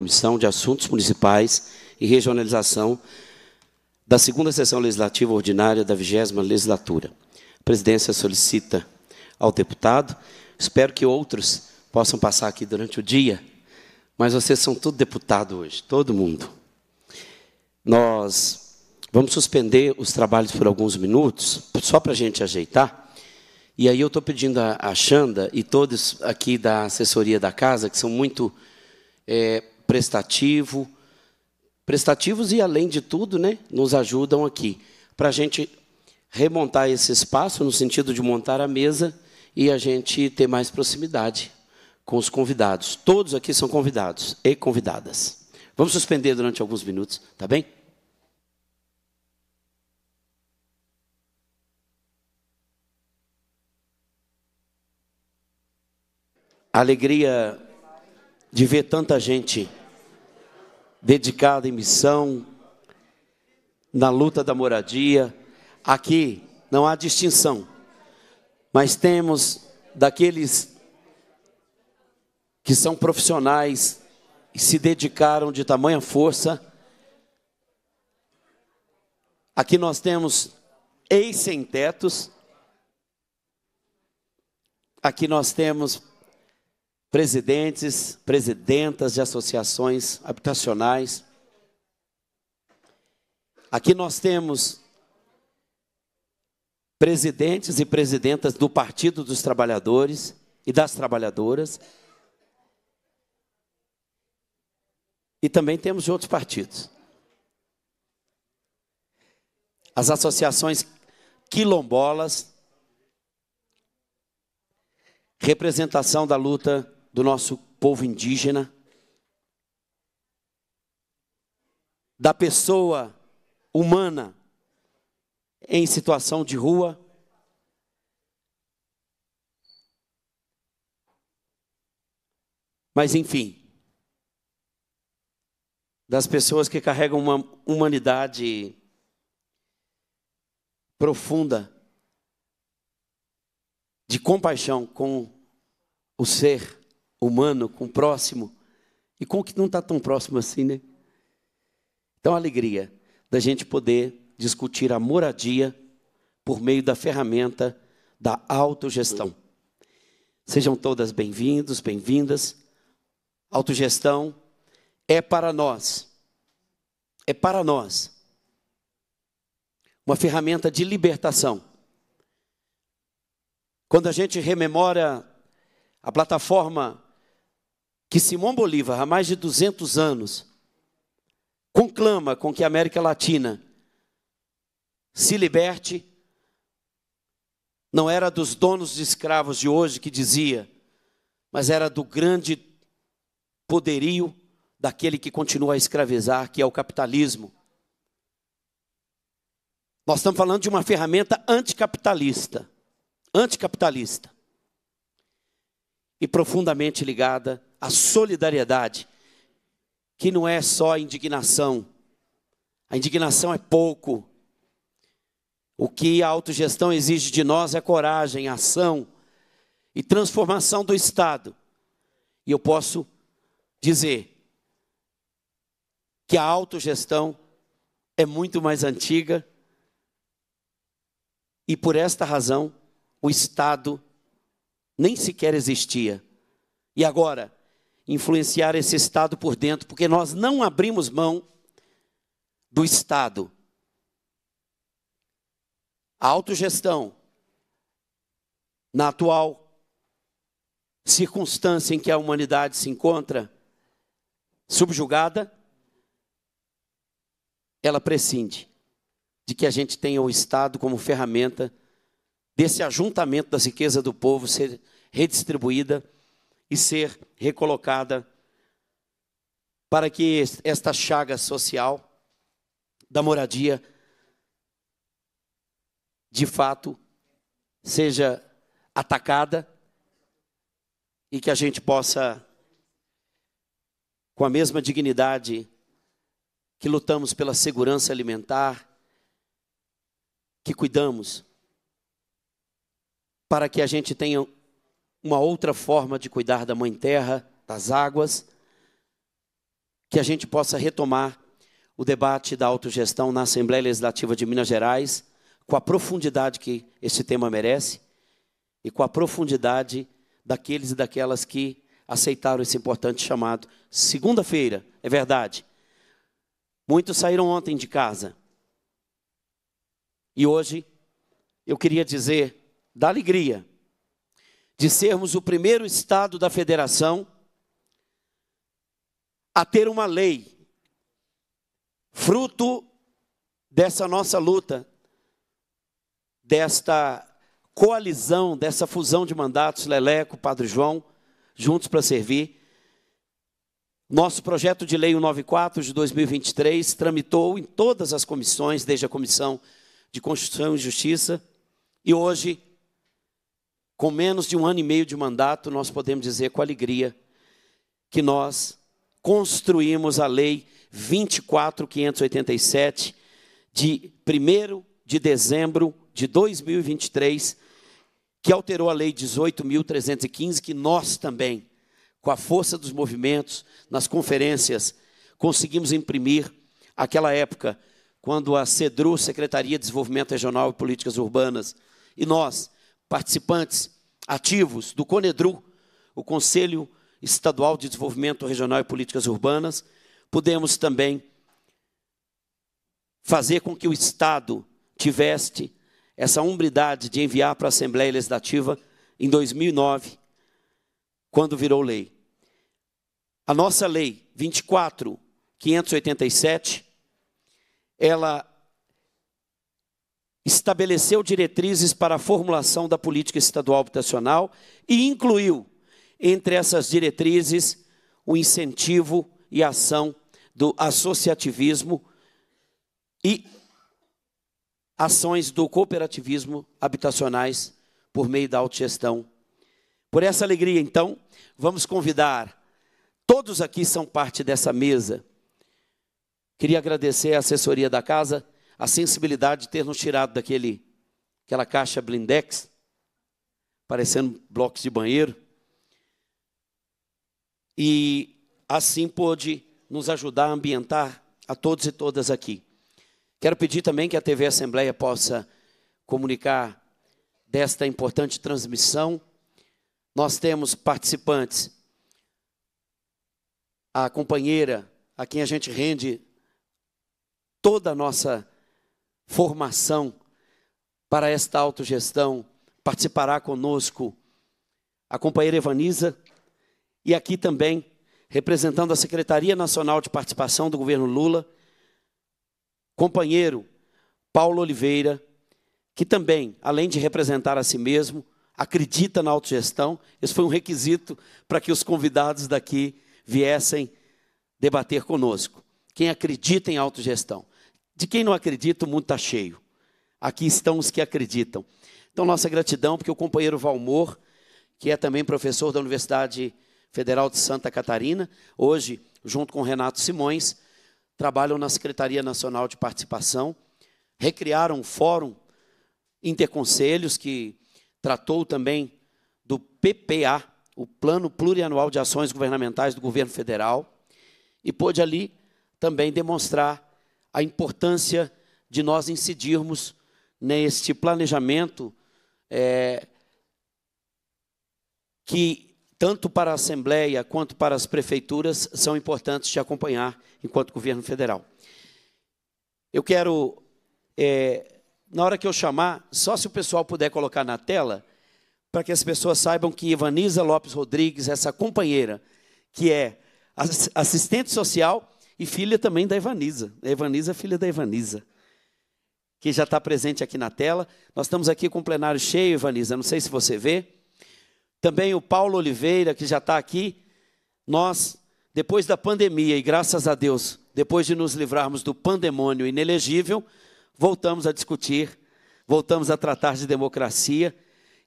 Comissão de Assuntos Municipais e Regionalização da segunda sessão legislativa ordinária da vigésima legislatura. A presidência solicita ao deputado, espero que outros possam passar aqui durante o dia, mas vocês são todos deputado hoje, todo mundo. Nós vamos suspender os trabalhos por alguns minutos, só para a gente ajeitar, e aí eu estou pedindo à a Xanda e todos aqui da assessoria da casa, que são muito... É, prestativo. Prestativos e, além de tudo, né, nos ajudam aqui para a gente remontar esse espaço no sentido de montar a mesa e a gente ter mais proximidade com os convidados. Todos aqui são convidados e convidadas. Vamos suspender durante alguns minutos, tá bem? alegria de ver tanta gente dedicada em missão, na luta da moradia. Aqui não há distinção, mas temos daqueles que são profissionais e se dedicaram de tamanha força. Aqui nós temos ex-sem-tetos, aqui nós temos presidentes, presidentas de associações habitacionais. Aqui nós temos presidentes e presidentas do Partido dos Trabalhadores e das Trabalhadoras. E também temos de outros partidos. As associações quilombolas, representação da luta do nosso povo indígena, da pessoa humana em situação de rua. Mas, enfim, das pessoas que carregam uma humanidade profunda de compaixão com o ser humano, com o próximo e com o que não está tão próximo assim, né? Então, a alegria da gente poder discutir a moradia por meio da ferramenta da autogestão. Sejam todas bem-vindos, bem-vindas. Autogestão é para nós. É para nós. Uma ferramenta de libertação. Quando a gente rememora a plataforma que Simão Bolívar, há mais de 200 anos, conclama com que a América Latina se liberte, não era dos donos de escravos de hoje que dizia, mas era do grande poderio daquele que continua a escravizar, que é o capitalismo. Nós estamos falando de uma ferramenta anticapitalista, anticapitalista e profundamente ligada a solidariedade, que não é só a indignação. A indignação é pouco. O que a autogestão exige de nós é coragem, ação e transformação do Estado. E eu posso dizer que a autogestão é muito mais antiga e por esta razão o Estado nem sequer existia. E agora, influenciar esse Estado por dentro, porque nós não abrimos mão do Estado. A autogestão, na atual circunstância em que a humanidade se encontra, subjugada, ela prescinde de que a gente tenha o Estado como ferramenta desse ajuntamento das riquezas do povo ser redistribuída e ser recolocada para que esta chaga social da moradia de fato seja atacada e que a gente possa com a mesma dignidade que lutamos pela segurança alimentar, que cuidamos para que a gente tenha uma outra forma de cuidar da Mãe Terra, das águas, que a gente possa retomar o debate da autogestão na Assembleia Legislativa de Minas Gerais, com a profundidade que esse tema merece e com a profundidade daqueles e daquelas que aceitaram esse importante chamado. Segunda-feira, é verdade. Muitos saíram ontem de casa. E hoje eu queria dizer da alegria de sermos o primeiro estado da federação a ter uma lei, fruto dessa nossa luta, desta coalizão, dessa fusão de mandatos, Leleco, Padre João, juntos para servir. Nosso projeto de lei 194 de 2023 tramitou em todas as comissões, desde a Comissão de Constituição e Justiça, e hoje com menos de um ano e meio de mandato, nós podemos dizer com alegria que nós construímos a Lei 24587, de 1 de dezembro de 2023, que alterou a Lei 18.315, que nós também, com a força dos movimentos, nas conferências, conseguimos imprimir aquela época, quando a CEDRU, Secretaria de Desenvolvimento Regional e Políticas Urbanas, e nós, participantes ativos do CONEDRU, o Conselho Estadual de Desenvolvimento Regional e Políticas Urbanas, pudemos também fazer com que o Estado tivesse essa umbridade de enviar para a Assembleia Legislativa em 2009, quando virou lei. A nossa lei 24587, ela estabeleceu diretrizes para a formulação da política estadual habitacional e incluiu, entre essas diretrizes, o incentivo e ação do associativismo e ações do cooperativismo habitacionais por meio da autogestão. Por essa alegria, então, vamos convidar, todos aqui são parte dessa mesa. Queria agradecer a assessoria da casa a sensibilidade de ter nos tirado daquele aquela caixa blindex, parecendo blocos de banheiro. E assim pôde nos ajudar a ambientar a todos e todas aqui. Quero pedir também que a TV Assembleia possa comunicar desta importante transmissão. Nós temos participantes. A companheira a quem a gente rende toda a nossa formação para esta autogestão, participará conosco a companheira Evaniza e aqui também representando a Secretaria Nacional de Participação do governo Lula, companheiro Paulo Oliveira, que também, além de representar a si mesmo, acredita na autogestão. Esse foi um requisito para que os convidados daqui viessem debater conosco. Quem acredita em autogestão. De quem não acredita, o mundo está cheio. Aqui estão os que acreditam. Então, nossa gratidão, porque o companheiro Valmor, que é também professor da Universidade Federal de Santa Catarina, hoje, junto com Renato Simões, trabalham na Secretaria Nacional de Participação, recriaram um fórum interconselhos que tratou também do PPA, o Plano Plurianual de Ações Governamentais do Governo Federal, e pôde ali também demonstrar a importância de nós incidirmos neste planejamento é, que tanto para a Assembleia quanto para as prefeituras são importantes de acompanhar enquanto governo federal. Eu quero, é, na hora que eu chamar, só se o pessoal puder colocar na tela, para que as pessoas saibam que Ivaniza Lopes Rodrigues, essa companheira, que é assistente social e filha também da Evaniza. A Evaniza, é filha da Evaniza, que já está presente aqui na tela. Nós estamos aqui com o plenário cheio, Evaniza, não sei se você vê. Também o Paulo Oliveira, que já está aqui. Nós, depois da pandemia, e graças a Deus, depois de nos livrarmos do pandemônio inelegível, voltamos a discutir, voltamos a tratar de democracia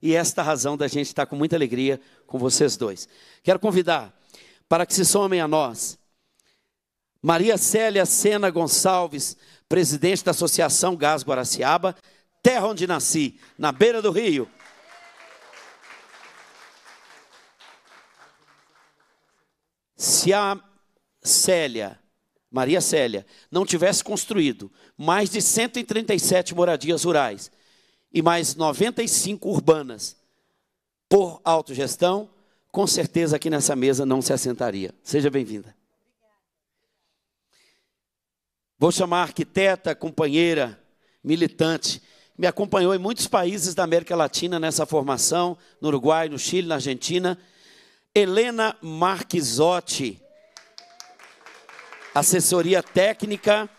e esta razão da gente estar com muita alegria com vocês dois. Quero convidar para que se somem a nós Maria Célia Sena Gonçalves, presidente da Associação Gás Guaraciaba, terra onde nasci, na beira do rio. Se a Célia, Maria Célia, não tivesse construído mais de 137 moradias rurais e mais 95 urbanas por autogestão, com certeza aqui nessa mesa não se assentaria. Seja bem-vinda. Vou chamar arquiteta, companheira, militante. Me acompanhou em muitos países da América Latina nessa formação, no Uruguai, no Chile, na Argentina. Helena Marquisotti, assessoria técnica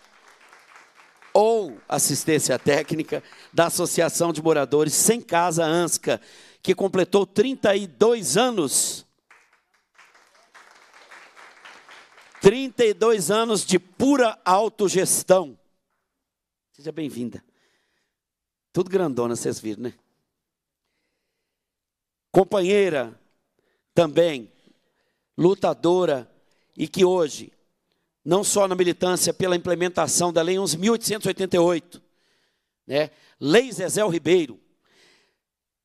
ou assistência técnica da Associação de Moradores Sem Casa ANSCA, que completou 32 anos 32 anos de pura autogestão. Seja bem-vinda. Tudo grandona, vocês viram, né? Companheira também, lutadora, e que hoje, não só na militância pela implementação da Lei 11.888, né? Lei Zezé Ribeiro,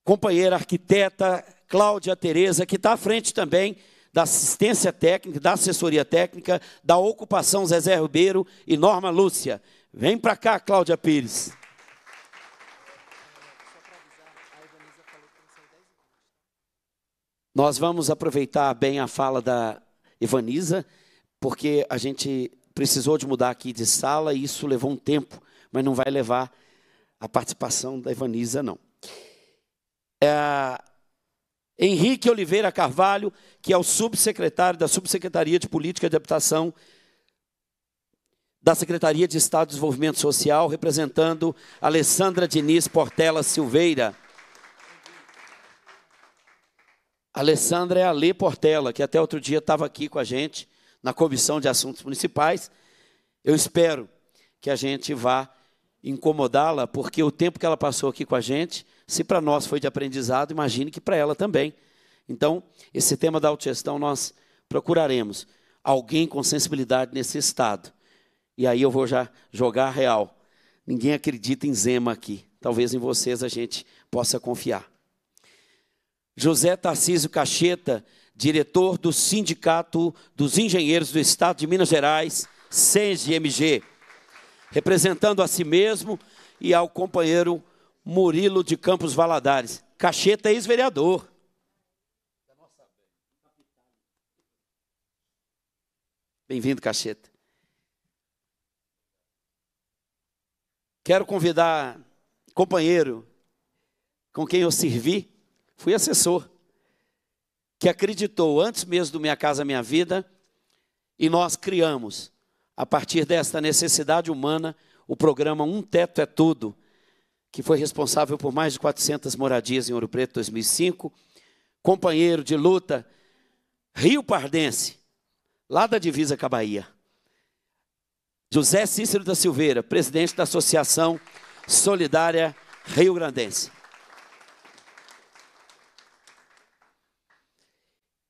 companheira arquiteta Cláudia Tereza, que está à frente também da assistência técnica, da assessoria técnica, da ocupação Zezé Ribeiro e Norma Lúcia. Vem para cá, Cláudia Pires. Nós vamos aproveitar bem a fala da Evaniza, porque a gente precisou de mudar aqui de sala e isso levou um tempo, mas não vai levar a participação da Evaniza, não. É, Henrique Oliveira Carvalho, que é o subsecretário da Subsecretaria de Política de Habitação da Secretaria de Estado de Desenvolvimento Social, representando Alessandra Diniz Portela Silveira. Alessandra é a Lê Portela, que até outro dia estava aqui com a gente na Comissão de Assuntos Municipais. Eu espero que a gente vá incomodá-la, porque o tempo que ela passou aqui com a gente, se para nós foi de aprendizado, imagine que para ela também. Então, esse tema da autogestão nós procuraremos alguém com sensibilidade nesse estado. E aí eu vou já jogar real. Ninguém acredita em Zema aqui. Talvez em vocês a gente possa confiar. José Tarcísio Cacheta, diretor do Sindicato dos Engenheiros do Estado de Minas Gerais, SENGMG, representando a si mesmo e ao companheiro Murilo de Campos Valadares. Cacheta é ex-vereador. Bem-vindo, Cacheta. Quero convidar companheiro com quem eu servi, fui assessor, que acreditou antes mesmo do Minha Casa Minha Vida, e nós criamos, a partir desta necessidade humana, o programa Um Teto é Tudo, que foi responsável por mais de 400 moradias em Ouro Preto 2005, companheiro de luta Rio Pardense, lá da divisa com a Bahia. José Cícero da Silveira, presidente da Associação Solidária Rio Grandense.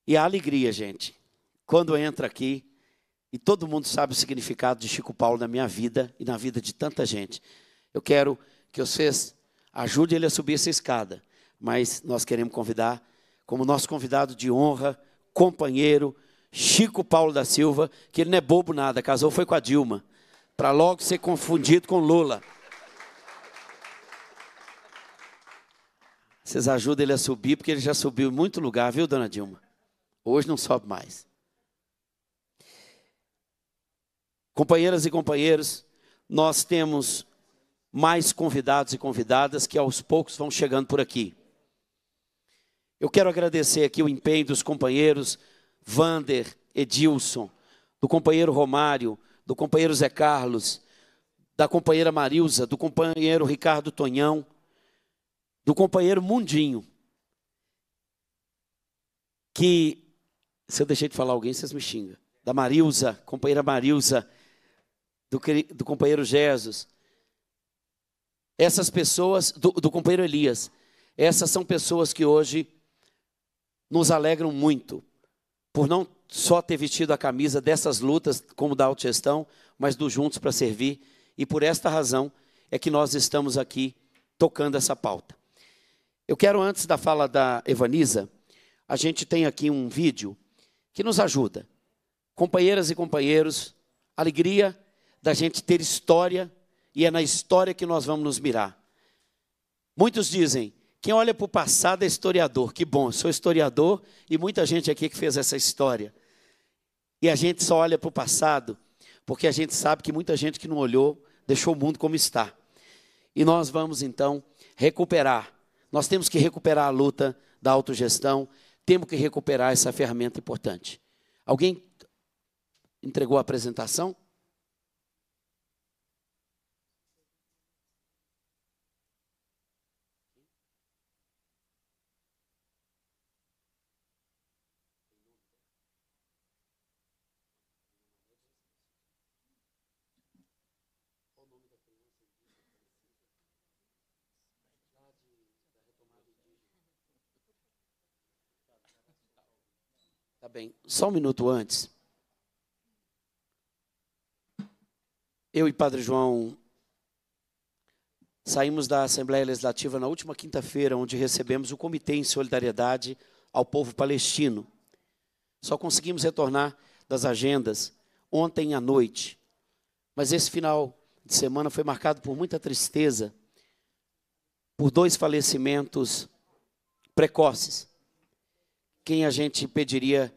E a alegria, gente, quando entra aqui, e todo mundo sabe o significado de Chico Paulo na minha vida e na vida de tanta gente. Eu quero que vocês ajudem ele a subir essa escada. Mas nós queremos convidar, como nosso convidado de honra, companheiro, Chico Paulo da Silva, que ele não é bobo nada, casou foi com a Dilma, para logo ser confundido com Lula. Vocês ajudam ele a subir, porque ele já subiu muito lugar, viu, dona Dilma? Hoje não sobe mais. Companheiras e companheiros, nós temos mais convidados e convidadas que aos poucos vão chegando por aqui. Eu quero agradecer aqui o empenho dos companheiros Vander, Edilson, do companheiro Romário, do companheiro Zé Carlos, da companheira Marilza, do companheiro Ricardo Tonhão, do companheiro Mundinho. Que, se eu deixei de falar alguém, vocês me xingam. Da Marilza, companheira Marilza, do, do companheiro Jesus essas pessoas, do, do companheiro Elias, essas são pessoas que hoje nos alegram muito, por não só ter vestido a camisa dessas lutas, como da autogestão, mas do Juntos para Servir. E por esta razão é que nós estamos aqui tocando essa pauta. Eu quero, antes da fala da Evanisa, a gente tem aqui um vídeo que nos ajuda. Companheiras e companheiros, alegria da gente ter história e é na história que nós vamos nos mirar. Muitos dizem, quem olha para o passado é historiador. Que bom, sou historiador e muita gente aqui que fez essa história. E a gente só olha para o passado porque a gente sabe que muita gente que não olhou deixou o mundo como está. E nós vamos então recuperar. Nós temos que recuperar a luta da autogestão, temos que recuperar essa ferramenta importante. Alguém entregou a apresentação? Tá bem, só um minuto antes. Eu e Padre João saímos da Assembleia Legislativa na última quinta-feira, onde recebemos o Comitê em Solidariedade ao Povo Palestino. Só conseguimos retornar das agendas ontem à noite. Mas esse final de semana foi marcado por muita tristeza, por dois falecimentos precoces. Quem a gente pediria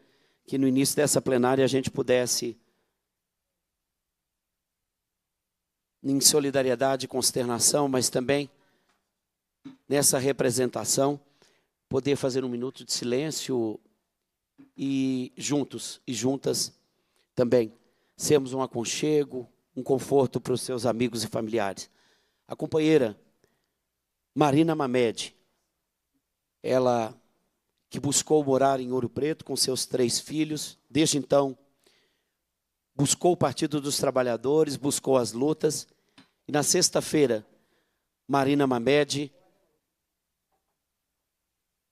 que no início dessa plenária a gente pudesse, em solidariedade e consternação, mas também nessa representação, poder fazer um minuto de silêncio e juntos e juntas também sermos um aconchego, um conforto para os seus amigos e familiares. A companheira Marina Mamed, ela que buscou morar em Ouro Preto com seus três filhos. Desde então, buscou o Partido dos Trabalhadores, buscou as lutas. E na sexta-feira, Marina Mamed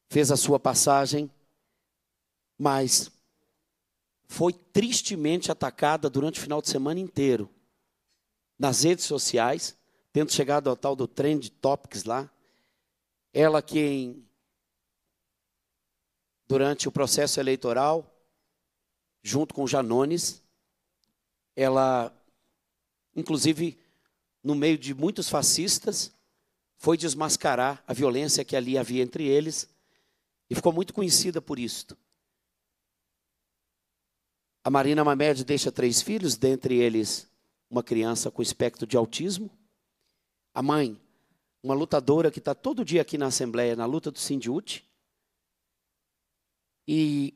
fez a sua passagem, mas foi tristemente atacada durante o final de semana inteiro nas redes sociais, tendo chegado ao tal do trend topics lá. Ela que em durante o processo eleitoral, junto com Janones. Ela, inclusive, no meio de muitos fascistas, foi desmascarar a violência que ali havia entre eles e ficou muito conhecida por isto. A Marina Mamed deixa três filhos, dentre eles uma criança com espectro de autismo. A mãe, uma lutadora que está todo dia aqui na Assembleia, na luta do Sindiúte. E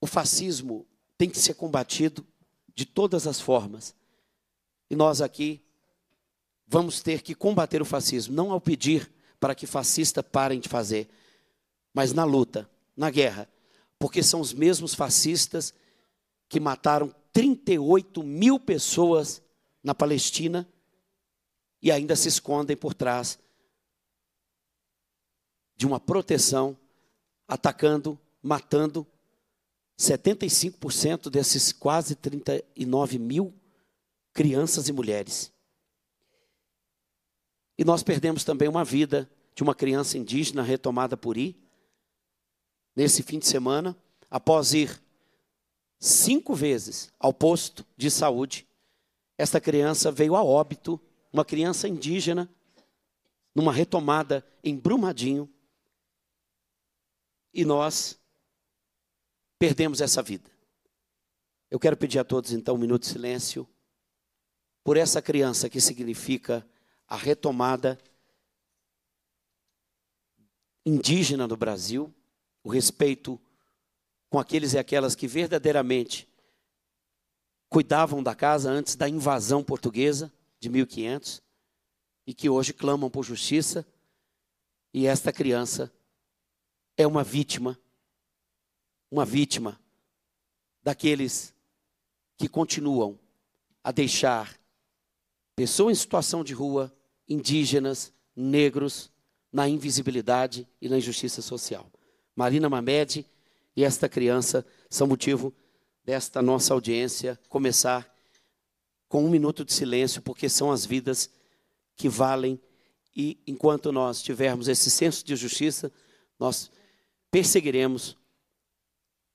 o fascismo tem que ser combatido de todas as formas. E nós aqui vamos ter que combater o fascismo, não ao pedir para que fascistas parem de fazer, mas na luta, na guerra, porque são os mesmos fascistas que mataram 38 mil pessoas na Palestina e ainda se escondem por trás de uma proteção atacando, matando 75% desses quase 39 mil crianças e mulheres. E nós perdemos também uma vida de uma criança indígena retomada por I, nesse fim de semana, após ir cinco vezes ao posto de saúde. Esta criança veio a óbito, uma criança indígena, numa retomada em Brumadinho, e nós perdemos essa vida. Eu quero pedir a todos então um minuto de silêncio por essa criança que significa a retomada indígena no Brasil, o respeito com aqueles e aquelas que verdadeiramente cuidavam da casa antes da invasão portuguesa de 1500 e que hoje clamam por justiça, e esta criança é uma vítima, uma vítima daqueles que continuam a deixar pessoas em situação de rua, indígenas, negros, na invisibilidade e na injustiça social. Marina Mamed e esta criança são motivo desta nossa audiência começar com um minuto de silêncio, porque são as vidas que valem e enquanto nós tivermos esse senso de justiça, nós perseguiremos,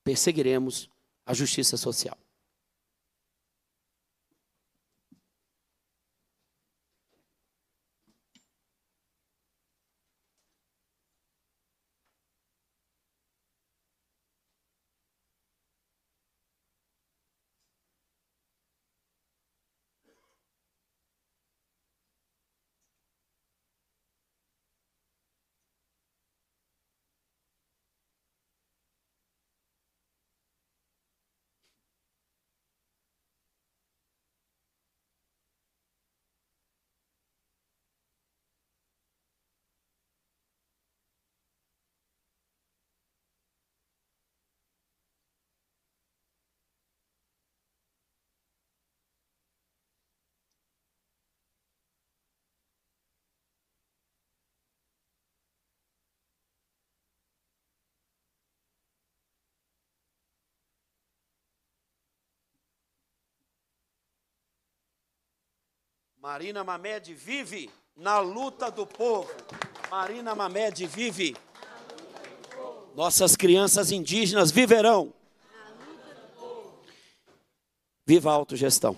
perseguiremos a justiça social. Marina Mamed vive na luta do povo. Marina Mamed vive. Nossas crianças indígenas viverão. Viva a autogestão.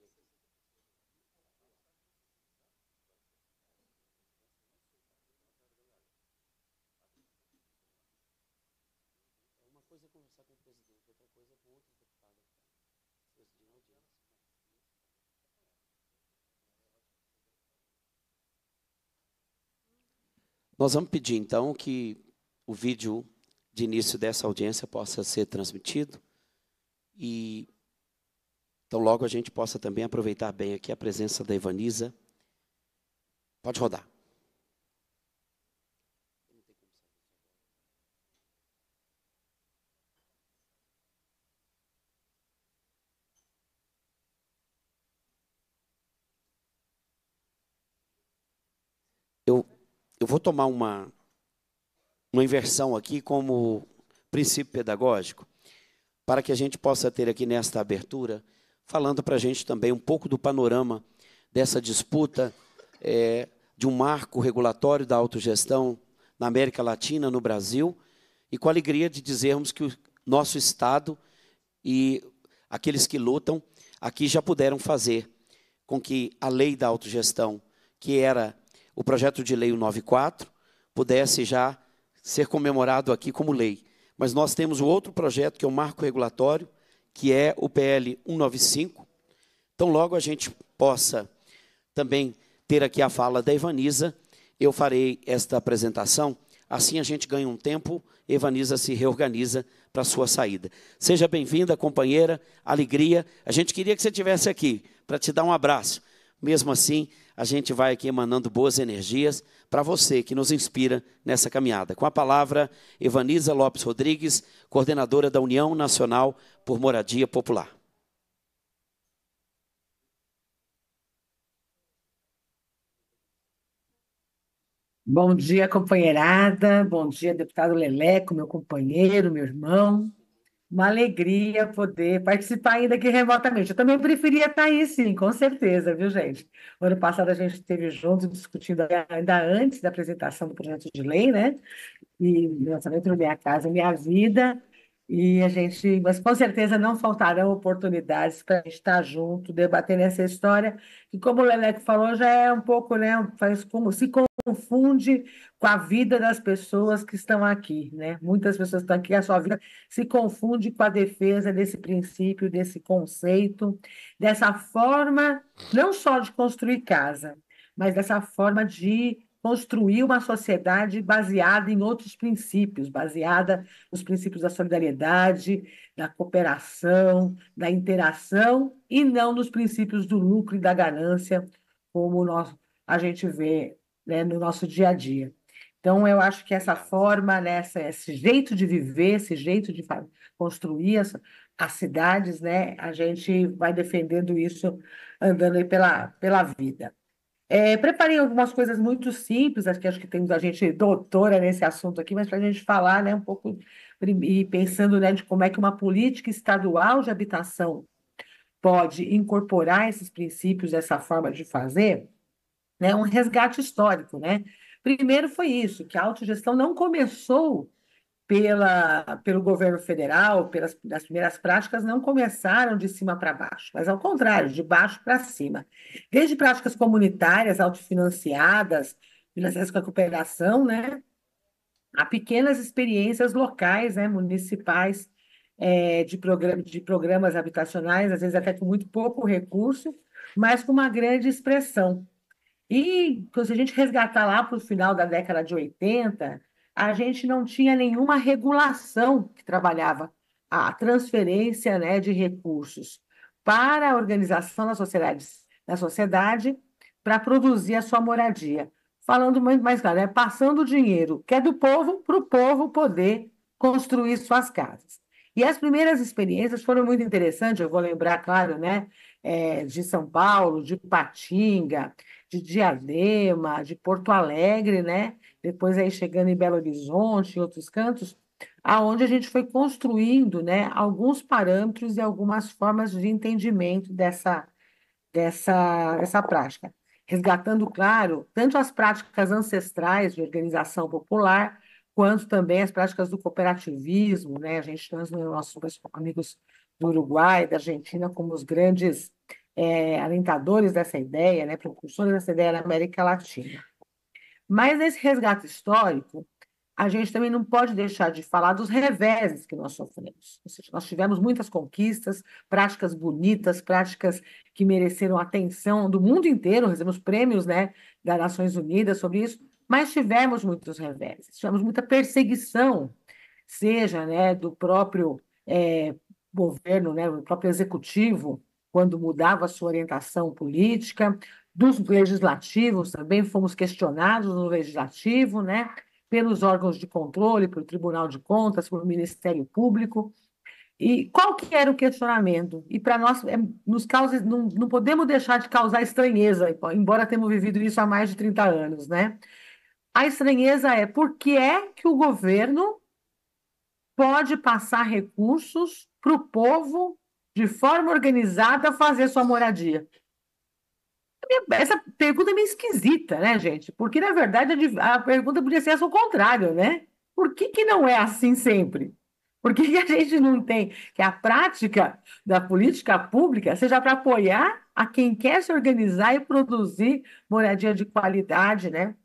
Nós vamos pedir então que o vídeo de início dessa audiência possa ser transmitido e então logo a gente possa também aproveitar bem aqui a presença da Ivaniza. Pode rodar. eu vou tomar uma, uma inversão aqui como princípio pedagógico, para que a gente possa ter aqui nesta abertura, falando para a gente também um pouco do panorama dessa disputa é, de um marco regulatório da autogestão na América Latina, no Brasil, e com a alegria de dizermos que o nosso Estado e aqueles que lutam aqui já puderam fazer com que a lei da autogestão, que era o projeto de lei 94 pudesse já ser comemorado aqui como lei. Mas nós temos o outro projeto, que é o marco regulatório, que é o PL 195. Então, logo a gente possa também ter aqui a fala da Ivaniza. eu farei esta apresentação. Assim a gente ganha um tempo, Evaniza se reorganiza para sua saída. Seja bem-vinda, companheira, alegria. A gente queria que você estivesse aqui para te dar um abraço. Mesmo assim, a gente vai aqui emanando boas energias para você que nos inspira nessa caminhada. Com a palavra, Evaniza Lopes Rodrigues, coordenadora da União Nacional por Moradia Popular. Bom dia, companheirada. Bom dia, deputado Leleco, meu companheiro, meu irmão. Uma alegria poder participar ainda que remotamente. Eu também preferia estar aí, sim, com certeza, viu, gente? O ano passado a gente esteve juntos discutindo ainda antes da apresentação do projeto de lei, né? E lançamento do Minha Casa Minha Vida. E a gente, mas com certeza não faltarão oportunidades para a gente estar junto, debatendo essa história, que como o Leleco falou, já é um pouco, né? Faz como se confunde com a vida das pessoas que estão aqui, né? Muitas pessoas estão aqui, a sua vida se confunde com a defesa desse princípio, desse conceito, dessa forma não só de construir casa, mas dessa forma de construir uma sociedade baseada em outros princípios, baseada nos princípios da solidariedade, da cooperação, da interação e não nos princípios do lucro e da ganância, como nós a gente vê né, no nosso dia a dia. Então, eu acho que essa forma, né, esse jeito de viver, esse jeito de construir as, as cidades, né, a gente vai defendendo isso andando pela, pela vida. É, preparei algumas coisas muito simples, acho que acho que temos a gente doutora nesse assunto aqui, mas para a gente falar né, um pouco e pensando né, de como é que uma política estadual de habitação pode incorporar esses princípios, essa forma de fazer né, um resgate histórico. Né? Primeiro foi isso, que a autogestão não começou pela, pelo governo federal, pelas as primeiras práticas não começaram de cima para baixo, mas ao contrário, de baixo para cima. Desde práticas comunitárias autofinanciadas, financiadas com a cooperação, né, a pequenas experiências locais, né, municipais, é, de, programa, de programas habitacionais, às vezes até com muito pouco recurso, mas com uma grande expressão. E então, se a gente resgatar lá para o final da década de 80, a gente não tinha nenhuma regulação que trabalhava a transferência né, de recursos para a organização da sociedade, da sociedade para produzir a sua moradia. Falando muito mais claro, é passando o dinheiro que é do povo para o povo poder construir suas casas. E as primeiras experiências foram muito interessantes, eu vou lembrar, claro, né, é, de São Paulo, de Patinga, de Diadema, de Porto Alegre, né? Depois aí chegando em Belo Horizonte, e outros cantos, aonde a gente foi construindo, né, alguns parâmetros e algumas formas de entendimento dessa dessa essa prática, resgatando, claro, tanto as práticas ancestrais de organização popular, quanto também as práticas do cooperativismo, né? A gente tem os nossos amigos do Uruguai, da Argentina como os grandes é, alentadores dessa ideia, né, precursores dessa ideia na América Latina. Mas nesse resgate histórico, a gente também não pode deixar de falar dos reveses que nós sofremos. Ou seja, nós tivemos muitas conquistas, práticas bonitas, práticas que mereceram atenção do mundo inteiro, recebemos prêmios né, das Nações Unidas sobre isso, mas tivemos muitos reveses, tivemos muita perseguição, seja né, do próprio é, governo, né, do próprio executivo, quando mudava sua orientação política. Dos legislativos também fomos questionados no legislativo, né? pelos órgãos de controle, pelo Tribunal de Contas, pelo Ministério Público. E qual que era o questionamento? E para nós, é, nos causa, não, não podemos deixar de causar estranheza, embora tenhamos vivido isso há mais de 30 anos, né? A estranheza é por que é que o governo pode passar recursos para o povo de forma organizada, fazer sua moradia? Essa pergunta é meio esquisita, né, gente? Porque, na verdade, a pergunta podia ser essa ao contrário, né? Por que, que não é assim sempre? Por que, que a gente não tem que a prática da política pública seja para apoiar a quem quer se organizar e produzir moradia de qualidade, né?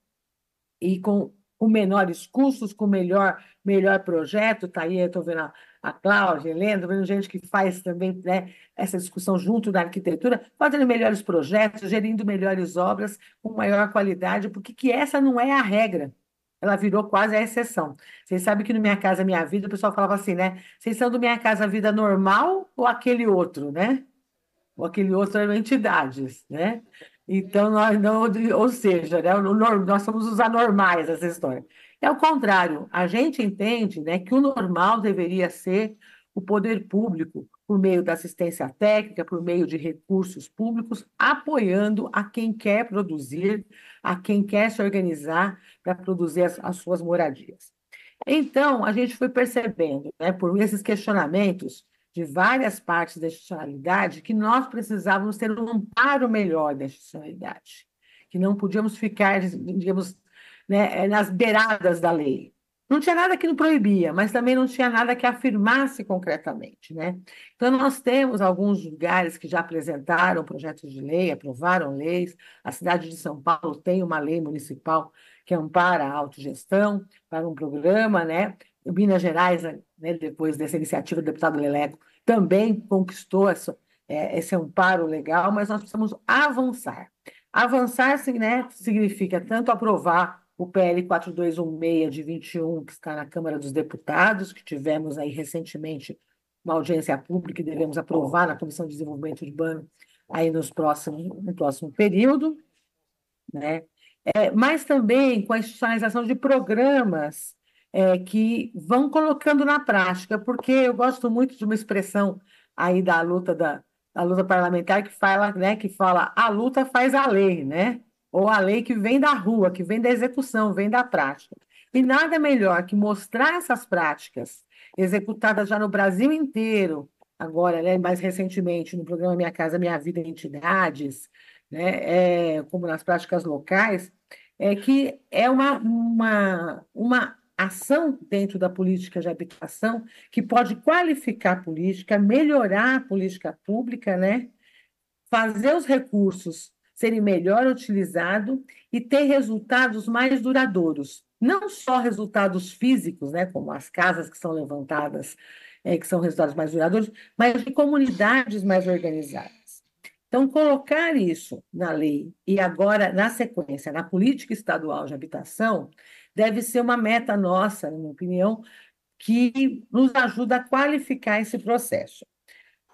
E com, com menores custos, com melhor, melhor projeto, tá aí, eu tô vendo a a Cláudia, a Helena, gente que faz também né, essa discussão junto da arquitetura, fazendo melhores projetos, gerindo melhores obras com maior qualidade, porque que essa não é a regra. Ela virou quase a exceção. Vocês sabem que no Minha Casa Minha Vida, o pessoal falava assim, né? Vocês são do Minha Casa Vida normal ou aquele outro, né? Ou aquele outro eram entidades, né? Então, nós não, ou seja, né, nós somos os anormais dessa história. É o contrário, a gente entende né, que o normal deveria ser o poder público, por meio da assistência técnica, por meio de recursos públicos, apoiando a quem quer produzir, a quem quer se organizar para produzir as, as, suas moradias. Então, a gente foi percebendo, né, por esses questionamentos de várias partes da institucionalidade, que nós precisávamos ter um amparo melhor da institucionalidade, que não podíamos ficar, digamos, né, é, nas beiradas da lei. Não tinha nada que não proibia, mas também não tinha nada que afirmasse concretamente. Né? Então, nós temos alguns lugares que já apresentaram projetos de lei, aprovaram leis. A cidade de São Paulo tem uma lei municipal que ampara é a autogestão para um programa. Né? Minas Gerais, né, depois dessa iniciativa do deputado Leleco, também conquistou essa, é, esse amparo legal, mas nós precisamos avançar. Avançar assim, né, significa tanto aprovar o PL 4216 de 21, que está na Câmara dos Deputados, que tivemos aí recentemente uma audiência pública e devemos aprovar na Comissão de Desenvolvimento Urbano aí nos próximos, no próximo período, né? É, mas também com a institucionalização de programas é, que vão colocando na prática, porque eu gosto muito de uma expressão aí da luta da, da luta parlamentar que fala, né, que fala a luta faz a lei, né? ou a lei que vem da rua, que vem da execução, vem da prática. E nada melhor que mostrar essas práticas executadas já no Brasil inteiro, agora, né, mais recentemente, no programa Minha Casa Minha Vida em Entidades, né, é, como nas práticas locais, é que é uma, uma, uma ação dentro da política de habitação que pode qualificar a política, melhorar a política pública, né? fazer os recursos serem melhor utilizados e ter resultados mais duradouros. Não só resultados físicos, né, como as casas que são levantadas, é, que são resultados mais duradouros, mas de comunidades mais organizadas. Então, colocar isso na lei e agora, na sequência, na política estadual de habitação, deve ser uma meta nossa, na minha opinião, que nos ajuda a qualificar esse processo.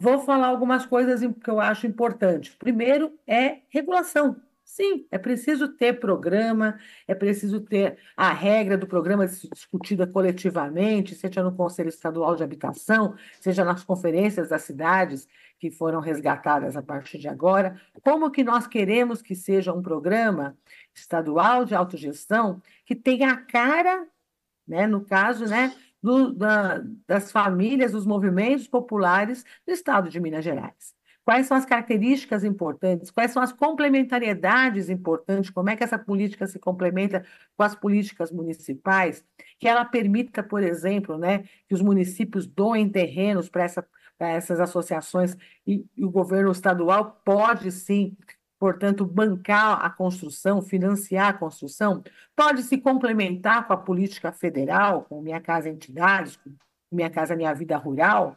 Vou falar algumas coisas que eu acho importantes. Primeiro é regulação. Sim, é preciso ter programa, é preciso ter a regra do programa discutida coletivamente, seja no Conselho Estadual de Habitação, seja nas conferências das cidades que foram resgatadas a partir de agora. Como que nós queremos que seja um programa estadual de autogestão que tenha a cara, né, no caso, né, do, da, das famílias, dos movimentos populares do estado de Minas Gerais. Quais são as características importantes? Quais são as complementariedades importantes? Como é que essa política se complementa com as políticas municipais? Que ela permita, por exemplo, né, que os municípios doem terrenos para essa essas associações e, o governo estadual pode sim portanto, bancar a construção, financiar a construção, pode se complementar com a política federal, com Minha Casa Entidades, com Minha Casa Minha Vida Rural.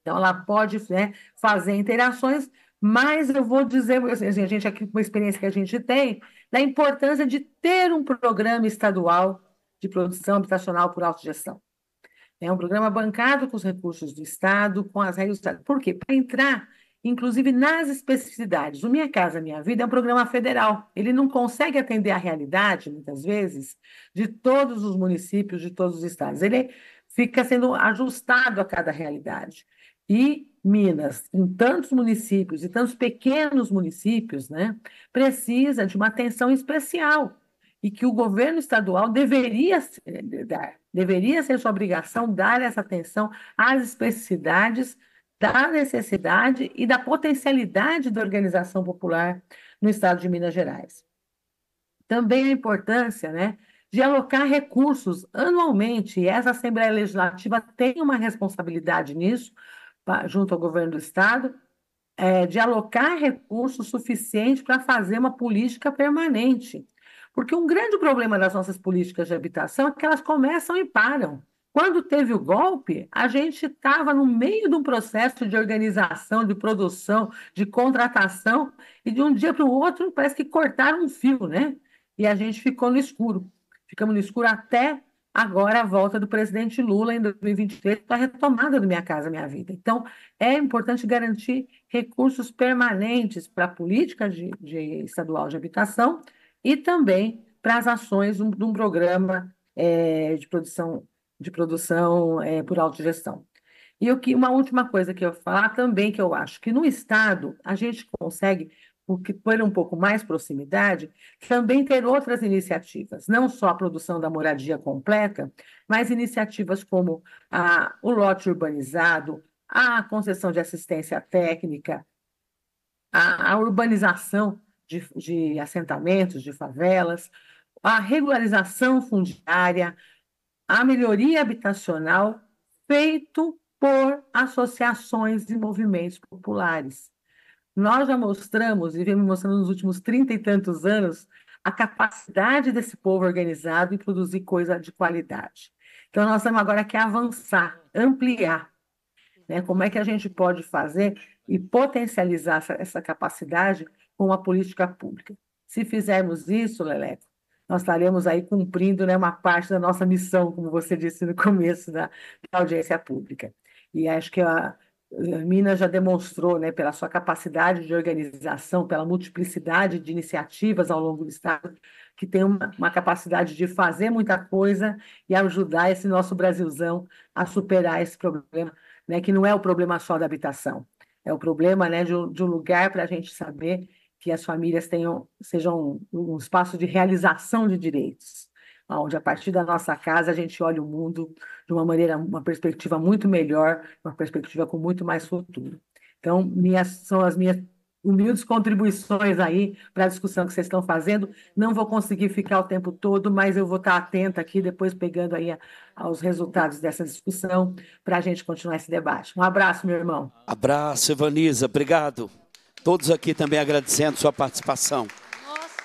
Então, ela pode né, fazer interações, mas eu vou dizer, assim, assim, a gente aqui, a experiência que a gente tem, da importância de ter um programa estadual de produção habitacional por autogestão. É um programa bancado com os recursos do Estado, com as regras do Estado. Por quê? Para entrar inclusive nas especificidades. O Minha Casa Minha Vida é um programa federal. Ele não consegue atender à realidade, muitas vezes, de todos os municípios, de todos os estados. Ele fica sendo ajustado a cada realidade. E Minas, em tantos municípios e tantos pequenos municípios, né, precisa de uma atenção especial e que o governo estadual deveria dar, deveria ser sua obrigação dar essa atenção às especificidades da necessidade e da potencialidade da organização popular no estado de Minas Gerais. Também a importância né, de alocar recursos anualmente, e essa Assembleia Legislativa tem uma responsabilidade nisso, junto ao governo do estado, é, de alocar recursos suficientes para fazer uma política permanente. Porque um grande problema das nossas políticas de habitação é que elas começam e param. Quando teve o golpe, a gente estava no meio de um processo de organização, de produção, de contratação, e de um dia para o outro parece que cortaram um fio, né? E a gente ficou no escuro. Ficamos no escuro até agora a volta do presidente Lula em 2023 para a retomada do Minha Casa Minha Vida. Então, é importante garantir recursos permanentes para a política de, de estadual de habitação e também para as ações de um, de um programa é, de produção de produção é, por autogestão. E que uma última coisa que eu vou falar também, que eu acho que no Estado a gente consegue, porque por um pouco mais proximidade, também ter outras iniciativas, não só a produção da moradia completa, mas iniciativas como a, o lote urbanizado, a concessão de assistência técnica, a, a urbanização de, de assentamentos, de favelas, a regularização fundiária, a melhoria habitacional feito por associações e movimentos populares. Nós já mostramos, e vem mostrando nos últimos trinta e tantos anos, a capacidade desse povo organizado em produzir coisa de qualidade. Então, nós temos agora que avançar, ampliar. Né? Como é que a gente pode fazer e potencializar essa, essa capacidade com a política pública? Se fizermos isso, Leleco, nós estaremos aí cumprindo né, uma parte da nossa missão, como você disse no começo da, da audiência pública. E acho que a, Minas já demonstrou, né, pela sua capacidade de organização, pela multiplicidade de iniciativas ao longo do Estado, que tem uma, uma, capacidade de fazer muita coisa e ajudar esse nosso Brasilzão a superar esse problema, né, que não é o problema só da habitação, é o problema né, de, de um lugar para a gente saber que as famílias tenham, sejam um espaço de realização de direitos, onde a partir da nossa casa a gente olha o mundo de uma maneira, uma perspectiva muito melhor, uma perspectiva com muito mais futuro. Então, minhas, são as minhas humildes contribuições aí para a discussão que vocês estão fazendo. Não vou conseguir ficar o tempo todo, mas eu vou estar atenta aqui, depois pegando aí a, aos resultados dessa discussão, para a gente continuar esse debate. Um abraço, meu irmão. Abraço, Evaniza. Obrigado. Todos aqui também agradecendo sua participação. Nossa.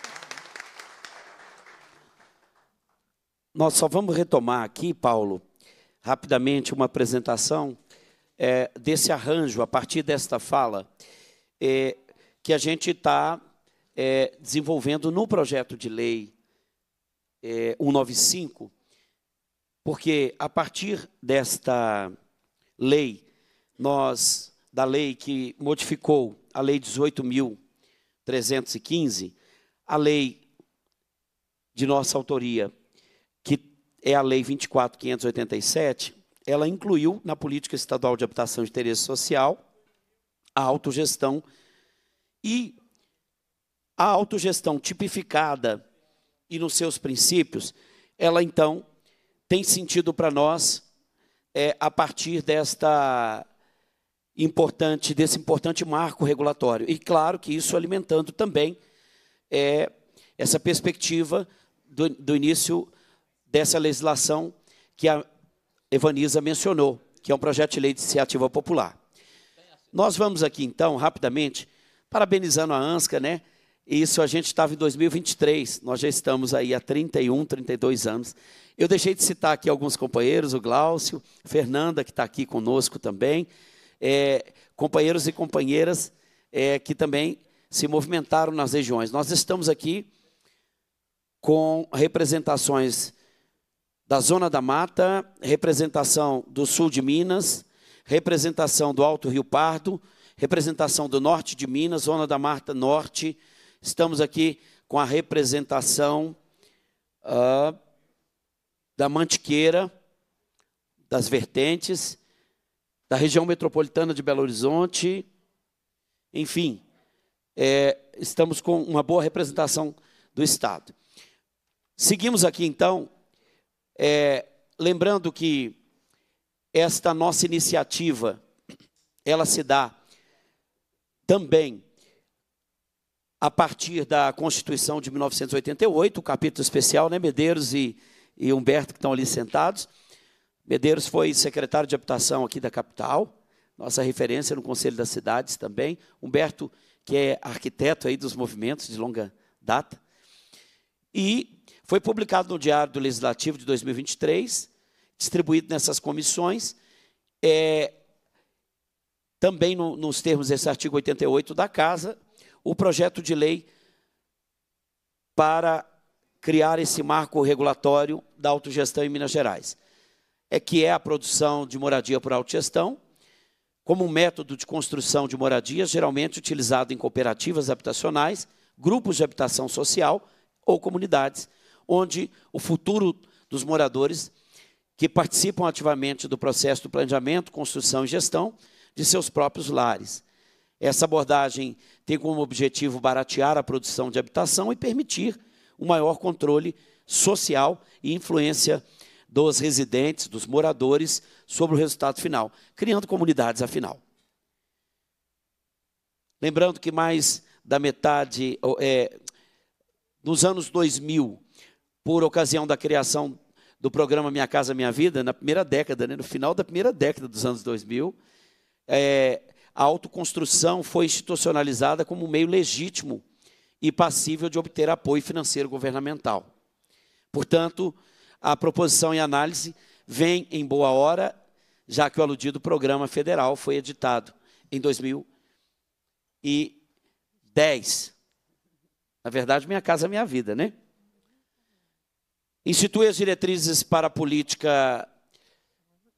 Nós só vamos retomar aqui, Paulo, rapidamente uma apresentação é, desse arranjo, a partir desta fala, é, que a gente está é, desenvolvendo no projeto de lei 195, é, porque a partir desta lei, nós, da lei que modificou a Lei 18.315, a lei de nossa autoria, que é a Lei 24.587, ela incluiu na política estadual de habitação de interesse social a autogestão e a autogestão tipificada e nos seus princípios, ela então tem sentido para nós é, a partir desta importante, desse importante marco regulatório. E claro que isso alimentando também é, essa perspectiva do, do início dessa legislação que a Evaniza mencionou, que é um projeto de lei de iniciativa popular. Nós vamos aqui, então, rapidamente, parabenizando a ANSCA, né? Isso a gente estava em 2023, nós já estamos aí há 31, 32 anos. Eu deixei de citar aqui alguns companheiros, o Gláucio, Fernanda, que está aqui conosco também, é, companheiros e companheiras é, que também se movimentaram nas regiões. Nós estamos aqui com representações da Zona da Mata, representação do Sul de Minas, representação do Alto Rio Pardo, representação do Norte de Minas, Zona da Mata Norte. Estamos aqui com a representação uh, da Mantiqueira, das vertentes, da região metropolitana de Belo Horizonte. Enfim, é, estamos com uma boa representação do Estado. Seguimos aqui, então, é, lembrando que esta nossa iniciativa, ela se dá também a partir da Constituição de 1988, o capítulo especial, né, Medeiros e, e Humberto que estão ali sentados, Medeiros foi secretário de habitação aqui da capital, nossa referência no Conselho das Cidades também. Humberto, que é arquiteto aí dos movimentos de longa data. E foi publicado no Diário do Legislativo de 2023, distribuído nessas comissões, é, também no, nos termos desse artigo 88 da Casa, o projeto de lei para criar esse marco regulatório da autogestão em Minas Gerais é que é a produção de moradia por autogestão, como um método de construção de moradias, geralmente utilizado em cooperativas habitacionais, grupos de habitação social ou comunidades, onde o futuro dos moradores que participam ativamente do processo do planejamento, construção e gestão de seus próprios lares. Essa abordagem tem como objetivo baratear a produção de habitação e permitir um maior controle social e influência social dos residentes, dos moradores, sobre o resultado final, criando comunidades afinal. Lembrando que mais da metade, é, nos anos 2000, por ocasião da criação do programa Minha Casa Minha Vida, na primeira década, né, no final da primeira década dos anos 2000, é, a autoconstrução foi institucionalizada como um meio legítimo e passível de obter apoio financeiro governamental. Portanto, a proposição e análise vem em boa hora, já que o aludido programa federal foi editado em 2010. Na verdade, minha casa, minha vida, né? Institui as diretrizes para a política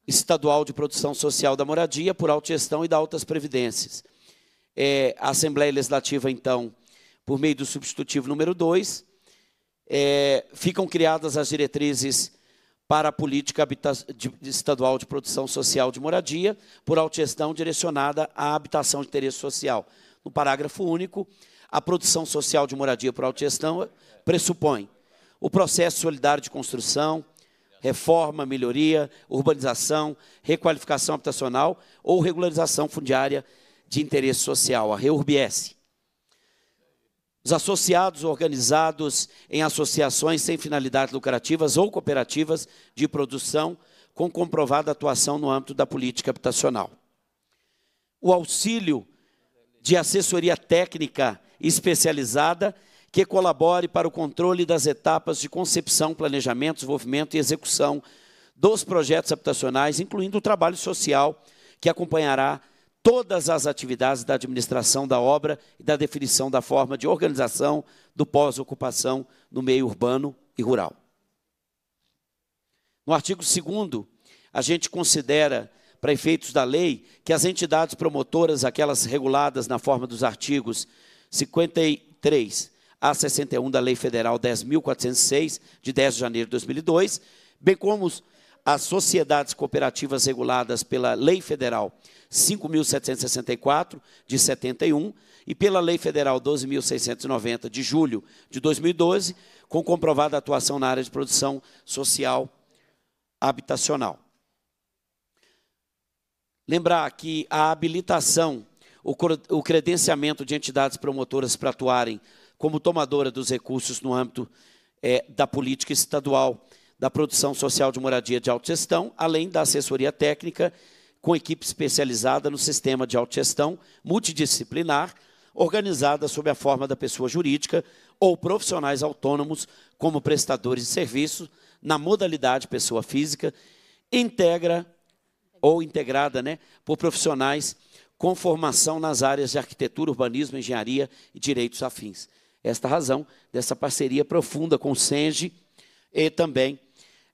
estadual de produção social da moradia por autogestão e da altas previdências. É, a Assembleia Legislativa, então, por meio do substitutivo número 2, é, ficam criadas as diretrizes para a política estadual de produção social de moradia, por autogestão direcionada à habitação de interesse social. No parágrafo único, a produção social de moradia por autogestão pressupõe o processo solidário de construção, reforma, melhoria, urbanização, requalificação habitacional ou regularização fundiária de interesse social, a REURBS, os associados organizados em associações sem finalidades lucrativas ou cooperativas de produção com comprovada atuação no âmbito da política habitacional. O auxílio de assessoria técnica especializada que colabore para o controle das etapas de concepção, planejamento, desenvolvimento e execução dos projetos habitacionais, incluindo o trabalho social que acompanhará todas as atividades da administração da obra e da definição da forma de organização do pós-ocupação no meio urbano e rural. No artigo 2, a gente considera, para efeitos da lei, que as entidades promotoras, aquelas reguladas na forma dos artigos 53 a 61 da Lei Federal 10.406, de 10 de janeiro de 2002, bem como os as sociedades cooperativas reguladas pela Lei Federal 5.764, de 71, e pela Lei Federal 12.690, de julho de 2012, com comprovada atuação na área de produção social habitacional. Lembrar que a habilitação, o credenciamento de entidades promotoras para atuarem como tomadora dos recursos no âmbito é, da política estadual da produção social de moradia de autogestão, além da assessoria técnica com equipe especializada no sistema de autogestão multidisciplinar, organizada sob a forma da pessoa jurídica ou profissionais autônomos como prestadores de serviço na modalidade pessoa física, integra ou integrada, né, por profissionais com formação nas áreas de arquitetura, urbanismo, engenharia e direitos afins. Esta razão dessa parceria profunda com o SENGE, e também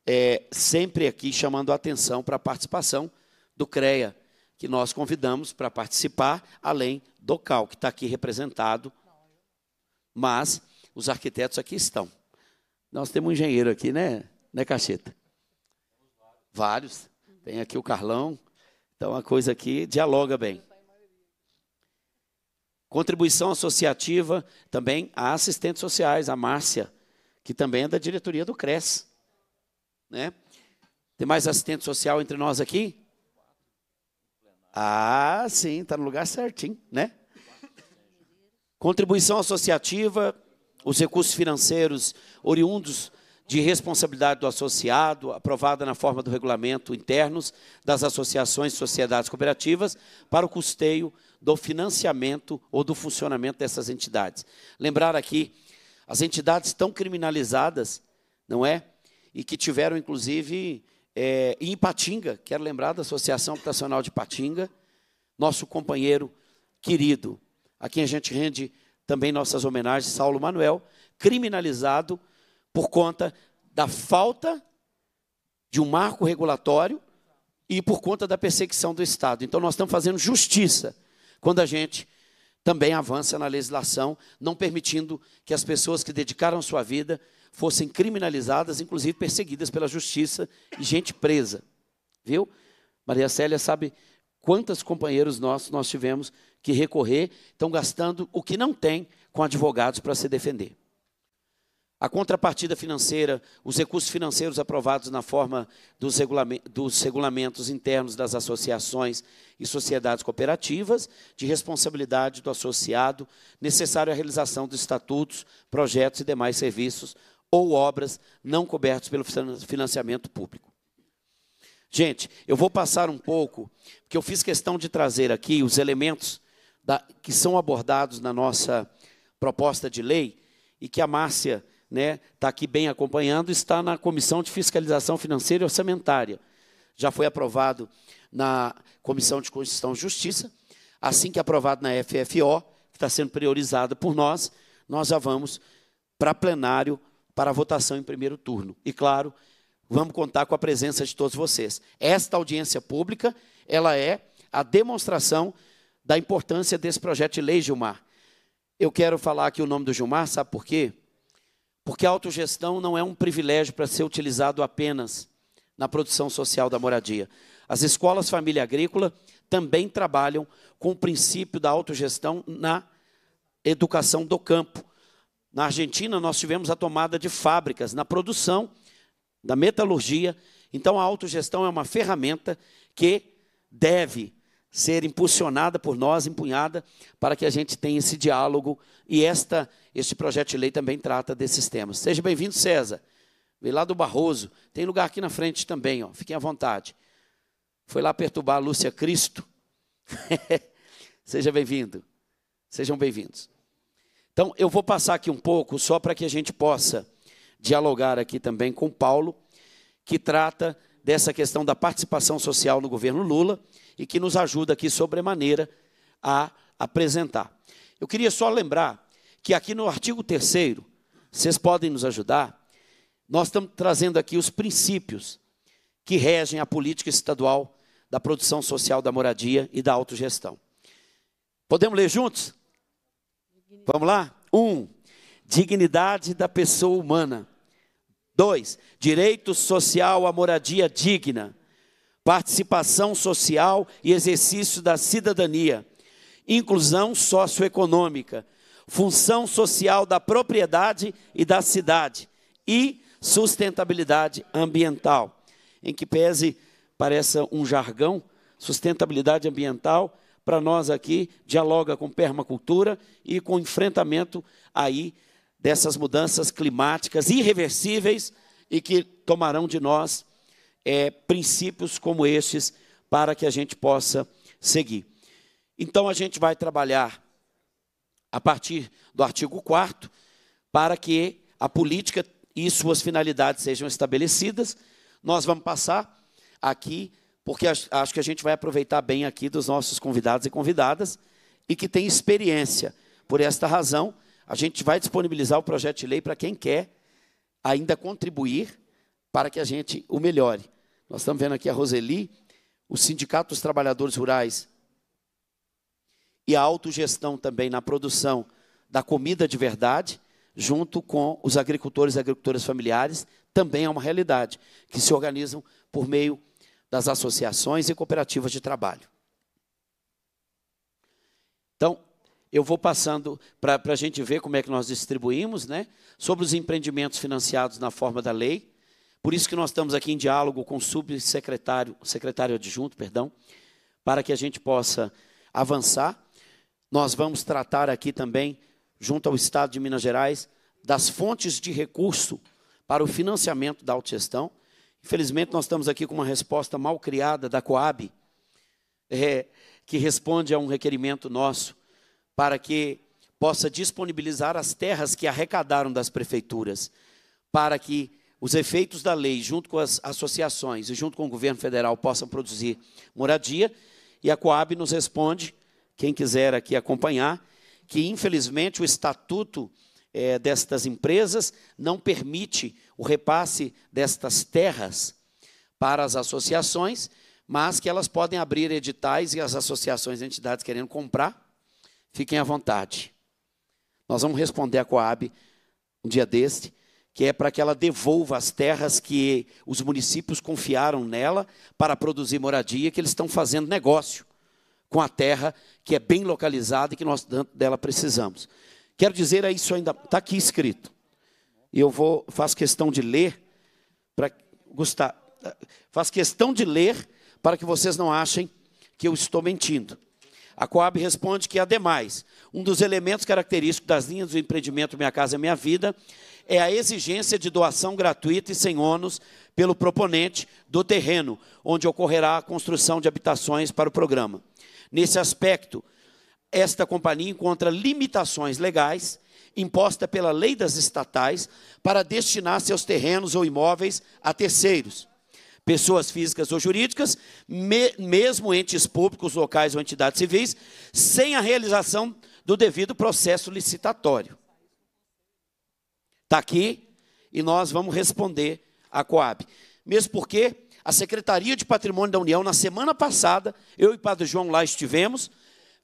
é, sempre aqui chamando a atenção para a participação do CREA, que nós convidamos para participar, além do CAL, que está aqui representado, mas os arquitetos aqui estão. Nós temos um engenheiro aqui, né, né Cacheta? Vários. Tem aqui o Carlão. Então a coisa aqui dialoga bem. Contribuição associativa também a assistentes sociais, a Márcia que também é da diretoria do CRES. Né? Tem mais assistente social entre nós aqui? Ah, sim, está no lugar certinho, né? Contribuição associativa, os recursos financeiros oriundos de responsabilidade do associado, aprovada na forma do regulamento internos das associações e sociedades cooperativas, para o custeio do financiamento ou do funcionamento dessas entidades. Lembrar aqui as entidades tão criminalizadas, não é? E que tiveram, inclusive, é, em Ipatinga, quero lembrar da Associação Habitacional de Ipatinga, nosso companheiro querido, a quem a gente rende também nossas homenagens, Saulo Manuel, criminalizado por conta da falta de um marco regulatório e por conta da perseguição do Estado. Então, nós estamos fazendo justiça quando a gente também avança na legislação, não permitindo que as pessoas que dedicaram sua vida fossem criminalizadas, inclusive perseguidas pela justiça e gente presa. Viu? Maria Célia sabe quantos companheiros nossos nós tivemos que recorrer, estão gastando o que não tem com advogados para se defender a contrapartida financeira, os recursos financeiros aprovados na forma dos, regulamentos, dos regulamentos internos das associações e sociedades cooperativas, de responsabilidade do associado, necessário à realização dos estatutos, projetos e demais serviços ou obras não cobertos pelo financiamento público. Gente, eu vou passar um pouco, porque eu fiz questão de trazer aqui os elementos da, que são abordados na nossa proposta de lei e que a Márcia né, está aqui bem acompanhando, está na Comissão de Fiscalização Financeira e Orçamentária. Já foi aprovado na Comissão de Constituição e Justiça. Assim que aprovado na FFO, que está sendo priorizada por nós, nós já vamos para plenário para votação em primeiro turno. E, claro, vamos contar com a presença de todos vocês. Esta audiência pública, ela é a demonstração da importância desse projeto de lei, Gilmar. Eu quero falar aqui o nome do Gilmar, sabe por quê? Porque a autogestão não é um privilégio para ser utilizado apenas na produção social da moradia. As escolas família agrícola também trabalham com o princípio da autogestão na educação do campo. Na Argentina, nós tivemos a tomada de fábricas na produção da metalurgia. Então, a autogestão é uma ferramenta que deve ser impulsionada por nós, empunhada, para que a gente tenha esse diálogo. E esta, este projeto de lei também trata desses temas. Seja bem-vindo, César. Veio lá do Barroso. Tem lugar aqui na frente também, ó. fiquem à vontade. Foi lá perturbar a Lúcia Cristo. Seja bem-vindo. Sejam bem-vindos. Então, eu vou passar aqui um pouco, só para que a gente possa dialogar aqui também com Paulo, que trata dessa questão da participação social no governo Lula e que nos ajuda aqui sobremaneira a apresentar. Eu queria só lembrar que aqui no artigo 3 vocês podem nos ajudar, nós estamos trazendo aqui os princípios que regem a política estadual da produção social da moradia e da autogestão. Podemos ler juntos? Vamos lá? Um, dignidade da pessoa humana. Dois, direito social à moradia digna participação social e exercício da cidadania, inclusão socioeconômica, função social da propriedade e da cidade e sustentabilidade ambiental, em que pese pareça um jargão, sustentabilidade ambiental para nós aqui dialoga com permacultura e com enfrentamento aí dessas mudanças climáticas irreversíveis e que tomarão de nós é, princípios como estes para que a gente possa seguir. Então a gente vai trabalhar a partir do artigo 4 para que a política e suas finalidades sejam estabelecidas. Nós vamos passar aqui, porque acho que a gente vai aproveitar bem aqui dos nossos convidados e convidadas e que tem experiência. Por esta razão, a gente vai disponibilizar o projeto de lei para quem quer ainda contribuir para que a gente o melhore. Nós estamos vendo aqui a Roseli, o Sindicato dos Trabalhadores Rurais e a autogestão também na produção da comida de verdade, junto com os agricultores e agricultoras familiares, também é uma realidade, que se organizam por meio das associações e cooperativas de trabalho. Então, eu vou passando para a gente ver como é que nós distribuímos, né? Sobre os empreendimentos financiados na forma da lei, por isso que nós estamos aqui em diálogo com o subsecretário, secretário adjunto, perdão, para que a gente possa avançar. Nós vamos tratar aqui também, junto ao Estado de Minas Gerais, das fontes de recurso para o financiamento da autogestão. Infelizmente, nós estamos aqui com uma resposta mal criada da Coab, é, que responde a um requerimento nosso para que possa disponibilizar as terras que arrecadaram das prefeituras, para que os efeitos da lei, junto com as associações e junto com o governo federal, possam produzir moradia. E a Coab nos responde, quem quiser aqui acompanhar, que infelizmente o estatuto é, destas empresas não permite o repasse destas terras para as associações, mas que elas podem abrir editais e as associações e entidades querendo comprar, fiquem à vontade. Nós vamos responder à Coab um dia deste que é para que ela devolva as terras que os municípios confiaram nela para produzir moradia, que eles estão fazendo negócio com a terra que é bem localizada e que nós dela precisamos. Quero dizer, é isso ainda está aqui escrito. E eu vou faço questão de ler para Gustavo, faz questão de ler para que vocês não achem que eu estou mentindo. A Coab responde que, ademais, um dos elementos característicos das linhas do empreendimento Minha Casa é Minha Vida é a exigência de doação gratuita e sem ônus pelo proponente do terreno onde ocorrerá a construção de habitações para o programa. Nesse aspecto, esta companhia encontra limitações legais imposta pela lei das estatais para destinar seus terrenos ou imóveis a terceiros, pessoas físicas ou jurídicas, me, mesmo entes públicos locais ou entidades civis, sem a realização do devido processo licitatório. Está aqui e nós vamos responder à Coab. Mesmo porque a Secretaria de Patrimônio da União, na semana passada, eu e o Padre João lá estivemos,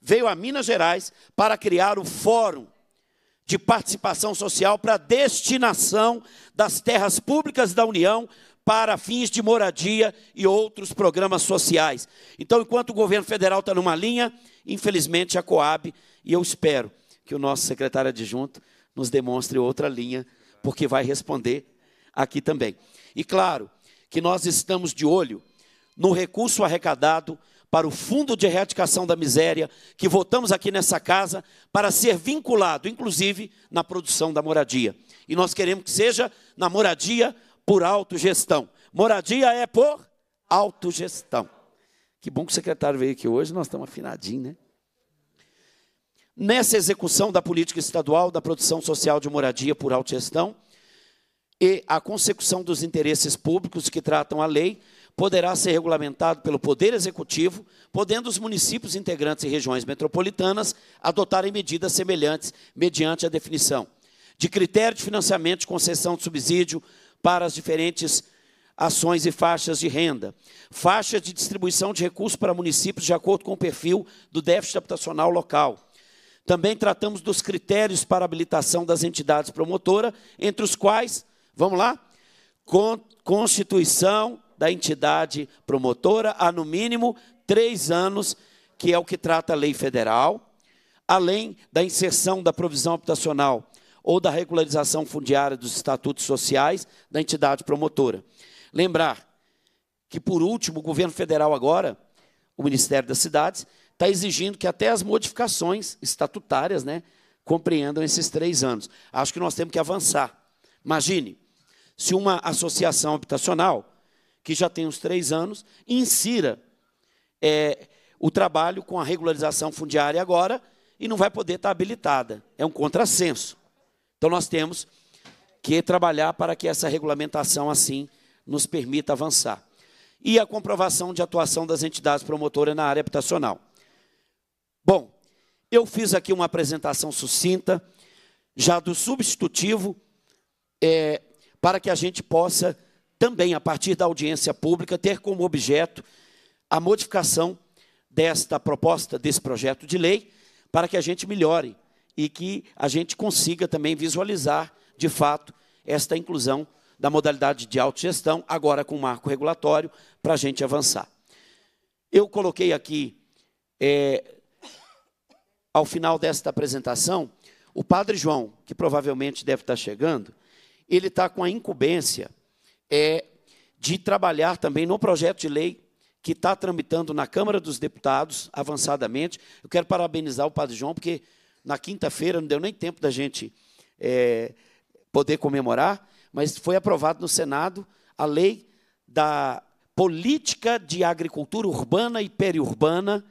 veio a Minas Gerais para criar o Fórum de Participação Social para destinação das terras públicas da União para fins de moradia e outros programas sociais. Então, enquanto o governo federal está numa linha, infelizmente a Coab, e eu espero que o nosso secretário adjunto nos demonstre outra linha porque vai responder aqui também. E claro que nós estamos de olho no recurso arrecadado para o Fundo de Erradicação da Miséria, que votamos aqui nessa casa, para ser vinculado, inclusive, na produção da moradia. E nós queremos que seja na moradia por autogestão. Moradia é por autogestão. Que bom que o secretário veio aqui hoje, nós estamos afinadinhos, né? nessa execução da política estadual da produção social de moradia por autogestão e a consecução dos interesses públicos que tratam a lei poderá ser regulamentado pelo Poder Executivo, podendo os municípios integrantes e regiões metropolitanas adotarem medidas semelhantes mediante a definição de critério de financiamento de concessão de subsídio para as diferentes ações e faixas de renda, faixas de distribuição de recursos para municípios de acordo com o perfil do déficit habitacional local, também tratamos dos critérios para habilitação das entidades promotora, entre os quais, vamos lá, constituição da entidade promotora há no mínimo três anos, que é o que trata a lei federal, além da inserção da provisão habitacional ou da regularização fundiária dos estatutos sociais da entidade promotora. Lembrar que, por último, o governo federal agora, o Ministério das Cidades, está exigindo que até as modificações estatutárias né, compreendam esses três anos. Acho que nós temos que avançar. Imagine, se uma associação habitacional, que já tem uns três anos, insira é, o trabalho com a regularização fundiária agora e não vai poder estar habilitada. É um contrassenso. Então, nós temos que trabalhar para que essa regulamentação, assim, nos permita avançar. E a comprovação de atuação das entidades promotoras na área habitacional. Bom, eu fiz aqui uma apresentação sucinta, já do substitutivo, é, para que a gente possa também, a partir da audiência pública, ter como objeto a modificação desta proposta, desse projeto de lei, para que a gente melhore e que a gente consiga também visualizar, de fato, esta inclusão da modalidade de autogestão, agora com o marco regulatório, para a gente avançar. Eu coloquei aqui é, ao final desta apresentação, o Padre João, que provavelmente deve estar chegando, ele está com a incumbência é, de trabalhar também no projeto de lei que está tramitando na Câmara dos Deputados, avançadamente. Eu quero parabenizar o Padre João, porque na quinta-feira não deu nem tempo da gente é, poder comemorar, mas foi aprovado no Senado a lei da política de agricultura urbana e periurbana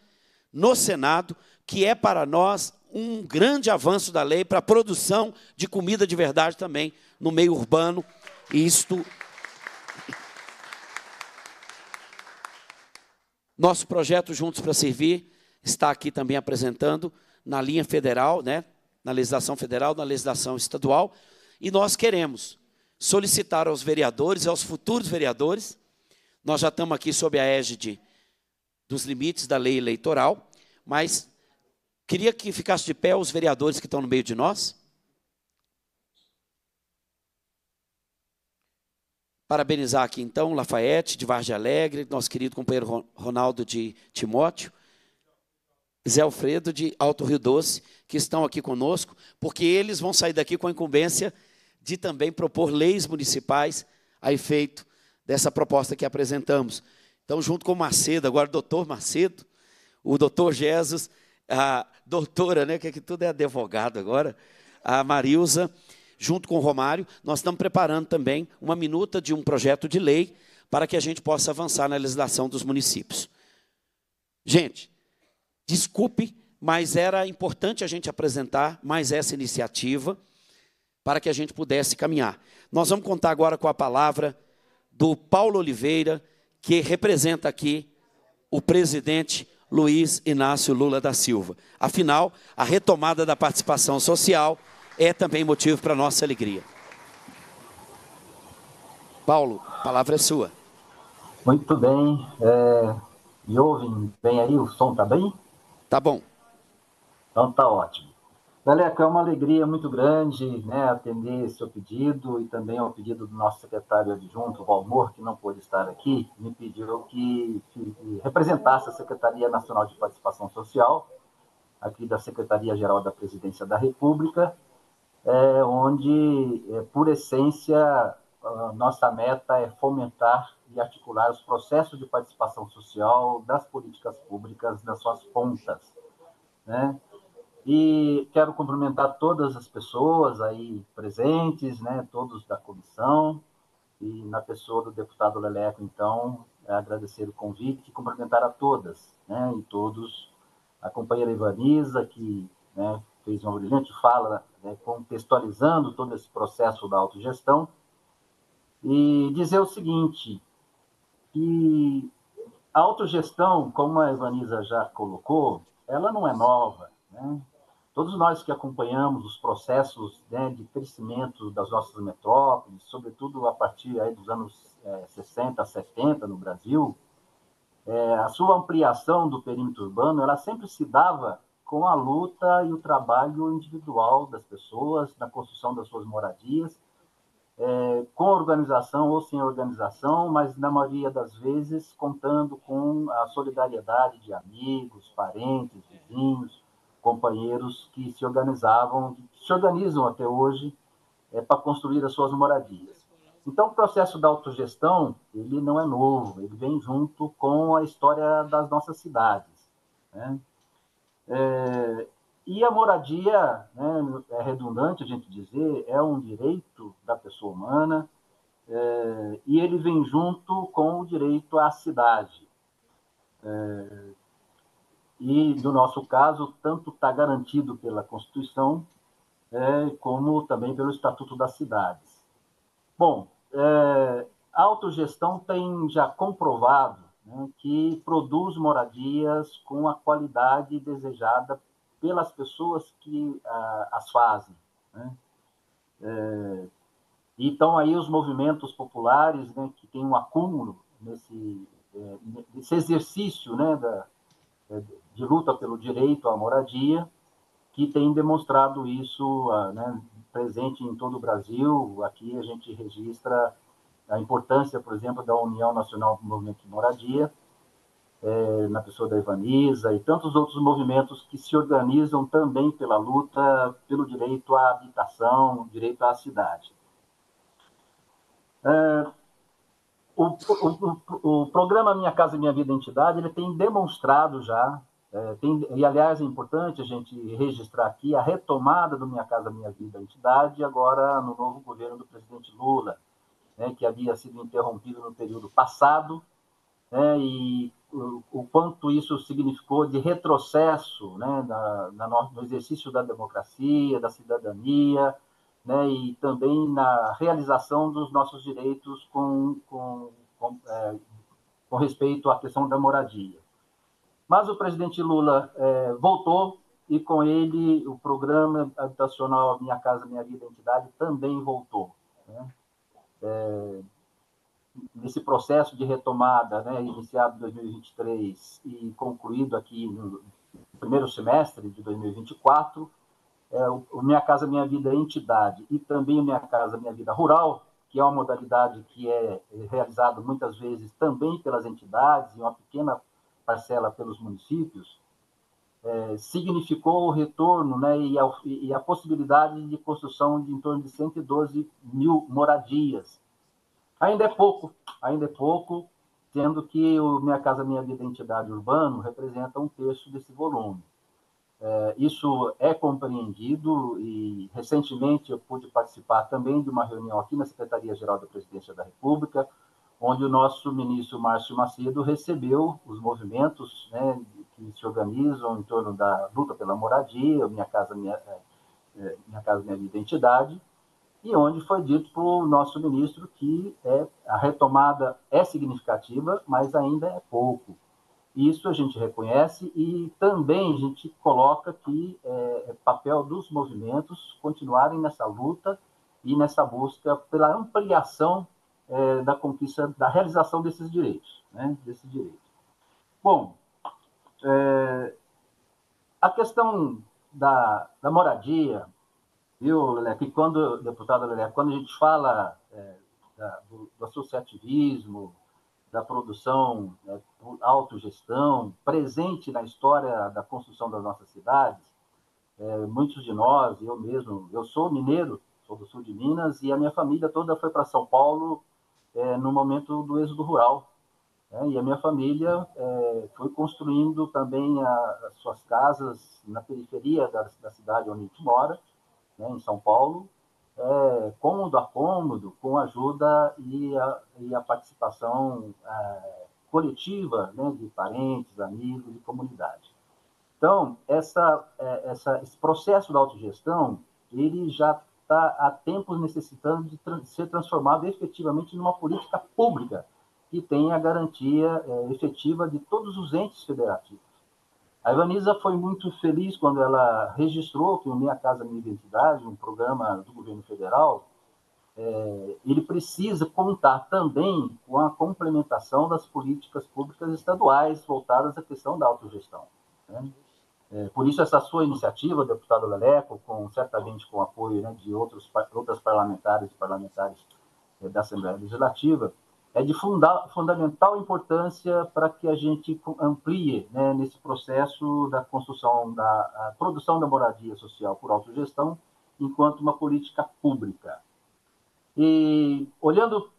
no Senado, que é para nós um grande avanço da lei para a produção de comida de verdade também no meio urbano. isto. Nosso projeto Juntos para Servir está aqui também apresentando na linha federal, né? na legislação federal, na legislação estadual. E nós queremos solicitar aos vereadores, e aos futuros vereadores, nós já estamos aqui sob a égide dos limites da lei eleitoral, mas Queria que ficasse de pé os vereadores que estão no meio de nós. Parabenizar aqui então Lafayette de Vargem Alegre, nosso querido companheiro Ronaldo de Timóteo, Zé Alfredo de Alto Rio Doce, que estão aqui conosco, porque eles vão sair daqui com a incumbência de também propor leis municipais a efeito dessa proposta que apresentamos. Então, junto com o Macedo, agora o doutor Macedo, o doutor Jesus a doutora, né, que aqui é tudo é advogado agora, a Marilza, junto com o Romário, nós estamos preparando também uma minuta de um projeto de lei para que a gente possa avançar na legislação dos municípios. Gente, desculpe, mas era importante a gente apresentar mais essa iniciativa para que a gente pudesse caminhar. Nós vamos contar agora com a palavra do Paulo Oliveira, que representa aqui o presidente Luiz Inácio Lula da Silva. Afinal, a retomada da participação social é também motivo para nossa alegria. Paulo, a palavra é sua. Muito bem. É, me ouvem bem aí? O som está bem? Está bom. Então tá ótimo. Daleco, é uma alegria muito grande né, atender seu pedido e também ao pedido do nosso secretário adjunto, Valmor, que não pôde estar aqui, me pediu que, que representasse a Secretaria Nacional de Participação Social, aqui da Secretaria-Geral da Presidência da República, é, onde, é, por essência, nossa meta é fomentar e articular os processos de participação social das políticas públicas nas suas pontas, né? E quero cumprimentar todas as pessoas aí presentes, né, todos da comissão, e na pessoa do deputado Leleco, então, é agradecer o convite e cumprimentar a todas, né, e todos, a companheira Ivaniza que né, fez uma brilhante fala né, contextualizando todo esse processo da autogestão, e dizer o seguinte, que a autogestão, como a Ivaniza já colocou, ela não é nova, né? Todos nós que acompanhamos os processos né, de crescimento das nossas metrópoles, sobretudo a partir aí dos anos é, 60, 70 no Brasil, é, a sua ampliação do perímetro urbano ela sempre se dava com a luta e o trabalho individual das pessoas na construção das suas moradias, é, com organização ou sem organização, mas na maioria das vezes contando com a solidariedade de amigos, parentes, vizinhos, companheiros que se organizavam, se organizam até hoje é, para construir as suas moradias. Então, o processo da autogestão ele não é novo, ele vem junto com a história das nossas cidades. Né? É, e a moradia, né, é redundante a gente dizer, é um direito da pessoa humana é, e ele vem junto com o direito à cidade. É, e, do nosso caso, tanto está garantido pela Constituição, é, como também pelo Estatuto das Cidades. Bom, é, a autogestão tem já comprovado né, que produz moradias com a qualidade desejada pelas pessoas que a, as fazem. Né? É, então, aí os movimentos populares, né, que tem um acúmulo nesse, é, nesse exercício né, da, é, de luta pelo direito à moradia, que tem demonstrado isso ah, né, presente em todo o Brasil. Aqui a gente registra a importância, por exemplo, da União Nacional do Movimento de Moradia, é, na pessoa da Ivaniza e tantos outros movimentos que se organizam também pela luta pelo direito à habitação, direito à cidade. É, o, o, o, o, programa Minha Casa Minha Vida Entidade ele tem demonstrado já é, tem, e, aliás, é importante a gente registrar aqui a retomada do Minha Casa Minha Vida entidade, agora no novo governo do presidente Lula, né, que havia sido interrompido no período passado, né, e o, o, quanto isso significou de retrocesso né, na, na no, no, exercício da democracia, da cidadania, né, e também na realização dos nossos direitos com, com, com, é, com respeito à questão da moradia. Mas o presidente Lula é, voltou e com ele o programa habitacional Minha Casa Minha Vida Entidade também voltou. Né? É, nesse processo de retomada, né, iniciado em 2023 e concluído aqui no primeiro semestre de 2024, é, o Minha Casa Minha Vida Entidade e também o Minha Casa Minha Vida Rural, que é uma modalidade que é, é realizada muitas vezes também pelas entidades, em uma pequena parcela pelos municípios, é, significou o retorno né, e, a, e, a, possibilidade de construção de em torno de 112 mil moradias. Ainda é pouco, ainda é pouco, sendo que o Minha Casa Minha Identidade Urbano representa um terço desse volume. É, isso é compreendido e, recentemente, eu pude participar também de uma reunião aqui na Secretaria-Geral da Presidência da República, onde o nosso ministro Márcio Macedo recebeu os movimentos né, que se organizam em torno da luta pela moradia, Minha Casa Minha, é, é, minha, casa, minha Identidade, e onde foi dito para o nosso ministro que é, a retomada é significativa, mas ainda é pouco. Isso a gente reconhece e também a gente coloca que é, é papel dos movimentos continuarem nessa luta e nessa busca pela ampliação é, da conquista, da realização desses direitos, né, desse direito. Bom, é, a questão da, da moradia, viu, Leleco? quando, deputado Leleco, quando a gente fala é, da, do, do, associativismo, da produção, né, autogestão, presente na história da construção das nossas cidades, é, muitos de nós, eu mesmo, eu sou mineiro, sou do sul de Minas, e a minha família toda foi para São Paulo é, no momento do êxodo rural. Né? E a minha família é, foi construindo também as suas casas na periferia da, da cidade onde a gente mora, né, em São Paulo, é, cômodo a cômodo, com ajuda e a, e a participação é, coletiva né, de parentes, amigos e comunidade. Então, essa, é, essa, esse processo da autogestão, ele já está há tempos necessitando de ser transformado efetivamente numa política pública que tenha a garantia eh, efetiva de todos os entes federativos. A Ivaniza foi muito feliz quando ela registrou que o Minha Casa Minha Identidade, um programa do governo federal, eh, ele precisa contar também com a complementação das políticas públicas estaduais voltadas à questão da autogestão. Né? É, por isso, essa sua iniciativa, deputado Leleco, com, certamente com o apoio né, de outros, outras parlamentares e parlamentares é, da Assembleia Legislativa, é de funda fundamental importância para que a gente amplie né, nesse processo da construção, da produção da moradia social por autogestão, enquanto uma política pública. E olhando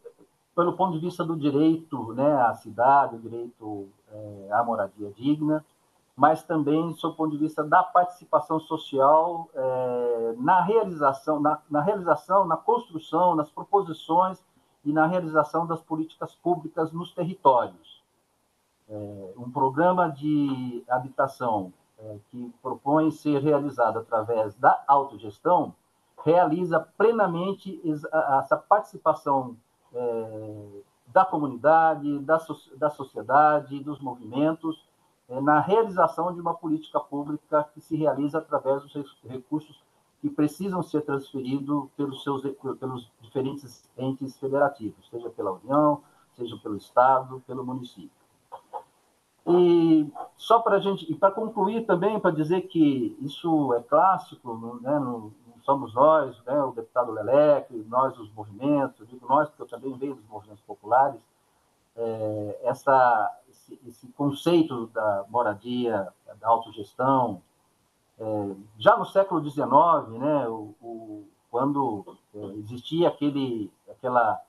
pelo ponto de vista do direito né, à cidade, o direito é, à moradia digna, mas também sob o ponto de vista da participação social é, na realização, na, na, realização, na construção, nas proposições e na realização das políticas públicas nos territórios. É, um programa de habitação é, que propõe ser realizado através da autogestão realiza plenamente essa participação é, da comunidade, da, so da sociedade, dos movimentos é, na realização de uma política pública que se realiza através dos recursos que precisam ser transferidos pelos seus pelos diferentes entes federativos, seja pela União, seja pelo Estado, pelo município. E só para gente e para concluir também para dizer que isso é clássico, né, não, não somos nós, né, o deputado Leleque, nós os movimentos, digo nós porque eu também venho dos movimentos populares, é, essa esse, esse conceito da moradia, da autogestão, é, já no século XIX, né, o, o quando é, existia aquele, aquela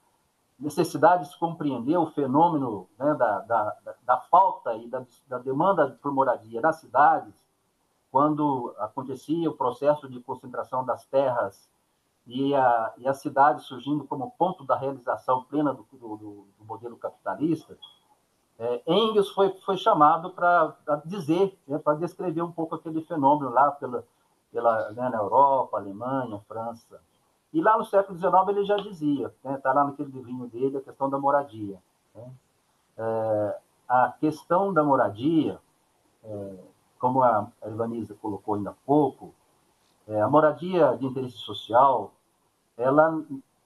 necessidade de se compreender o fenômeno né, da, da, da, falta e da, da demanda por moradia nas cidades, quando acontecia o processo de concentração das terras e a, e a cidade surgindo como ponto da realização plena do, do, do modelo capitalista, é, Engels foi, foi chamado para dizer, né, para descrever um pouco aquele fenômeno lá pela, pela né, na Europa, Alemanha, França. E lá no século XIX ele já dizia, está né, tá lá naquele livrinho dele, a questão da moradia. Né? É, a questão da moradia, é, como a Elvanisa colocou ainda há pouco, é, a moradia de interesse social, ela,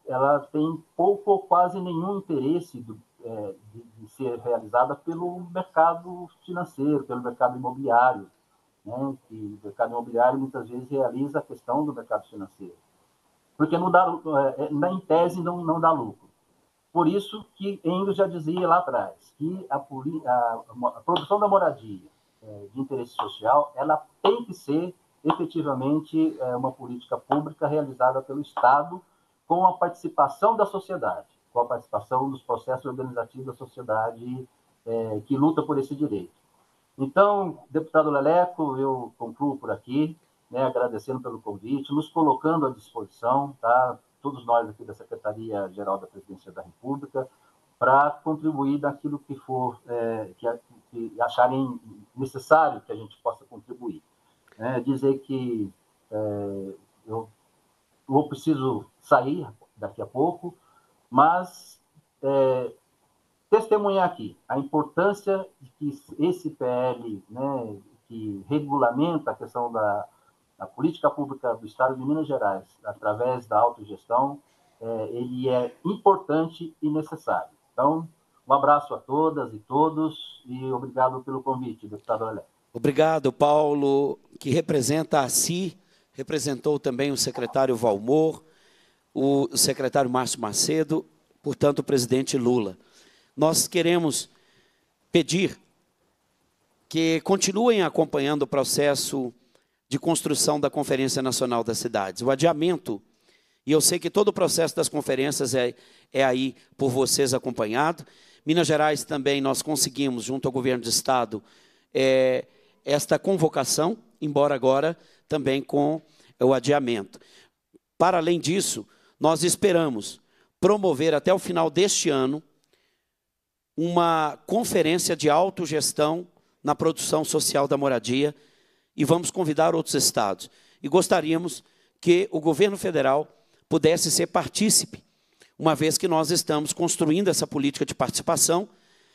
ela tem pouco ou quase nenhum interesse do, é, de, de, ser realizada pelo mercado financeiro, pelo mercado imobiliário, né? que o mercado imobiliário muitas vezes realiza a questão do mercado financeiro, porque não dá, é, é, na em tese não, não dá lucro. Por isso que Engels já dizia lá atrás que a, a, a produção da moradia de interesse social ela tem que ser efetivamente uma política pública realizada pelo Estado com a participação da sociedade com a participação dos processos organizativos da sociedade é, que luta por esse direito. Então, deputado Leleco, eu concluo por aqui, né, agradecendo pelo convite, nos colocando à disposição, tá? todos nós aqui da Secretaria-Geral da Presidência da República, para contribuir daquilo que for, é, que, que, acharem necessário que a gente possa contribuir. É, dizer que é, eu vou preciso sair daqui a pouco, mas é, testemunhar aqui a importância de que esse PL, né, que regulamenta a questão da, da, política pública do Estado de Minas Gerais através da autogestão, é, ele é importante e necessário. Então, um abraço a todas e todos e obrigado pelo convite, deputado Alé. Obrigado, Paulo, que representa a si, representou também o secretário Valmor o secretário Márcio Macedo, portanto, o presidente Lula. Nós queremos pedir que continuem acompanhando o processo de construção da Conferência Nacional das Cidades. O adiamento, e eu sei que todo o processo das conferências é, é aí por vocês acompanhado. Minas Gerais também nós conseguimos, junto ao governo de Estado, é, esta convocação, embora agora também com o adiamento. Para além disso, nós esperamos promover até o final deste ano uma conferência de autogestão na produção social da moradia e vamos convidar outros estados. E gostaríamos que o governo federal pudesse ser partícipe, uma vez que nós estamos construindo essa política de participação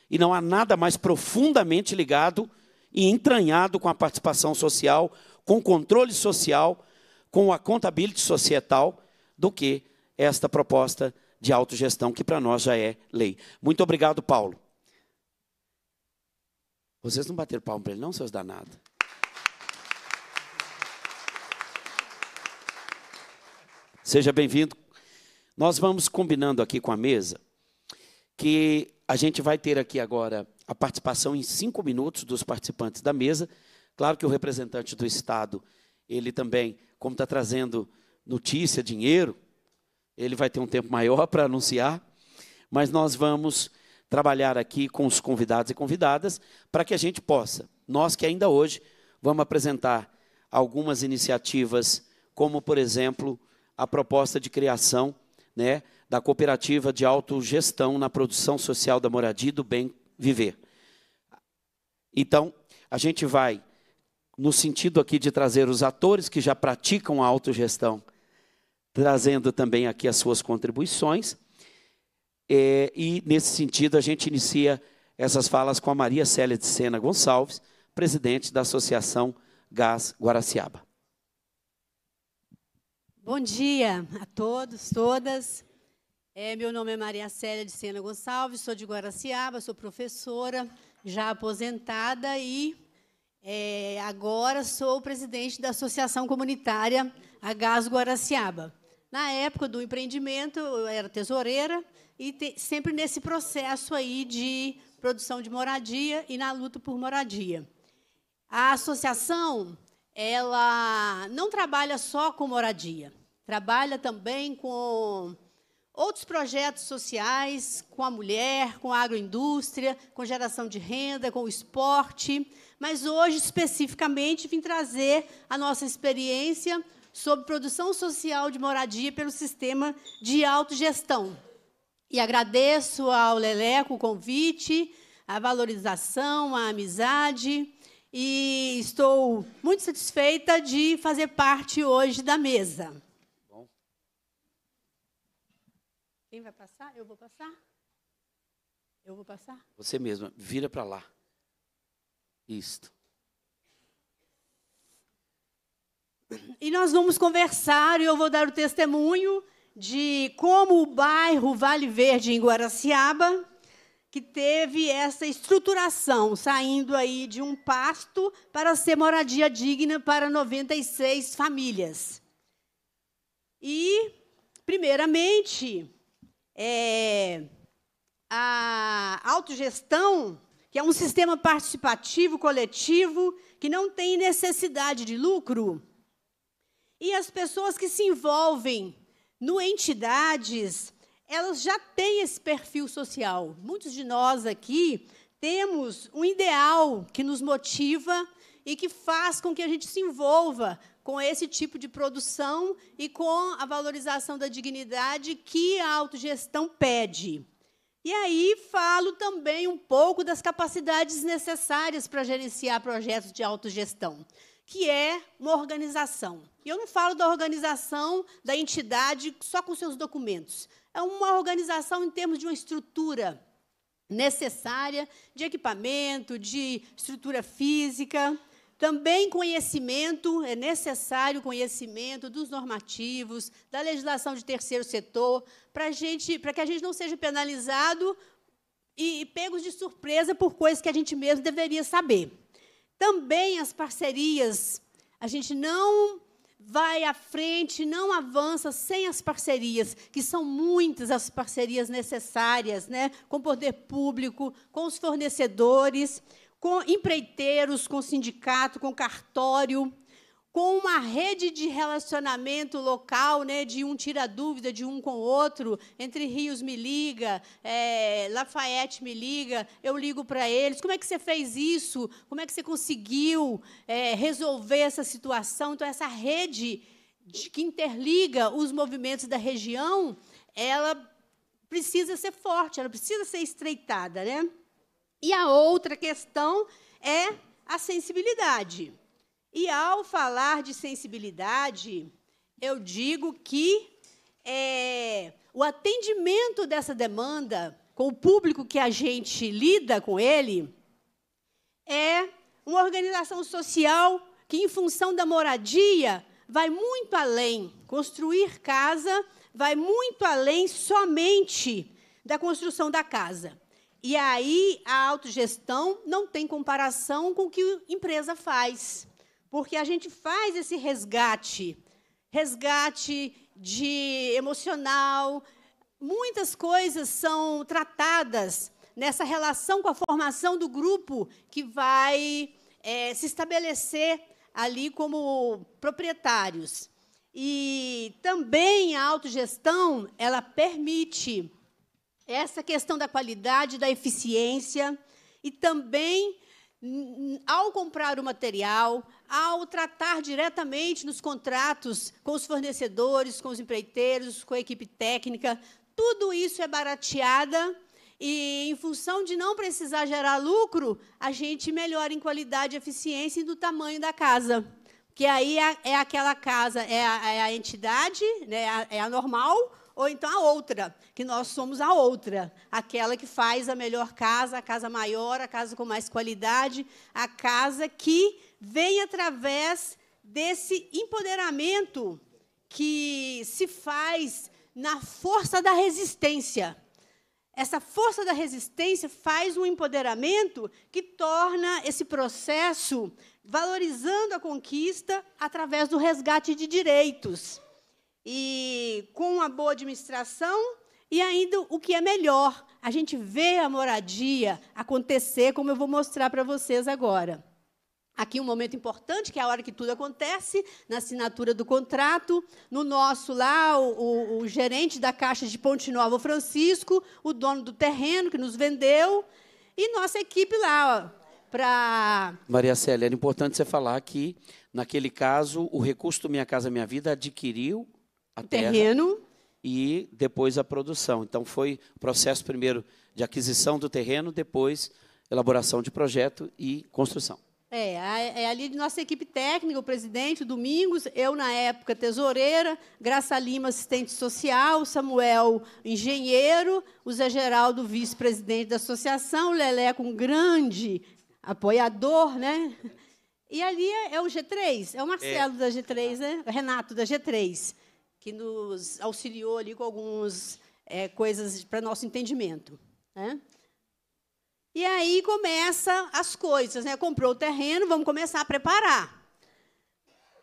e não há nada mais profundamente ligado e entranhado com a participação social, com o controle social, com a contabilidade societal, do que esta proposta de autogestão que para nós já é lei. Muito obrigado, Paulo. Vocês não bateram palma para ele, não, seus danados? Seja bem-vindo. Nós vamos combinando aqui com a mesa que a gente vai ter aqui agora a participação em cinco minutos dos participantes da mesa. Claro que o representante do Estado, ele também, como está trazendo notícia, dinheiro, ele vai ter um tempo maior para anunciar, mas nós vamos trabalhar aqui com os convidados e convidadas para que a gente possa, nós que ainda hoje vamos apresentar algumas iniciativas, como por exemplo a proposta de criação né, da cooperativa de autogestão na produção social da moradia e do bem viver. Então, a gente vai no sentido aqui de trazer os atores que já praticam a autogestão trazendo também aqui as suas contribuições. É, e, nesse sentido, a gente inicia essas falas com a Maria Célia de Sena Gonçalves, presidente da Associação Gás Guaraciaba. Bom dia a todos, todas. É, meu nome é Maria Célia de Sena Gonçalves, sou de Guaraciaba, sou professora, já aposentada e é, agora sou presidente da Associação Comunitária a Gás Guaraciaba. Na época do empreendimento, eu era tesoureira e te, sempre nesse processo aí de produção de moradia e na luta por moradia. A associação ela não trabalha só com moradia, trabalha também com outros projetos sociais, com a mulher, com a agroindústria, com geração de renda, com o esporte. Mas hoje, especificamente, vim trazer a nossa experiência sobre produção social de moradia pelo sistema de autogestão. E agradeço ao Leleco o convite, a valorização, a amizade, e estou muito satisfeita de fazer parte hoje da mesa. Bom. Quem vai passar? Eu vou passar? Eu vou passar? Você mesma, vira para lá. Isto. E nós vamos conversar e eu vou dar o testemunho de como o bairro Vale Verde em Guaraciaba que teve essa estruturação, saindo aí de um pasto para ser moradia digna para 96 famílias. E, primeiramente, é, a autogestão, que é um sistema participativo, coletivo, que não tem necessidade de lucro, e as pessoas que se envolvem no entidades, elas já têm esse perfil social. Muitos de nós aqui temos um ideal que nos motiva e que faz com que a gente se envolva com esse tipo de produção e com a valorização da dignidade que a autogestão pede. E aí falo também um pouco das capacidades necessárias para gerenciar projetos de autogestão que é uma organização. E eu não falo da organização da entidade só com seus documentos. É uma organização em termos de uma estrutura necessária de equipamento, de estrutura física, também conhecimento, é necessário conhecimento dos normativos, da legislação de terceiro setor, para que a gente não seja penalizado e, e pegos de surpresa por coisas que a gente mesmo deveria saber. Também as parcerias. A gente não vai à frente, não avança sem as parcerias, que são muitas as parcerias necessárias, né? com o poder público, com os fornecedores, com empreiteiros, com sindicato, com cartório com uma rede de relacionamento local, né, de um tira dúvida de um com o outro, entre Rios me liga, é, Lafayette me liga, eu ligo para eles. Como é que você fez isso? Como é que você conseguiu é, resolver essa situação? Então, essa rede de, que interliga os movimentos da região, ela precisa ser forte, ela precisa ser estreitada. Né? E a outra questão é a sensibilidade. E ao falar de sensibilidade, eu digo que é, o atendimento dessa demanda com o público que a gente lida com ele é uma organização social que, em função da moradia, vai muito além. Construir casa vai muito além somente da construção da casa. E aí a autogestão não tem comparação com o que a empresa faz porque a gente faz esse resgate resgate de emocional. Muitas coisas são tratadas nessa relação com a formação do grupo que vai é, se estabelecer ali como proprietários. E também a autogestão, ela permite essa questão da qualidade, da eficiência, e também, ao comprar o material, ao tratar diretamente nos contratos com os fornecedores, com os empreiteiros, com a equipe técnica. Tudo isso é barateada e, em função de não precisar gerar lucro, a gente melhora em qualidade, eficiência e do tamanho da casa. Que aí é, é aquela casa, é a, é a entidade, né, é a é normal, ou então a outra, que nós somos a outra, aquela que faz a melhor casa, a casa maior, a casa com mais qualidade, a casa que vem através desse empoderamento que se faz na força da resistência. Essa força da resistência faz um empoderamento que torna esse processo valorizando a conquista através do resgate de direitos e com uma boa administração e ainda o que é melhor, a gente vê a moradia acontecer, como eu vou mostrar para vocês agora. Aqui um momento importante, que é a hora que tudo acontece, na assinatura do contrato. No nosso lá, o, o, o gerente da Caixa de Ponte Nova, o Francisco, o dono do terreno que nos vendeu, e nossa equipe lá, para. Maria Célia, era importante você falar que, naquele caso, o recurso do Minha Casa Minha Vida adquiriu a terreno terra, e depois a produção. Então foi o processo primeiro de aquisição do terreno, depois elaboração de projeto e construção. É, é ali de nossa equipe técnica, o presidente, o Domingos, eu na época tesoureira, Graça Lima, assistente social, Samuel, engenheiro, o Zé Geraldo, vice-presidente da associação, lelé com um grande apoiador, né? E ali é, é o G3, é o Marcelo é. da G3, né? Renato da G3 que nos auxiliou ali com algumas é, coisas para nosso entendimento. Né? E aí começa as coisas, né? Comprou o terreno, vamos começar a preparar.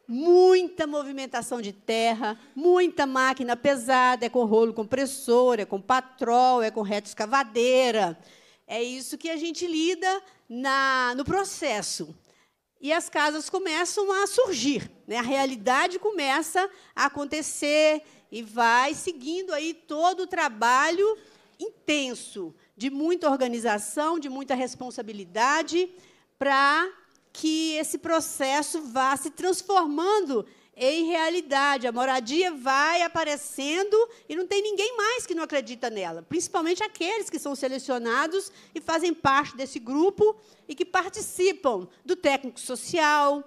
Muita movimentação de terra, muita máquina pesada, é com rolo compressor, é com patrol, é com reto escavadeira. É isso que a gente lida na, no processo e as casas começam a surgir, né? a realidade começa a acontecer e vai seguindo aí todo o trabalho intenso de muita organização, de muita responsabilidade para que esse processo vá se transformando em realidade. A moradia vai aparecendo e não tem ninguém mais que não acredita nela, principalmente aqueles que são selecionados e fazem parte desse grupo e que participam do técnico social,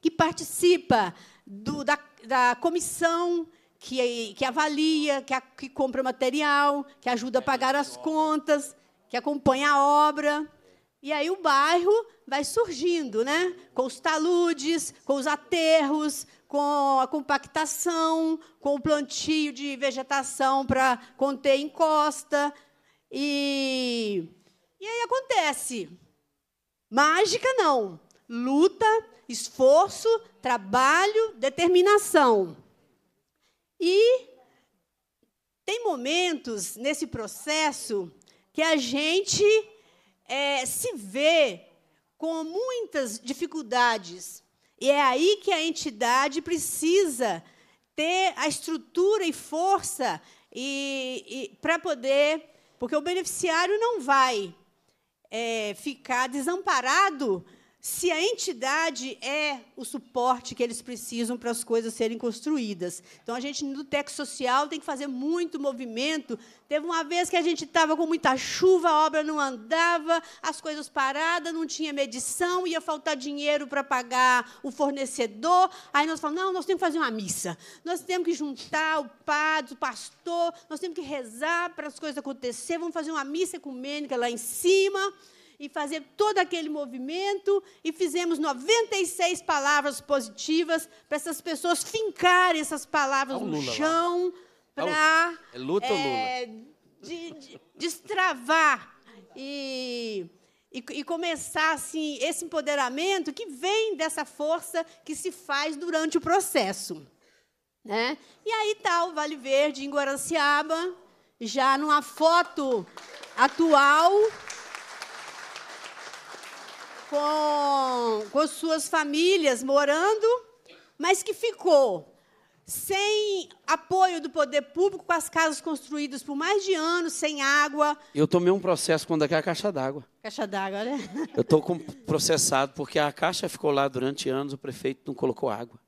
que participa do, da, da comissão que, que avalia, que, a, que compra material, que ajuda a pagar as contas, que acompanha a obra. E aí o bairro vai surgindo, né? com os taludes, com os aterros, com a compactação, com o plantio de vegetação para conter encosta. E, e aí acontece. Mágica não. Luta, esforço, trabalho, determinação. E tem momentos nesse processo que a gente é, se vê com muitas dificuldades, e é aí que a entidade precisa ter a estrutura e força e, e para poder. Porque o beneficiário não vai é, ficar desamparado se a entidade é o suporte que eles precisam para as coisas serem construídas. Então, a gente, no TEC Social, tem que fazer muito movimento. Teve uma vez que a gente estava com muita chuva, a obra não andava, as coisas paradas, não tinha medição, ia faltar dinheiro para pagar o fornecedor. Aí nós falamos, não, nós temos que fazer uma missa. Nós temos que juntar o padre, o pastor, nós temos que rezar para as coisas acontecerem. vamos fazer uma missa ecumênica lá em cima e fazer todo aquele movimento e fizemos 96 palavras positivas para essas pessoas fincarem essas palavras é no chão para é luta é, De, de, destravar e, e, e começar assim esse empoderamento que vem dessa força que se faz durante o processo. Né? E aí está o Vale Verde, em Guaranciaba, já numa foto atual, com, com suas famílias morando, mas que ficou sem apoio do poder público, com as casas construídas por mais de anos, sem água. Eu tomei um processo quando aqui é a caixa d'água. Caixa d'água, né? Eu estou processado porque a caixa ficou lá durante anos, o prefeito não colocou água.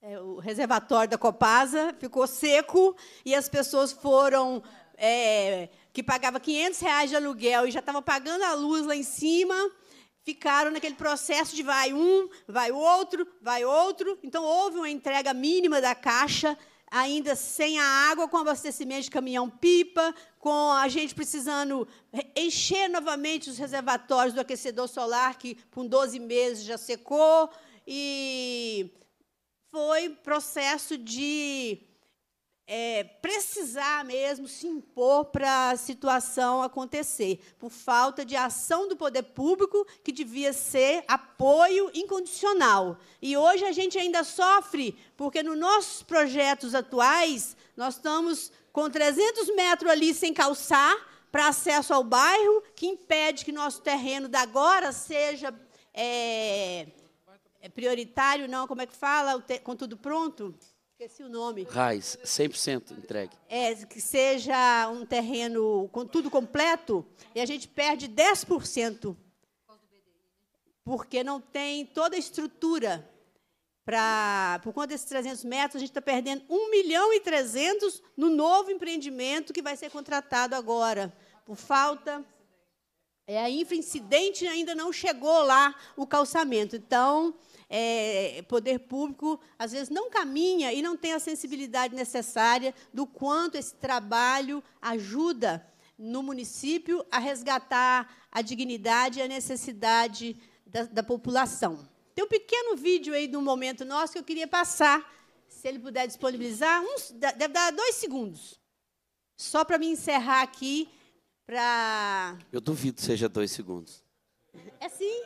É, o reservatório da Copasa ficou seco e as pessoas foram é, que pagava 500 reais de aluguel e já estava pagando a luz lá em cima ficaram naquele processo de vai um, vai outro, vai outro. Então houve uma entrega mínima da caixa, ainda sem a água, com abastecimento de caminhão-pipa, com a gente precisando encher novamente os reservatórios do aquecedor solar, que com 12 meses já secou. E foi processo de é, precisar mesmo se impor para a situação acontecer, por falta de ação do poder público, que devia ser apoio incondicional. E hoje a gente ainda sofre, porque nos nossos projetos atuais, nós estamos com 300 metros ali sem calçar para acesso ao bairro, que impede que nosso terreno da agora seja. É, é prioritário, não, como é que fala? Com tudo pronto? Esqueci o nome. Raiz, 100% entregue. É, que seja um terreno com tudo completo, e a gente perde 10%, porque não tem toda a estrutura. Pra, por conta desses 300 metros, a gente está perdendo 1 milhão e 300 no novo empreendimento que vai ser contratado agora. Por falta é a infra incidente ainda não chegou lá o calçamento. Então, é, poder público, às vezes, não caminha e não tem a sensibilidade necessária do quanto esse trabalho ajuda no município a resgatar a dignidade e a necessidade da, da população. Tem um pequeno vídeo aí do momento nosso que eu queria passar, se ele puder disponibilizar, uns, deve dar dois segundos. Só para me encerrar aqui, para. Eu duvido que seja dois segundos. É sim.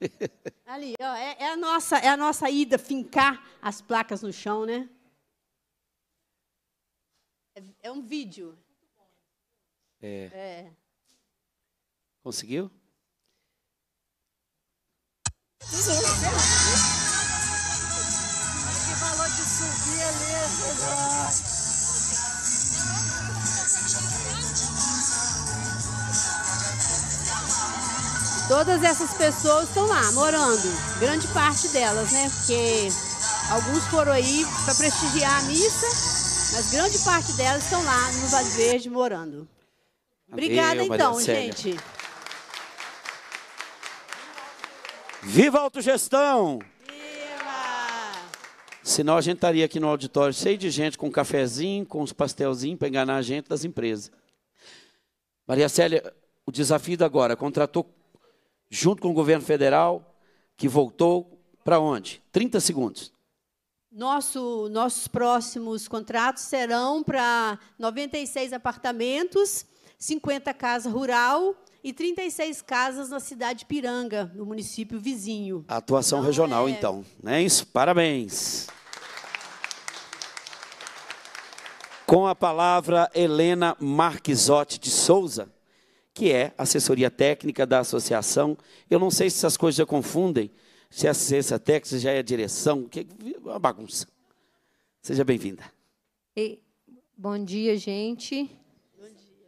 Ali, ó, é, é, a nossa, é a nossa ida fincar as placas no chão, né? É, é um vídeo. É. é. Conseguiu? Que valor de subir ali, né? Todas essas pessoas estão lá morando, grande parte delas, né? Porque alguns foram aí para prestigiar a missa, mas grande parte delas estão lá no Vale Verde morando. Obrigada então, gente. Viva a autogestão! Senão a gente estaria aqui no auditório cheio de gente com um cafezinho, com os pastelzinhos para enganar a gente das empresas. Maria Célia, o desafio agora, contratou junto com o governo federal, que voltou para onde? 30 segundos. Nosso, nossos próximos contratos serão para 96 apartamentos, 50 casas rural e 36 casas na cidade de Piranga, no município vizinho. Atuação então, regional, é... então. É isso? Parabéns. Com a palavra, Helena Marquisotti de Souza que é assessoria técnica da associação. Eu não sei se essas coisas já confundem, se é assistência técnica, se já é direção, que é uma bagunça. Seja bem-vinda. Bom dia, gente. Bom dia.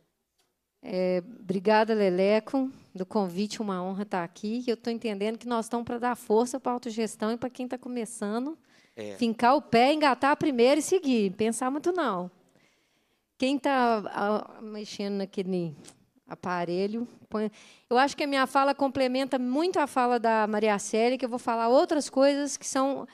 É, obrigada, Leleco, do convite, uma honra estar aqui. Eu estou entendendo que nós estamos para dar força para a autogestão e para quem está começando. É. Fincar o pé, engatar primeiro e seguir. Pensar muito não. Quem está mexendo naquele aparelho. Eu acho que a minha fala complementa muito a fala da Maria Célia, que eu vou falar outras coisas que são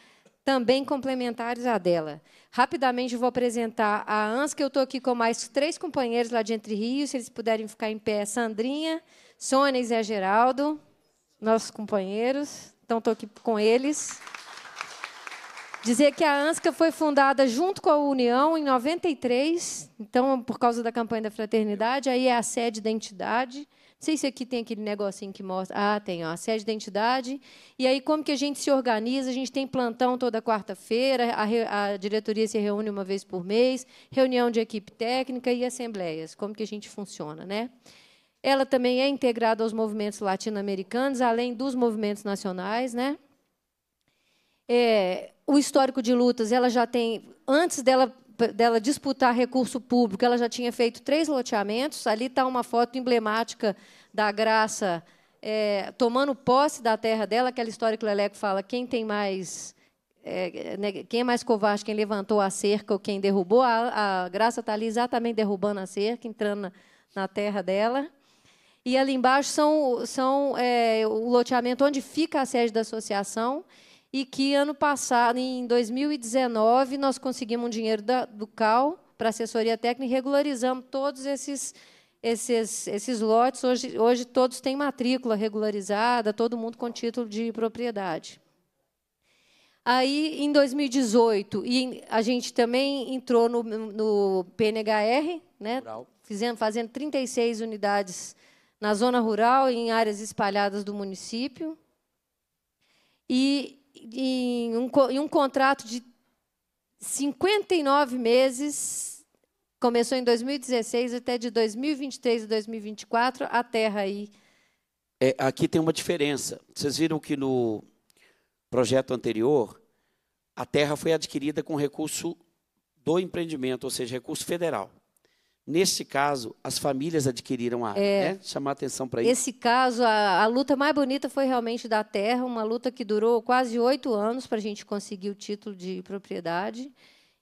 também complementares à dela. Rapidamente vou apresentar a ANS, que eu estou aqui com mais três companheiros lá de Entre Rios, se eles puderem ficar em pé, Sandrinha, Sônia e Zé Geraldo, nossos companheiros. Então, estou aqui com eles. Dizer que a ANSCA foi fundada junto com a União em 93, então, por causa da campanha da fraternidade, aí é a sede da entidade. Não sei se aqui tem aquele negocinho que mostra. Ah, tem, ó, a sede da entidade. E aí, como que a gente se organiza? A gente tem plantão toda quarta-feira, a, a diretoria se reúne uma vez por mês, reunião de equipe técnica e assembleias. Como que a gente funciona, né? Ela também é integrada aos movimentos latino-americanos, além dos movimentos nacionais. Né? É, o histórico de lutas, ela já tem, antes dela, dela disputar recurso público, ela já tinha feito três loteamentos. Ali está uma foto emblemática da Graça é, tomando posse da terra dela, aquela história que o Leleco fala: quem tem mais. É, né, quem é mais covarde, quem levantou a cerca ou quem derrubou, a, a Graça está ali exatamente derrubando a cerca, entrando na, na terra dela. E ali embaixo são, são é, o loteamento onde fica a sede da associação e que ano passado, em 2019, nós conseguimos um dinheiro da, do CAL para assessoria técnica e regularizamos todos esses, esses, esses lotes. Hoje, hoje todos têm matrícula regularizada, todo mundo com título de propriedade. Aí, em 2018, e a gente também entrou no, no PNHR, né? fazendo 36 unidades na zona rural, em áreas espalhadas do município. E em um, em um contrato de 59 meses, começou em 2016 até de 2023 e 2024, a terra aí. É, aqui tem uma diferença. Vocês viram que no projeto anterior, a terra foi adquirida com recurso do empreendimento, ou seja, recurso federal. Neste caso, as famílias adquiriram a é, né? chamar atenção para isso. Esse caso, a, a, luta mais bonita foi realmente da terra, uma luta que durou quase oito anos para a gente conseguir o título de propriedade.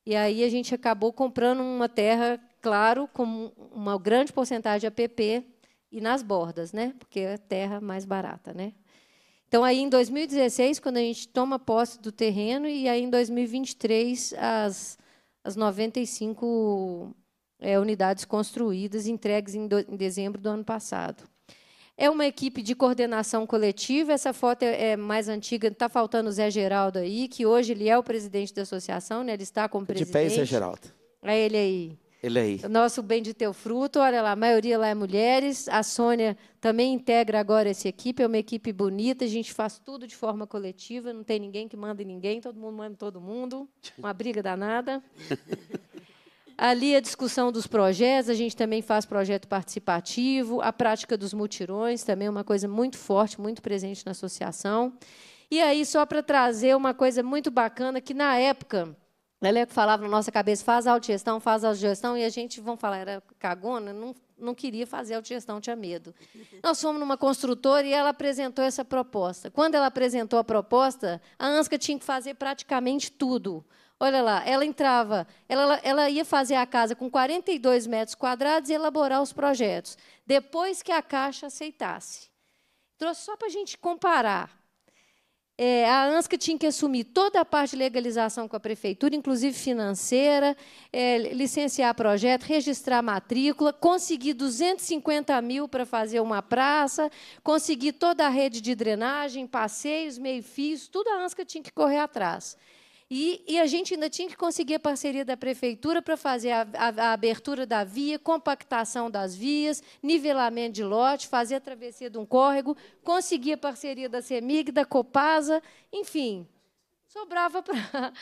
E aí a gente acabou comprando uma terra, claro, com uma grande porcentagem APP e nas bordas, né? Porque é terra mais barata, né? Então, aí em 2016, quando a gente toma posse do terreno, e aí em 2023, as, as 95 é, unidades construídas, entregues em, do, em dezembro do ano passado. É uma equipe de coordenação coletiva. Essa foto é, é mais antiga, está faltando o Zé Geraldo aí, que hoje ele é o presidente da associação, né? ele está com o presidente. De pé, Zé Geraldo. É ele aí. Ele aí. Nosso bem de teu fruto, olha lá, a maioria lá é mulheres. A Sônia também integra agora essa equipe, é uma equipe bonita, a gente faz tudo de forma coletiva, não tem ninguém que manda em ninguém, todo mundo manda em todo mundo. Uma briga danada. Ali a discussão dos projetos, a gente também faz projeto participativo, a prática dos mutirões também é uma coisa muito forte, muito presente na associação. E aí, só para trazer uma coisa muito bacana, que na época, Leleco falava na nossa cabeça, faz autogestão, faz autogestão, e a gente, vamos falar, era cagona, não, não queria fazer autogestão, tinha medo. Nós fomos numa construtora e ela apresentou essa proposta. Quando ela apresentou a proposta, a ANSCA tinha que fazer praticamente tudo. Olha lá, ela entrava, ela, ela ia fazer a casa com 42 metros quadrados e elaborar os projetos, depois que a Caixa aceitasse. Trouxe só para a gente comparar. É, a ANSCA tinha que assumir toda a parte de legalização com a prefeitura, inclusive financeira, é, licenciar projeto, registrar matrícula, conseguir 250 mil para fazer uma praça, conseguir toda a rede de drenagem, passeios, meio-fios, tudo a ANSCA tinha que correr atrás. E, e, a gente ainda tinha que conseguir a parceria da prefeitura para fazer a, a, a, abertura da via, compactação das vias, nivelamento de lote, fazer a travessia de um córrego, conseguir a parceria da CEMIG, da Copasa, enfim. Sobrava para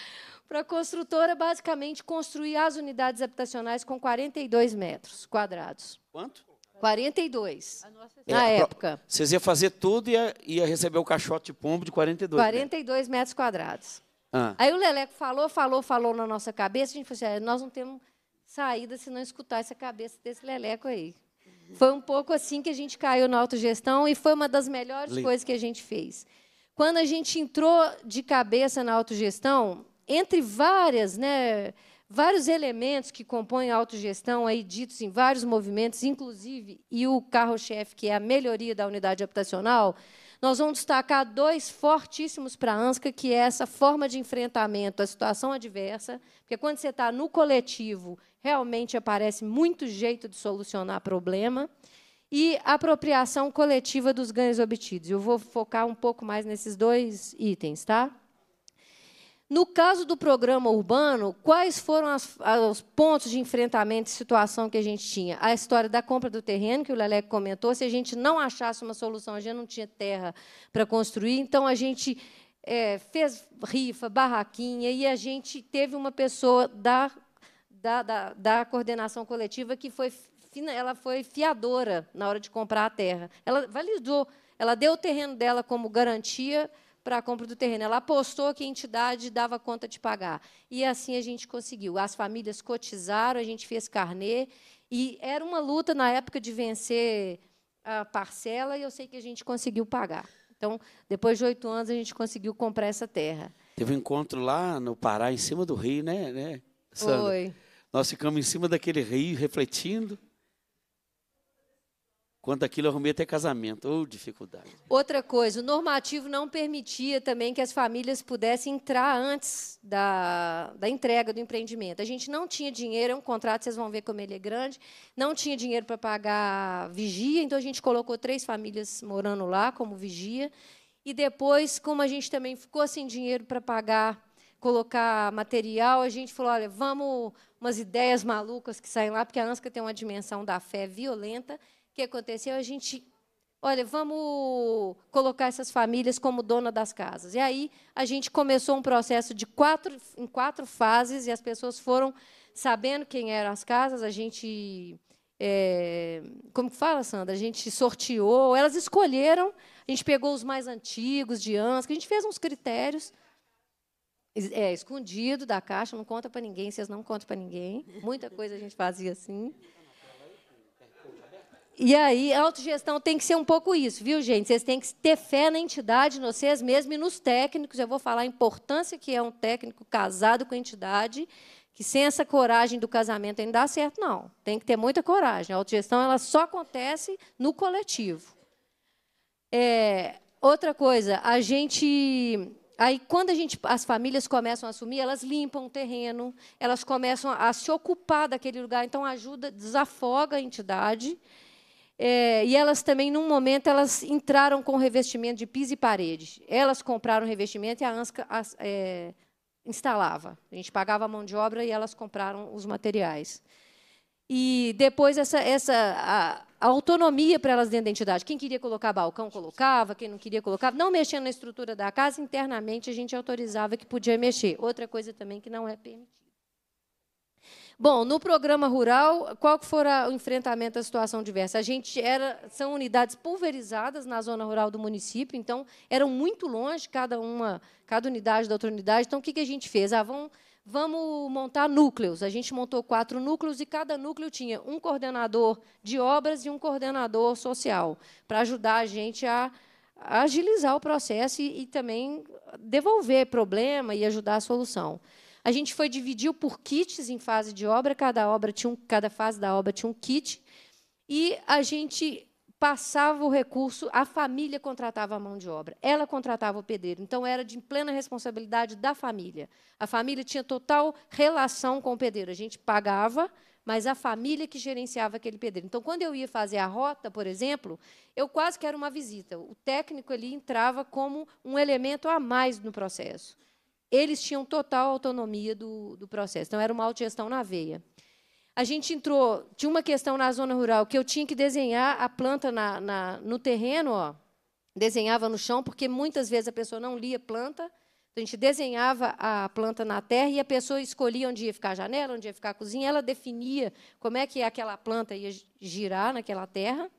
a construtora, basicamente, construir as unidades habitacionais com 42 metros quadrados. Quanto? 42, é, na época. Vocês iam fazer tudo e ia, ia receber o caixote de pombo de 42 42 metros, metros quadrados. Ah. Aí o Leleco falou, falou, falou na nossa cabeça. A gente falou assim: nós não temos saída se não escutar essa cabeça desse Leleco aí. Foi um pouco assim que a gente caiu na autogestão e foi uma das melhores Lindo. coisas que a gente fez. Quando a gente entrou de cabeça na autogestão, entre várias, né, vários elementos que compõem a autogestão, aí ditos em vários movimentos, inclusive e o carro-chefe que é a melhoria da unidade habitacional, nós vamos destacar dois fortíssimos para a ANSCA, que é essa forma de enfrentamento à situação adversa, porque quando você está no coletivo, realmente aparece muito jeito de solucionar problema, e apropriação coletiva dos ganhos obtidos. Eu vou focar um pouco mais nesses dois itens, tá? No caso do programa urbano, quais foram as, os pontos de enfrentamento e situação que a gente tinha? A história da compra do terreno, que o Leleco comentou, se a gente não achasse uma solução, a gente não tinha terra para construir, então a gente é, fez rifa, barraquinha, e a gente teve uma pessoa da, da, da, da coordenação coletiva que foi, ela foi fiadora na hora de comprar a terra. Ela validou, ela deu o terreno dela como garantia para a compra do terreno. Ela apostou que a entidade dava conta de pagar. E assim a gente conseguiu. As famílias cotizaram, a gente fez carnê. E era uma luta na época de vencer a parcela e eu sei que a gente conseguiu pagar. Então, depois de oito anos, a gente conseguiu comprar essa terra. Teve um encontro lá no Pará, em cima do rio, né, né Sandra? Foi. Nós ficamos em cima daquele rio, refletindo. Quanto aquilo, eu arrumei até casamento. Ou oh, dificuldade. Outra coisa, o normativo não permitia também que as famílias pudessem entrar antes da, da entrega do empreendimento. A gente não tinha dinheiro, é um contrato, vocês vão ver como ele é grande. Não tinha dinheiro para pagar vigia, então a gente colocou três famílias morando lá como vigia. E depois, como a gente também ficou sem dinheiro para pagar colocar material, a gente falou, olha, vamos umas ideias malucas que saem lá, porque a ANSCA tem uma dimensão da fé violenta, o que aconteceu, a gente, olha, vamos colocar essas famílias como dona das casas. E aí a gente começou um processo de quatro, em quatro fases, e as pessoas foram sabendo quem eram as casas, a gente. É, como que fala, Sandra? A gente sorteou, elas escolheram, a gente pegou os mais antigos, de anos, que a gente fez uns critérios. É, escondido da caixa, não conta para ninguém, vocês não contam para ninguém. Muita coisa a gente fazia assim. E aí, a autogestão tem que ser um pouco isso, viu, gente? Vocês têm que ter fé na entidade, em vocês mesmos e nos técnicos. Eu vou falar a importância que é um técnico casado com a entidade, que sem essa coragem do casamento ainda dá certo, não. Tem que ter muita coragem. A autogestão ela só acontece no coletivo. É, outra coisa, a gente Aí, quando a gente, as famílias começam a assumir, elas limpam o terreno, elas começam a se ocupar daquele lugar, então ajuda, desafoga a entidade. É, e elas também, num momento, elas entraram com revestimento de piso e parede. Elas compraram revestimento e a ANSCA as, é, instalava. A gente pagava a mão de obra e elas compraram os materiais. E depois essa, essa a, a autonomia para elas dentro da entidade. Quem queria colocar balcão, colocava, quem não queria colocava. Não mexendo na estrutura da casa, internamente a gente autorizava que podia mexer. Outra coisa também que não é permitida. Bom, no programa rural, qual que foi o enfrentamento à situação diversa? A gente era, são unidades pulverizadas na zona rural do município, então eram muito longe cada uma, cada unidade da outra unidade. Então o que, que a gente fez? Ah, vamos, vamos montar núcleos. A gente montou quatro núcleos e cada núcleo tinha um coordenador de obras e um coordenador social para ajudar a gente a agilizar o processo e, e, também devolver problema e ajudar a solução. A gente foi dividiu por kits em fase de obra, cada obra tinha um, cada fase da obra tinha um kit, e a gente passava o recurso, a família contratava a mão de obra, ela contratava o pedreiro. Então era de plena responsabilidade da família. A família tinha total relação com o pedreiro. A gente pagava, mas a família que gerenciava aquele pedreiro. Então, quando eu ia fazer a rota, por exemplo, eu quase que era uma visita. O técnico ele entrava como um elemento a mais no processo eles tinham total autonomia do, do processo. Então, era uma autogestão na veia. A gente entrou, tinha uma questão na zona rural, que eu tinha que desenhar a planta na, na, no terreno, ó, desenhava no chão, porque muitas vezes a pessoa não lia planta, a gente desenhava a planta na terra e a pessoa escolhia onde ia ficar a janela, onde ia ficar a cozinha, ela definia como é que aquela planta ia girar naquela terra.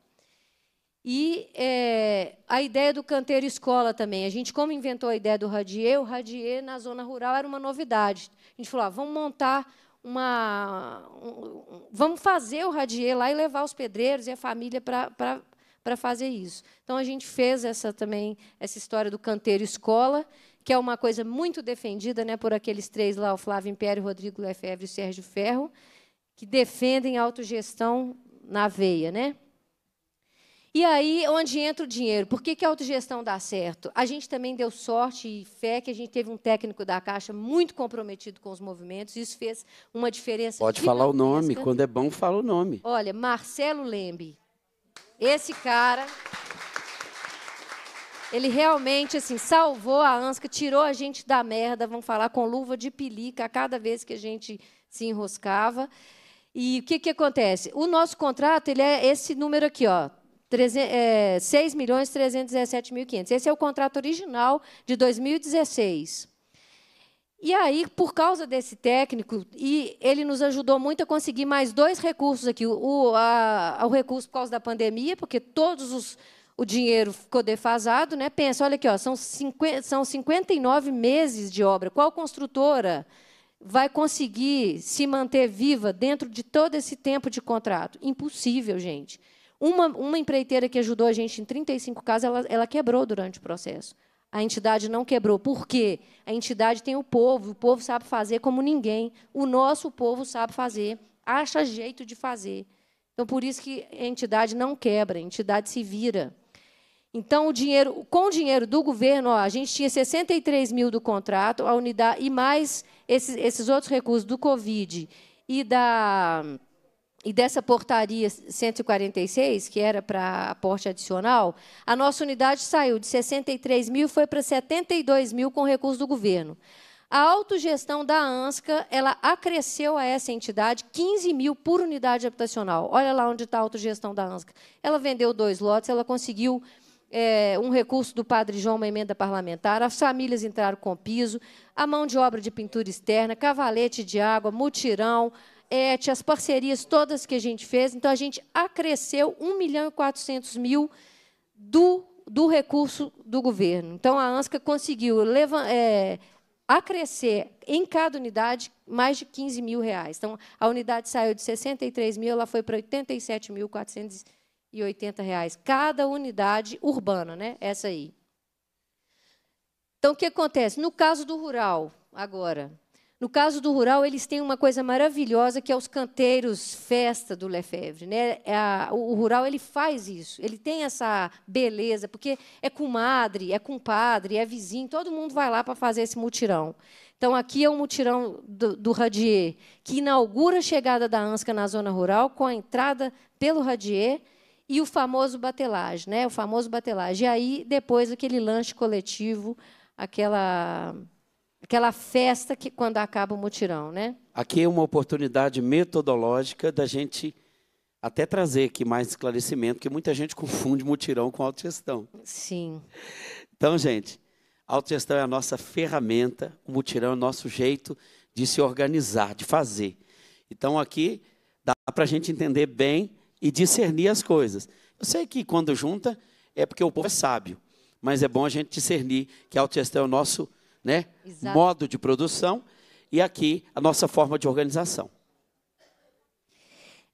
E é, a ideia do canteiro escola também. A gente, como inventou a ideia do radier, o radier na zona rural era uma novidade. A gente falou, ah, vamos montar uma... Um, vamos fazer o radier lá e levar os pedreiros e a família para para fazer isso. Então a gente fez essa também essa história do canteiro escola, que é uma coisa muito defendida, né, por aqueles três lá, o Flávio Império, Rodrigo Lefebvre e o Sérgio Ferro, que defendem a autogestão na veia, né? E aí, onde entra o dinheiro? Por que, que a autogestão dá certo? A gente também deu sorte e fé que a gente teve um técnico da Caixa muito comprometido com os movimentos, isso fez uma diferença. Pode falar o nome, quando é bom, fala o nome. Olha, Marcelo Lembe. Esse cara. Ele realmente assim salvou a Ansca, tirou a gente da merda, vamos falar com luva de pelica a cada vez que a gente se enroscava. E o que, que acontece? O nosso contrato ele é esse número aqui, ó, eh, mil 6.317.500. Esse é o contrato original de 2016. E aí, por causa desse técnico, e ele nos ajudou muito a conseguir mais dois recursos aqui. O, a, o recurso por causa da pandemia, porque todos os o dinheiro ficou defasado, né? Pensa, olha aqui, ó, são, 50, são 59 meses de obra. Qual construtora vai conseguir se manter viva dentro de todo esse tempo de contrato? Impossível, gente. Uma, uma empreiteira que ajudou a gente em 35 casos, ela, ela quebrou durante o processo. A entidade não quebrou. Por quê? A entidade tem o povo, o povo sabe fazer como ninguém. O nosso povo sabe fazer, acha jeito de fazer. Então, por isso que a entidade não quebra, a entidade se vira. Então, o dinheiro, com o dinheiro do governo, ó, a gente tinha 63 mil do contrato, a unidade, e mais esses, esses outros recursos do Covid e da e dessa portaria 146, que era para aporte adicional, a nossa unidade saiu de 63 mil foi para 72 mil com recurso do governo. A autogestão da ANSCA, ela acresceu a essa entidade 15 mil por unidade habitacional. Olha lá onde está a autogestão da ANSCA. Ela vendeu dois lotes, ela conseguiu é, um recurso do padre João, uma emenda parlamentar, as famílias entraram com piso, a mão de obra de pintura externa, cavalete de água, mutirão, ET, as parcerias todas que a gente fez. Então, a gente acresceu 1 milhão e 400 mil do, do recurso do governo. Então, a ANSCA conseguiu levar, é, acrescer em cada unidade mais de 15 mil reais. Então, a unidade saiu de 63 mil, ela foi para mil 480 reais. Cada unidade urbana, né? essa aí. Então, o que acontece? No caso do rural, agora, no caso do rural, eles têm uma coisa maravilhosa que é os canteiros festa do Lefebvre. Né? É o, rural ele faz isso, ele tem essa beleza, porque é com madre, é com padre, é vizinho, todo mundo vai lá para fazer esse mutirão. Então, aqui é um mutirão do, do Radier, que inaugura a chegada da ANSCA na zona rural com a entrada pelo Radier e o famoso batelagem, né? o famoso batelage. E aí, depois, aquele lanche coletivo, aquela Aquela festa que quando acaba o mutirão, né? Aqui é uma oportunidade metodológica da gente até trazer aqui mais esclarecimento, que muita gente confunde mutirão com autogestão. Sim. Então, gente, autogestão é a nossa ferramenta, o mutirão é o nosso jeito de se organizar, de fazer. Então, aqui dá para a gente entender bem e discernir as coisas. Eu sei que quando junta é porque o povo é sábio, mas é bom a gente discernir que a autogestão é o nosso né? Exato. modo de produção, e aqui a nossa forma de organização.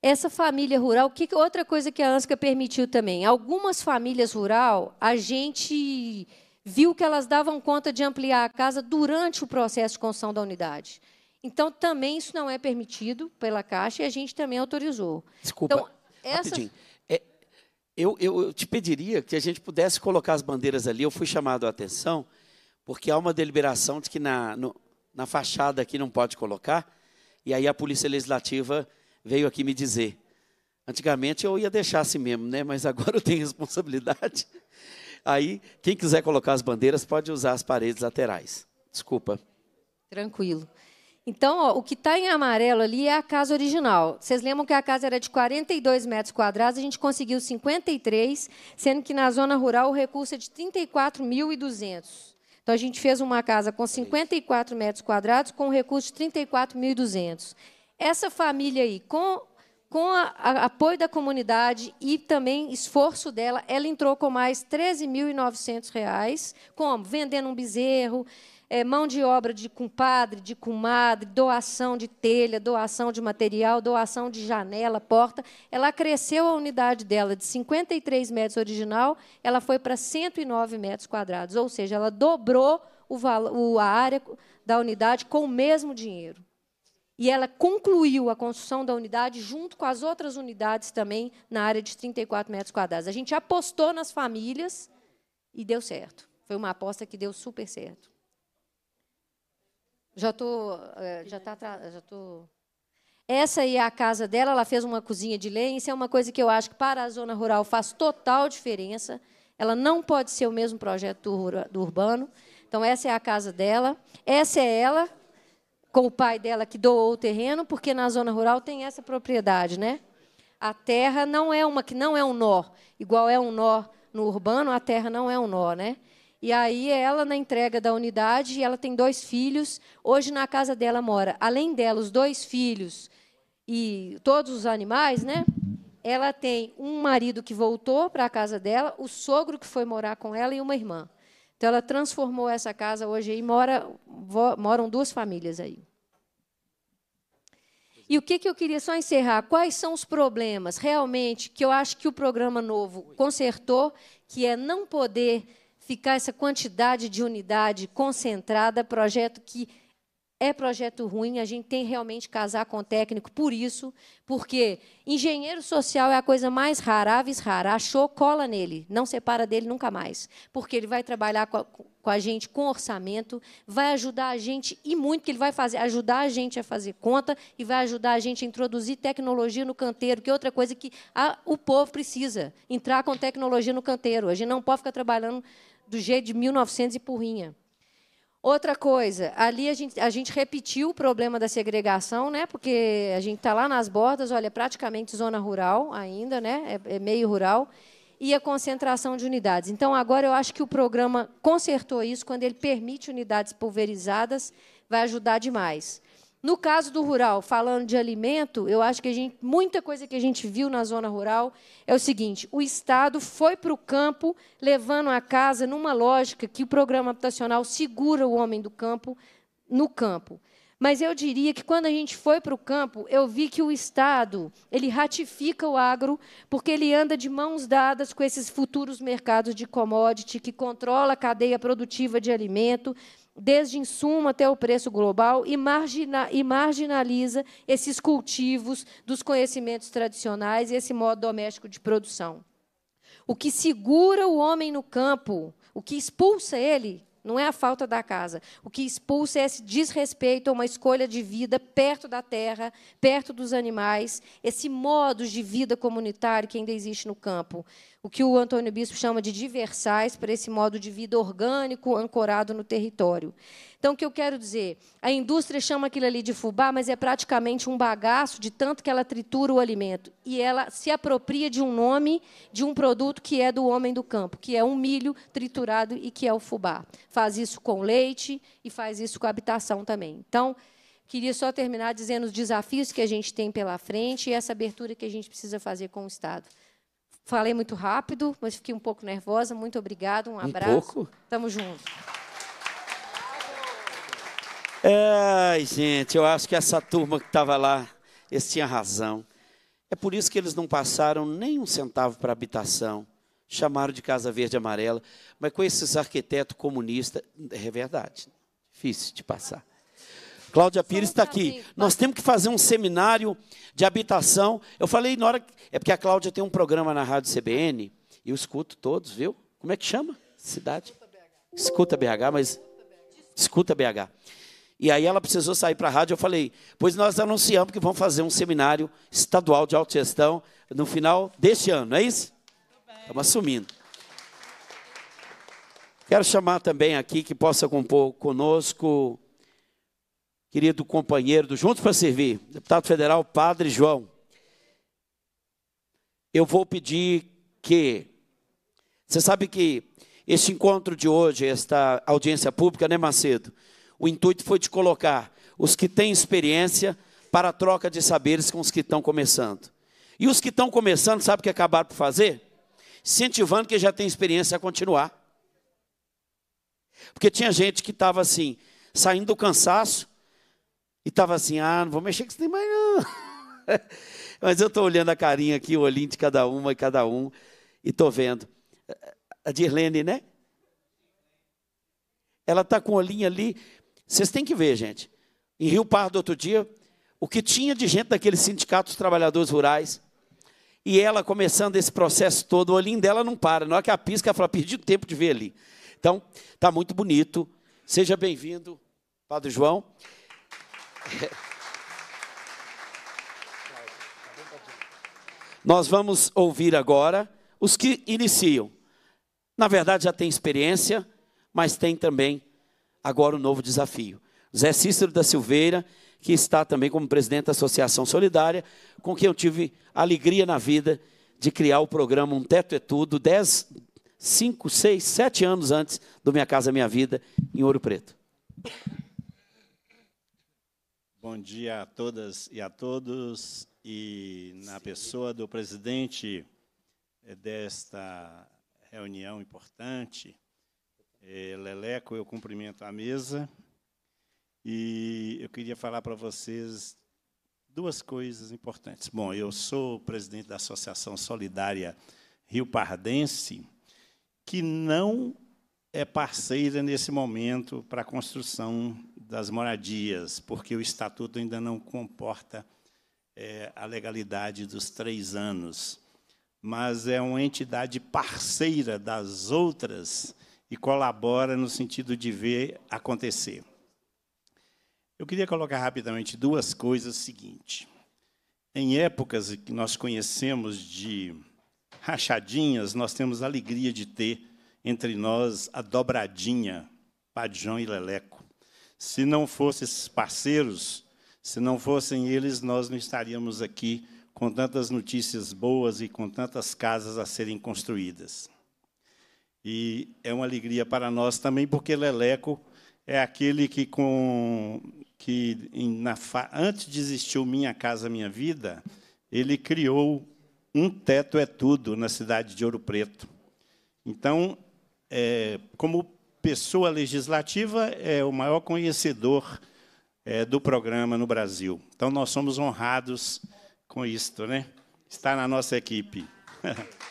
Essa família rural, que outra coisa que a ANSCA permitiu também? Algumas famílias rural, a gente viu que elas davam conta de ampliar a casa durante o processo de construção da unidade. Então, também isso não é permitido pela Caixa e a gente também autorizou. Desculpa, então, essa... rapidinho. É, eu, eu, eu te pediria que a gente pudesse colocar as bandeiras ali. Eu fui chamado a atenção porque há uma deliberação de que na, no, na fachada aqui não pode colocar, e aí a Polícia Legislativa veio aqui me dizer. Antigamente eu ia deixar assim mesmo, né? mas agora eu tenho responsabilidade. Aí, quem quiser colocar as bandeiras pode usar as paredes laterais. Desculpa. Tranquilo. Então, ó, o que está em amarelo ali é a casa original. Vocês lembram que a casa era de 42 metros quadrados, a gente conseguiu 53, sendo que na zona rural o recurso é de 34.200. Então, a gente fez uma casa com 54 é metros quadrados, com um recurso de 34.200. Essa família aí, com, com a, a, apoio da comunidade e também esforço dela, ela entrou com mais R$ 13.900. Como? Vendendo um bezerro, é, mão de obra de compadre, de comadre, doação de telha, doação de material, doação de janela, porta. Ela cresceu a unidade dela de 53 metros original, ela foi para 109 metros quadrados, ou seja, ela dobrou o, valor, a área da unidade com o mesmo dinheiro. E ela concluiu a construção da unidade junto com as outras unidades também na área de 34 metros quadrados. A gente apostou nas famílias e deu certo. Foi uma aposta que deu super certo. Já estou. Eh, tá já tô. Essa aí é a casa dela, ela fez uma cozinha de lenha, isso é uma coisa que eu acho que para a zona rural faz total diferença. Ela não pode ser o mesmo projeto do urbano. Então essa é a casa dela, essa é ela com o pai dela que doou o terreno, porque na zona rural tem essa propriedade, né? A terra não é uma que não é um nó, igual é um nó no urbano, a terra não é um nó, né? E aí ela na entrega da unidade, ela tem dois filhos. Hoje na casa dela mora, além dela, os dois filhos e todos os animais, né? Ela tem um marido que voltou para a casa dela, o sogro que foi morar com ela e uma irmã. Então ela transformou essa casa hoje aí mora moram duas famílias aí. E o que, que eu queria só encerrar? Quais são os problemas realmente que eu acho que o programa novo consertou, que é não poder ficar essa quantidade de unidade concentrada, projeto que é projeto ruim, a gente tem realmente que casar com o técnico por isso, porque engenheiro social é a coisa mais rara, aves rara, achou, cola nele, não separa dele nunca mais, porque ele vai trabalhar com a, com a gente com orçamento, vai ajudar a gente e muito, que ele vai fazer, ajudar a gente a fazer conta e vai ajudar a gente a introduzir tecnologia no canteiro, que é outra coisa que a, o povo precisa, entrar com tecnologia no canteiro. A gente não pode ficar trabalhando do jeito de 1900 e porrinha. Outra coisa, ali a gente, a gente repetiu o problema da segregação, né? Porque a gente está lá nas bordas, olha, praticamente zona rural ainda, né? É, é meio rural e a concentração de unidades. Então agora eu acho que o programa consertou isso quando ele permite unidades pulverizadas, vai ajudar demais. No caso do rural, falando de alimento, eu acho que gente, muita coisa que a gente viu na zona rural é o seguinte: o Estado foi para o campo levando a casa numa lógica que o programa habitacional segura o homem do campo no campo. Mas eu diria que quando a gente foi para o campo, eu vi que o Estado ele ratifica o agro, porque ele anda de mãos dadas com esses futuros mercados de commodity que controla a cadeia produtiva de alimento, desde insumo até o preço global, e, margina, e marginaliza esses cultivos dos conhecimentos tradicionais e esse modo doméstico de produção. O que segura o homem no campo, o que expulsa ele, não é a falta da casa. O que expulsa é esse desrespeito a uma escolha de vida perto da terra, perto dos animais, esse modo de vida comunitário que ainda existe no campo o que o Antônio Bispo chama de diversais para esse modo de vida orgânico ancorado no território. Então, o que eu quero dizer? A indústria chama aquilo ali de fubá, mas é praticamente um bagaço de tanto que ela tritura o alimento. E ela se apropria de um nome de um produto que é do homem do campo, que é um milho triturado e que é o fubá. Faz isso com leite e faz isso com habitação também. Então, Queria só terminar dizendo os desafios que a gente tem pela frente e essa abertura que a gente precisa fazer com o Estado. Falei muito rápido, mas fiquei um pouco nervosa. Muito obrigada, um abraço. Um pouco? Tamo junto. Ai, é, gente, eu acho que essa turma que estava lá, eles tinham razão. É por isso que eles não passaram nem um centavo para habitação. Chamaram de Casa Verde Amarela. Mas com esses arquitetos comunistas, é verdade, difícil de passar. Cláudia Pires está aqui. Nós temos que fazer um seminário de habitação. Eu falei na hora. É porque a Cláudia tem um programa na Rádio CBN, eu escuto todos, viu? Como é que chama? Cidade. Escuta BH, mas. Escuta BH. E aí ela precisou sair para a rádio. Eu falei, pois nós anunciamos que vamos fazer um seminário estadual de autogestão no final deste ano, não é isso? Estamos assumindo. Quero chamar também aqui que possa compor conosco querido companheiro do Juntos para Servir, deputado federal Padre João. Eu vou pedir que. Você sabe que este encontro de hoje, esta audiência pública, né, Macedo? O intuito foi de colocar os que têm experiência para a troca de saberes com os que estão começando. E os que estão começando, sabe o que acabaram por fazer? Incentivando quem já tem experiência a continuar. Porque tinha gente que estava assim, saindo do cansaço, e estava assim, ah, não vou mexer com isso nem mais não. Mas eu estou olhando a carinha aqui, o olhinho de cada uma e cada um, e estou vendo. A Dirlene, né? Ela está com o olhinho ali. Vocês têm que ver, gente. Em Rio Pardo, outro dia, o que tinha de gente daquele sindicato dos trabalhadores rurais, e ela começando esse processo todo, o olhinho dela não para. Na hora que a pisca, ela fala, perdi o tempo de ver ali. Então, está muito bonito. Seja bem-vindo, Padre João. Nós vamos ouvir agora os que iniciam. Na verdade, já tem experiência, mas tem também agora um novo desafio. Zé Cícero da Silveira, que está também como presidente da Associação Solidária, com quem eu tive alegria na vida de criar o programa Um Teto é Tudo, 10, 5, 6, 7 anos antes do Minha Casa Minha Vida, em Ouro Preto. Bom dia a todas e a todos. E na pessoa do presidente eh, desta reunião importante, eh, Leleco, eu cumprimento a mesa. E eu queria falar para vocês duas coisas importantes. Bom, eu sou presidente da Associação Solidária Rio Pardense, que não é parceira nesse momento para a construção das moradias, porque o estatuto ainda não comporta é, a legalidade dos três anos, mas é uma entidade parceira das outras e colabora no sentido de ver acontecer. Eu queria colocar rapidamente duas coisas seguinte. Em épocas que nós conhecemos de rachadinhas, nós temos a alegria de ter entre nós a dobradinha Padjão e Leleco. Se não fossem parceiros, se não fossem eles, nós não estaríamos aqui com tantas notícias boas e com tantas casas a serem construídas. E é uma alegria para nós também, porque Leleco é aquele que, com, que antes de existir o Minha Casa Minha Vida, ele criou um teto é tudo na cidade de Ouro Preto. Então, é, como pessoa legislativa, é o maior conhecedor é, do programa no Brasil. Então, nós somos honrados com isto, né? Está na nossa equipe.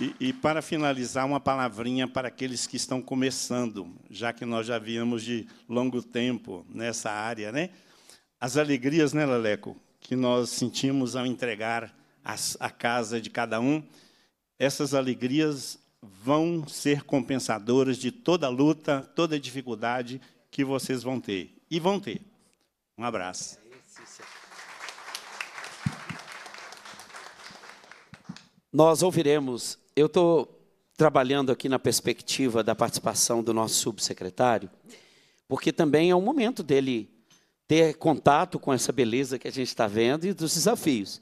E, e, para finalizar, uma palavrinha para aqueles que estão começando, já que nós já viemos de longo tempo nessa área, né? As alegrias, né, Leleco, que nós sentimos ao entregar a casa de cada um essas alegrias vão ser compensadoras de toda luta, toda dificuldade que vocês vão ter. E vão ter. Um abraço. Nós ouviremos. Eu estou trabalhando aqui na perspectiva da participação do nosso subsecretário, porque também é o momento dele ter contato com essa beleza que a gente está vendo e dos desafios.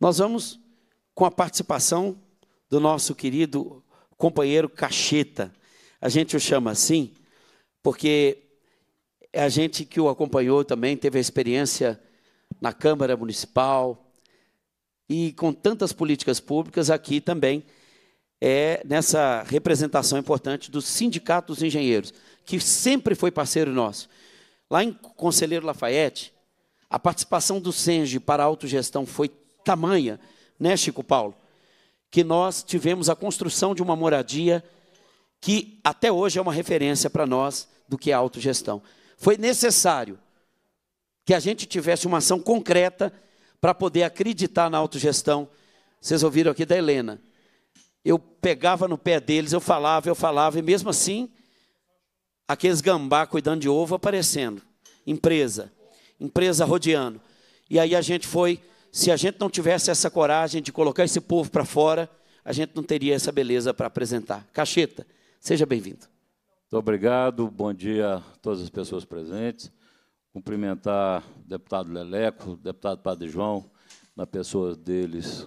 Nós vamos com a participação do nosso querido companheiro Cacheta. A gente o chama assim porque é a gente que o acompanhou também teve a experiência na Câmara Municipal e com tantas políticas públicas aqui também é nessa representação importante do Sindicato dos Engenheiros, que sempre foi parceiro nosso. Lá em Conselheiro Lafayette, a participação do SENGE para a autogestão foi tamanha, né, Chico Paulo? que nós tivemos a construção de uma moradia que até hoje é uma referência para nós do que é autogestão. Foi necessário que a gente tivesse uma ação concreta para poder acreditar na autogestão. Vocês ouviram aqui da Helena. Eu pegava no pé deles, eu falava, eu falava, e mesmo assim, aqueles gambá cuidando de ovo aparecendo. Empresa, empresa rodeando. E aí a gente foi se a gente não tivesse essa coragem de colocar esse povo para fora, a gente não teria essa beleza para apresentar. Cacheta, seja bem-vindo. Muito obrigado, bom dia a todas as pessoas presentes. Cumprimentar o deputado Leleco, o deputado Padre João, na pessoa deles,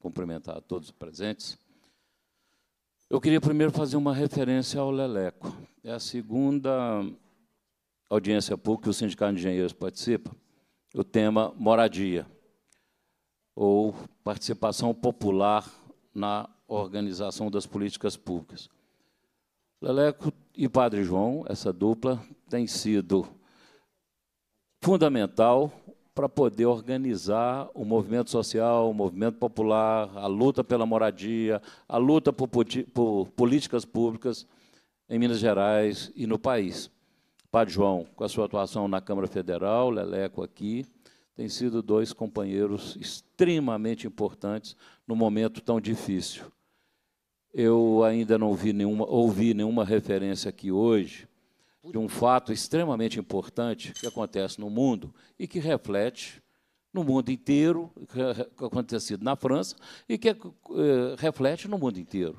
cumprimentar a todos os presentes. Eu queria primeiro fazer uma referência ao Leleco. É a segunda audiência pública que o Sindicato de Engenheiros participa. O tema moradia ou participação popular na organização das políticas públicas. Leleco e Padre João, essa dupla, tem sido fundamental para poder organizar o movimento social, o movimento popular, a luta pela moradia, a luta por, por políticas públicas em Minas Gerais e no país. Padre João, com a sua atuação na Câmara Federal, Leleco aqui, têm sido dois companheiros extremamente importantes no momento tão difícil. Eu ainda não vi nenhuma, ouvi nenhuma referência aqui hoje de um fato extremamente importante que acontece no mundo e que reflete no mundo inteiro, que acontecido na França e que eh, reflete no mundo inteiro,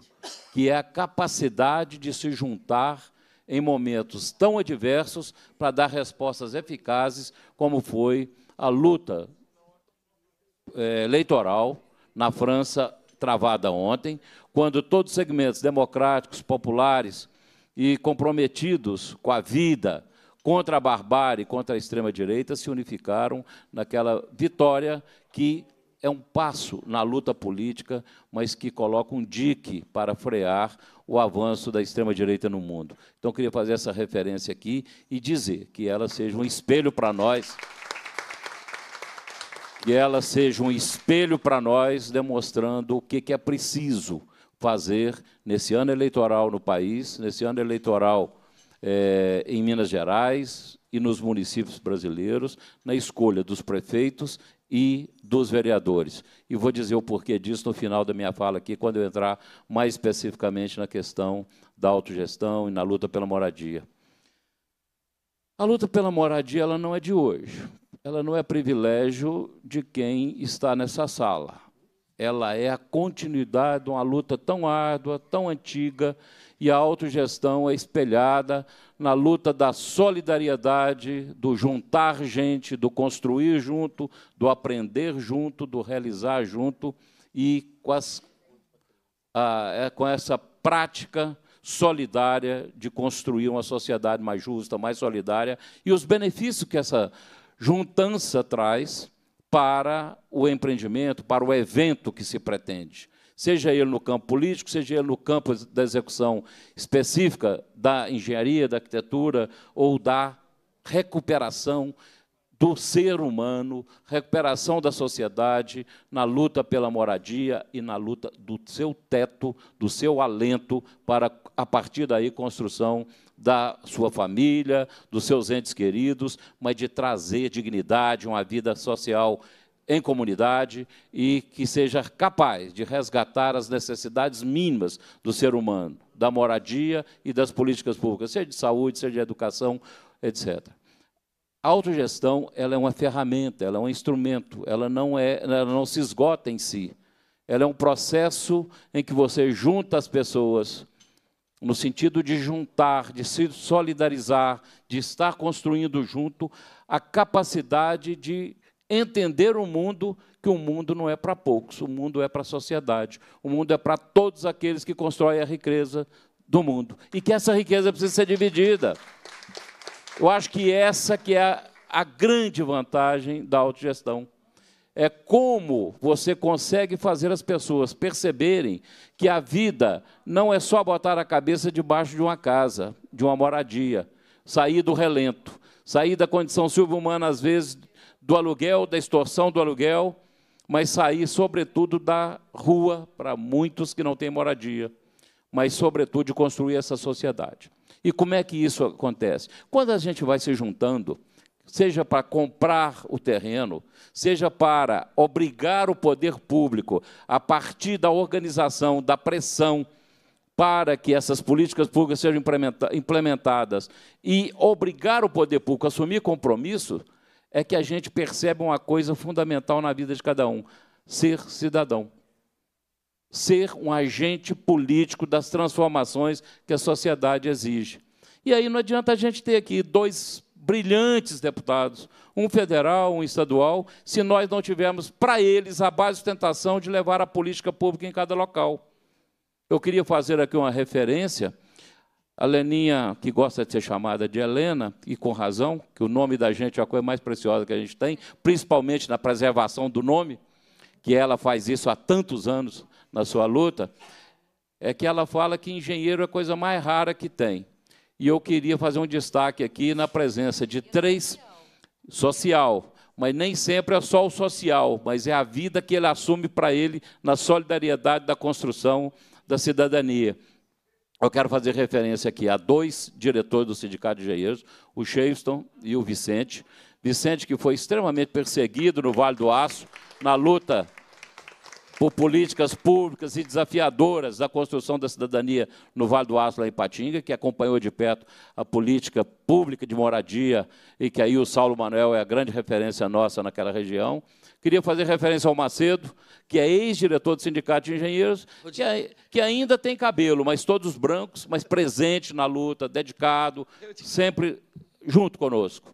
que é a capacidade de se juntar em momentos tão adversos para dar respostas eficazes como foi a luta é, eleitoral na França travada ontem, quando todos os segmentos democráticos, populares e comprometidos com a vida, contra a barbárie, contra a extrema-direita, se unificaram naquela vitória que é um passo na luta política, mas que coloca um dique para frear o avanço da extrema-direita no mundo. Então, queria fazer essa referência aqui e dizer que ela seja um espelho para nós que ela seja um espelho para nós, demonstrando o que, é preciso fazer nesse ano eleitoral no país, nesse ano eleitoral é, em Minas Gerais e nos municípios brasileiros, na escolha dos prefeitos e dos vereadores. E vou dizer o porquê disso no final da minha fala aqui, quando eu entrar mais especificamente na questão da autogestão e na luta pela moradia. A luta pela moradia ela não é de hoje ela não é privilégio de quem está nessa sala. Ela é a continuidade de uma luta tão árdua, tão antiga, e a autogestão é espelhada na luta da solidariedade, do juntar gente, do construir junto, do aprender junto, do realizar junto, e com, as, a, é com essa prática solidária de construir uma sociedade mais justa, mais solidária, e os benefícios que essa juntança traz para o empreendimento, para o evento que se pretende. Seja ele no campo político, seja ele no campo da execução específica da engenharia, da arquitetura ou da recuperação do ser humano, recuperação da sociedade, na luta pela moradia e na luta do seu teto, do seu alento, para, a partir daí, construção da sua família, dos seus entes queridos, mas de trazer dignidade, uma vida social em comunidade e que seja capaz de resgatar as necessidades mínimas do ser humano, da moradia e das políticas públicas, seja de saúde, seja de educação, etc. A autogestão ela é uma ferramenta, ela é um instrumento, ela não, é, ela não se esgota em si. Ela é um processo em que você junta as pessoas no sentido de juntar, de se solidarizar, de estar construindo junto a capacidade de entender o mundo, que o mundo não é para poucos, o mundo é para a sociedade, o mundo é para todos aqueles que constroem a riqueza do mundo e que essa riqueza precisa ser dividida. Eu acho que essa que é a, a grande vantagem da autogestão é como você consegue fazer as pessoas perceberem que a vida não é só botar a cabeça debaixo de uma casa, de uma moradia, sair do relento, sair da condição subhumana, às vezes, do aluguel, da extorsão do aluguel, mas sair, sobretudo, da rua para muitos que não têm moradia, mas, sobretudo, de construir essa sociedade. E como é que isso acontece? Quando a gente vai se juntando, seja para comprar o terreno, seja para obrigar o poder público, a partir da organização, da pressão, para que essas políticas públicas sejam implementadas e obrigar o poder público a assumir compromisso, é que a gente percebe uma coisa fundamental na vida de cada um: ser cidadão. Ser um agente político das transformações que a sociedade exige. E aí não adianta a gente ter aqui dois brilhantes deputados, um federal, um estadual, se nós não tivermos para eles a base de tentação de levar a política pública em cada local. Eu queria fazer aqui uma referência. A Leninha, que gosta de ser chamada de Helena, e com razão, que o nome da gente é a coisa mais preciosa que a gente tem, principalmente na preservação do nome, que ela faz isso há tantos anos na sua luta, é que ela fala que engenheiro é a coisa mais rara que tem. E eu queria fazer um destaque aqui na presença de três social, mas nem sempre é só o social, mas é a vida que ele assume para ele na solidariedade da construção da cidadania. Eu quero fazer referência aqui a dois diretores do Sindicato de Engenheiros, o Sheiston e o Vicente. Vicente, que foi extremamente perseguido no Vale do Aço, na luta por políticas públicas e desafiadoras da construção da cidadania no Vale do Aço, lá em Patinga, que acompanhou de perto a política pública de moradia e que aí o Saulo Manuel é a grande referência nossa naquela região. Queria fazer referência ao Macedo, que é ex-diretor do Sindicato de Engenheiros, que, é, que, ainda tem cabelo, mas todos brancos, mas presente na luta, dedicado, sempre junto conosco.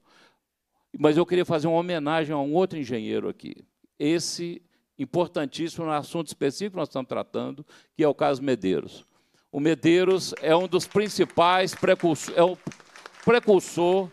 Mas eu queria fazer uma homenagem a um outro engenheiro aqui. Esse importantíssimo no é assunto específico que nós estamos tratando, que é o caso Medeiros. O Medeiros é um dos principais precursores, é o precursor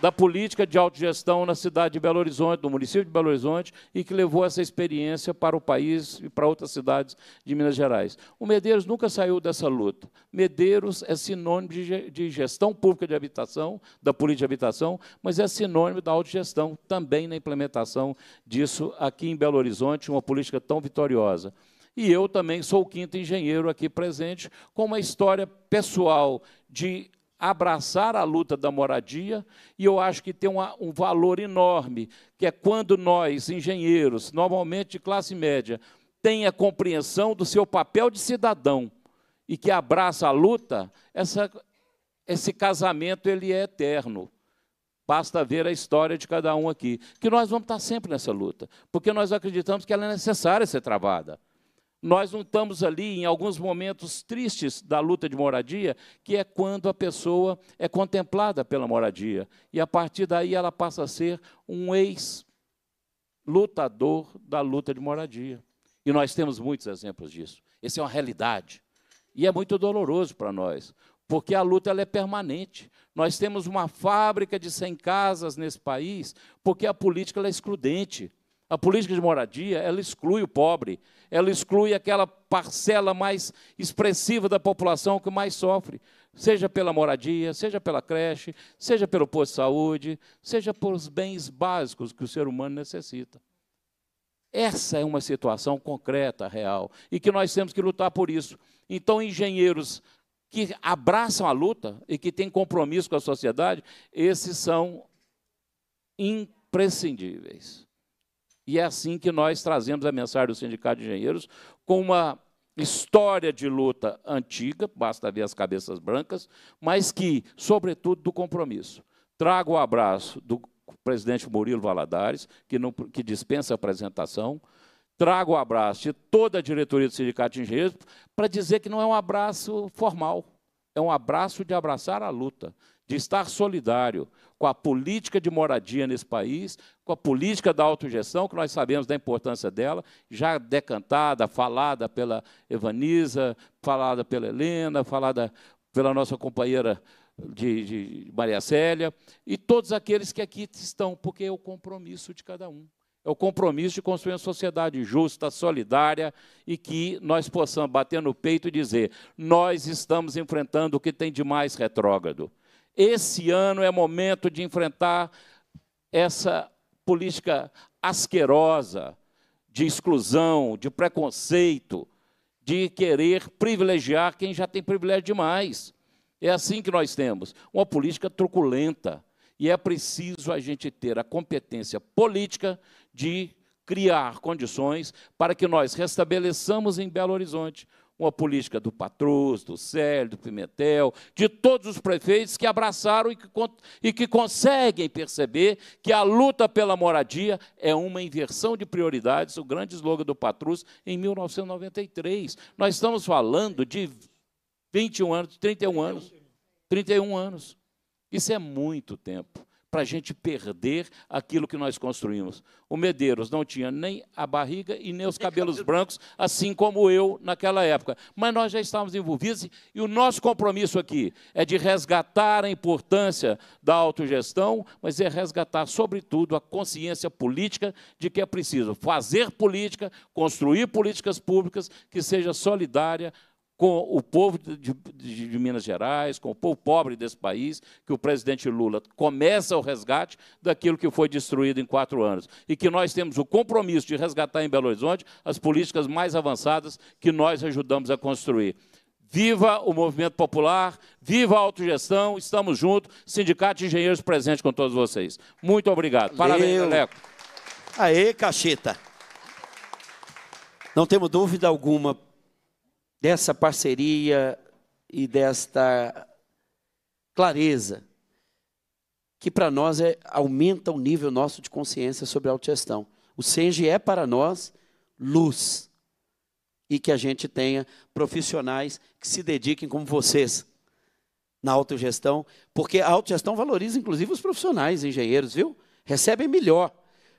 da política de autogestão na cidade de Belo Horizonte, do município de Belo Horizonte, e que levou essa experiência para o país e para outras cidades de Minas Gerais. O Medeiros nunca saiu dessa luta. Medeiros é sinônimo de gestão pública de habitação, da política de habitação, mas é sinônimo da autogestão também na implementação disso aqui em Belo Horizonte, uma política tão vitoriosa e eu também sou o quinto engenheiro aqui presente, com uma história pessoal de abraçar a luta da moradia, e eu acho que tem uma, um valor enorme, que é quando nós, engenheiros, normalmente de classe média, tem a compreensão do seu papel de cidadão e que abraça a luta, essa, esse casamento ele é eterno. Basta ver a história de cada um aqui. Que nós vamos estar sempre nessa luta, porque nós acreditamos que ela é necessária ser travada. Nós não estamos ali em alguns momentos tristes da luta de moradia, que é quando a pessoa é contemplada pela moradia. E a partir daí ela passa a ser um ex-lutador da luta de moradia. E nós temos muitos exemplos disso. Essa é uma realidade. E é muito doloroso para nós, porque a luta ela é permanente. Nós temos uma fábrica de 100 casas nesse país, porque a política é excludente. A política de moradia ela exclui o pobre, ela exclui aquela parcela mais expressiva da população que mais sofre, seja pela moradia, seja pela creche, seja pelo posto de saúde, seja pelos bens básicos que o ser humano necessita. Essa é uma situação concreta, real, e que nós temos que lutar por isso. Então, engenheiros que abraçam a luta e que têm compromisso com a sociedade, esses são imprescindíveis. E é assim que nós trazemos a mensagem do Sindicato de Engenheiros, com uma história de luta antiga, basta ver as cabeças brancas, mas que, sobretudo, do compromisso. Trago o abraço do presidente Murilo Valadares, que, não, que dispensa a apresentação, trago o abraço de toda a diretoria do Sindicato de Engenheiros para dizer que não é um abraço formal, é um abraço de abraçar a luta, de estar solidário com a política de moradia nesse país, com a política da autogestão, que nós sabemos da importância dela, já decantada, falada pela Evaniza, falada pela Helena, falada pela nossa companheira de, de Maria Célia, e todos aqueles que aqui estão, porque é o compromisso de cada um. É o compromisso de construir uma sociedade justa, solidária e que nós possamos bater no peito e dizer: nós estamos enfrentando o que tem de mais retrógrado. Esse ano é momento de enfrentar essa política asquerosa de exclusão, de preconceito, de querer privilegiar quem já tem privilégio demais. É assim que nós temos uma política truculenta. E é preciso a gente ter a competência política de criar condições para que nós restabeleçamos em Belo Horizonte uma política do Patrus, do Célio, do Pimentel, de todos os prefeitos que abraçaram e que, e que conseguem perceber que a luta pela moradia é uma inversão de prioridades, o grande slogan do Patrus em 1993. Nós estamos falando de 21 anos, 31 anos, 31 anos. Isso é muito tempo para a gente perder aquilo que nós construímos. O Medeiros não tinha nem a barriga e nem os cabelos brancos, assim como eu naquela época. Mas nós já estávamos envolvidos e o nosso compromisso aqui é de resgatar a importância da autogestão, mas é resgatar, sobretudo, a consciência política de que é preciso fazer política, construir políticas públicas que seja solidária com o povo de, de, de, Minas Gerais, com o povo pobre desse país, que o presidente Lula começa o resgate daquilo que foi destruído em quatro anos. E que nós temos o compromisso de resgatar em Belo Horizonte as políticas mais avançadas que nós ajudamos a construir. Viva o movimento popular, viva a autogestão, estamos juntos, Sindicato de Engenheiros presente com todos vocês. Muito obrigado. Parabéns, Leco. Aê, cacheta. Não temos dúvida alguma dessa parceria e desta clareza, que para nós é, aumenta o nível nosso de consciência sobre a autogestão. O SENGE é para nós luz e que a gente tenha profissionais que se dediquem como vocês na autogestão, porque a autogestão valoriza inclusive os profissionais, engenheiros, viu? Recebem melhor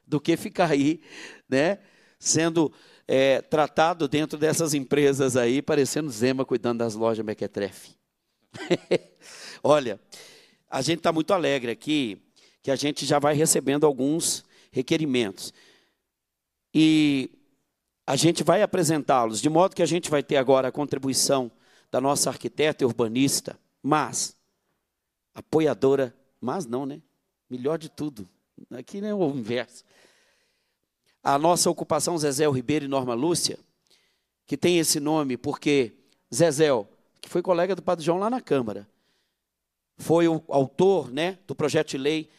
do que ficar aí, né, sendo é, tratado dentro dessas empresas aí, parecendo Zema cuidando das lojas Mequetrefe. Olha, a gente está muito alegre aqui, que a gente já vai recebendo alguns requerimentos. E a gente vai apresentá-los, de modo que a gente vai ter agora a contribuição da nossa arquiteta e urbanista, mas, apoiadora, mas não, né? Melhor de tudo. Aqui não é o inverso a nossa ocupação Zezel é Ribeiro e Norma Lúcia, que tem esse nome porque Zezel que foi colega do Padre João lá na Câmara, foi o autor né, do projeto de lei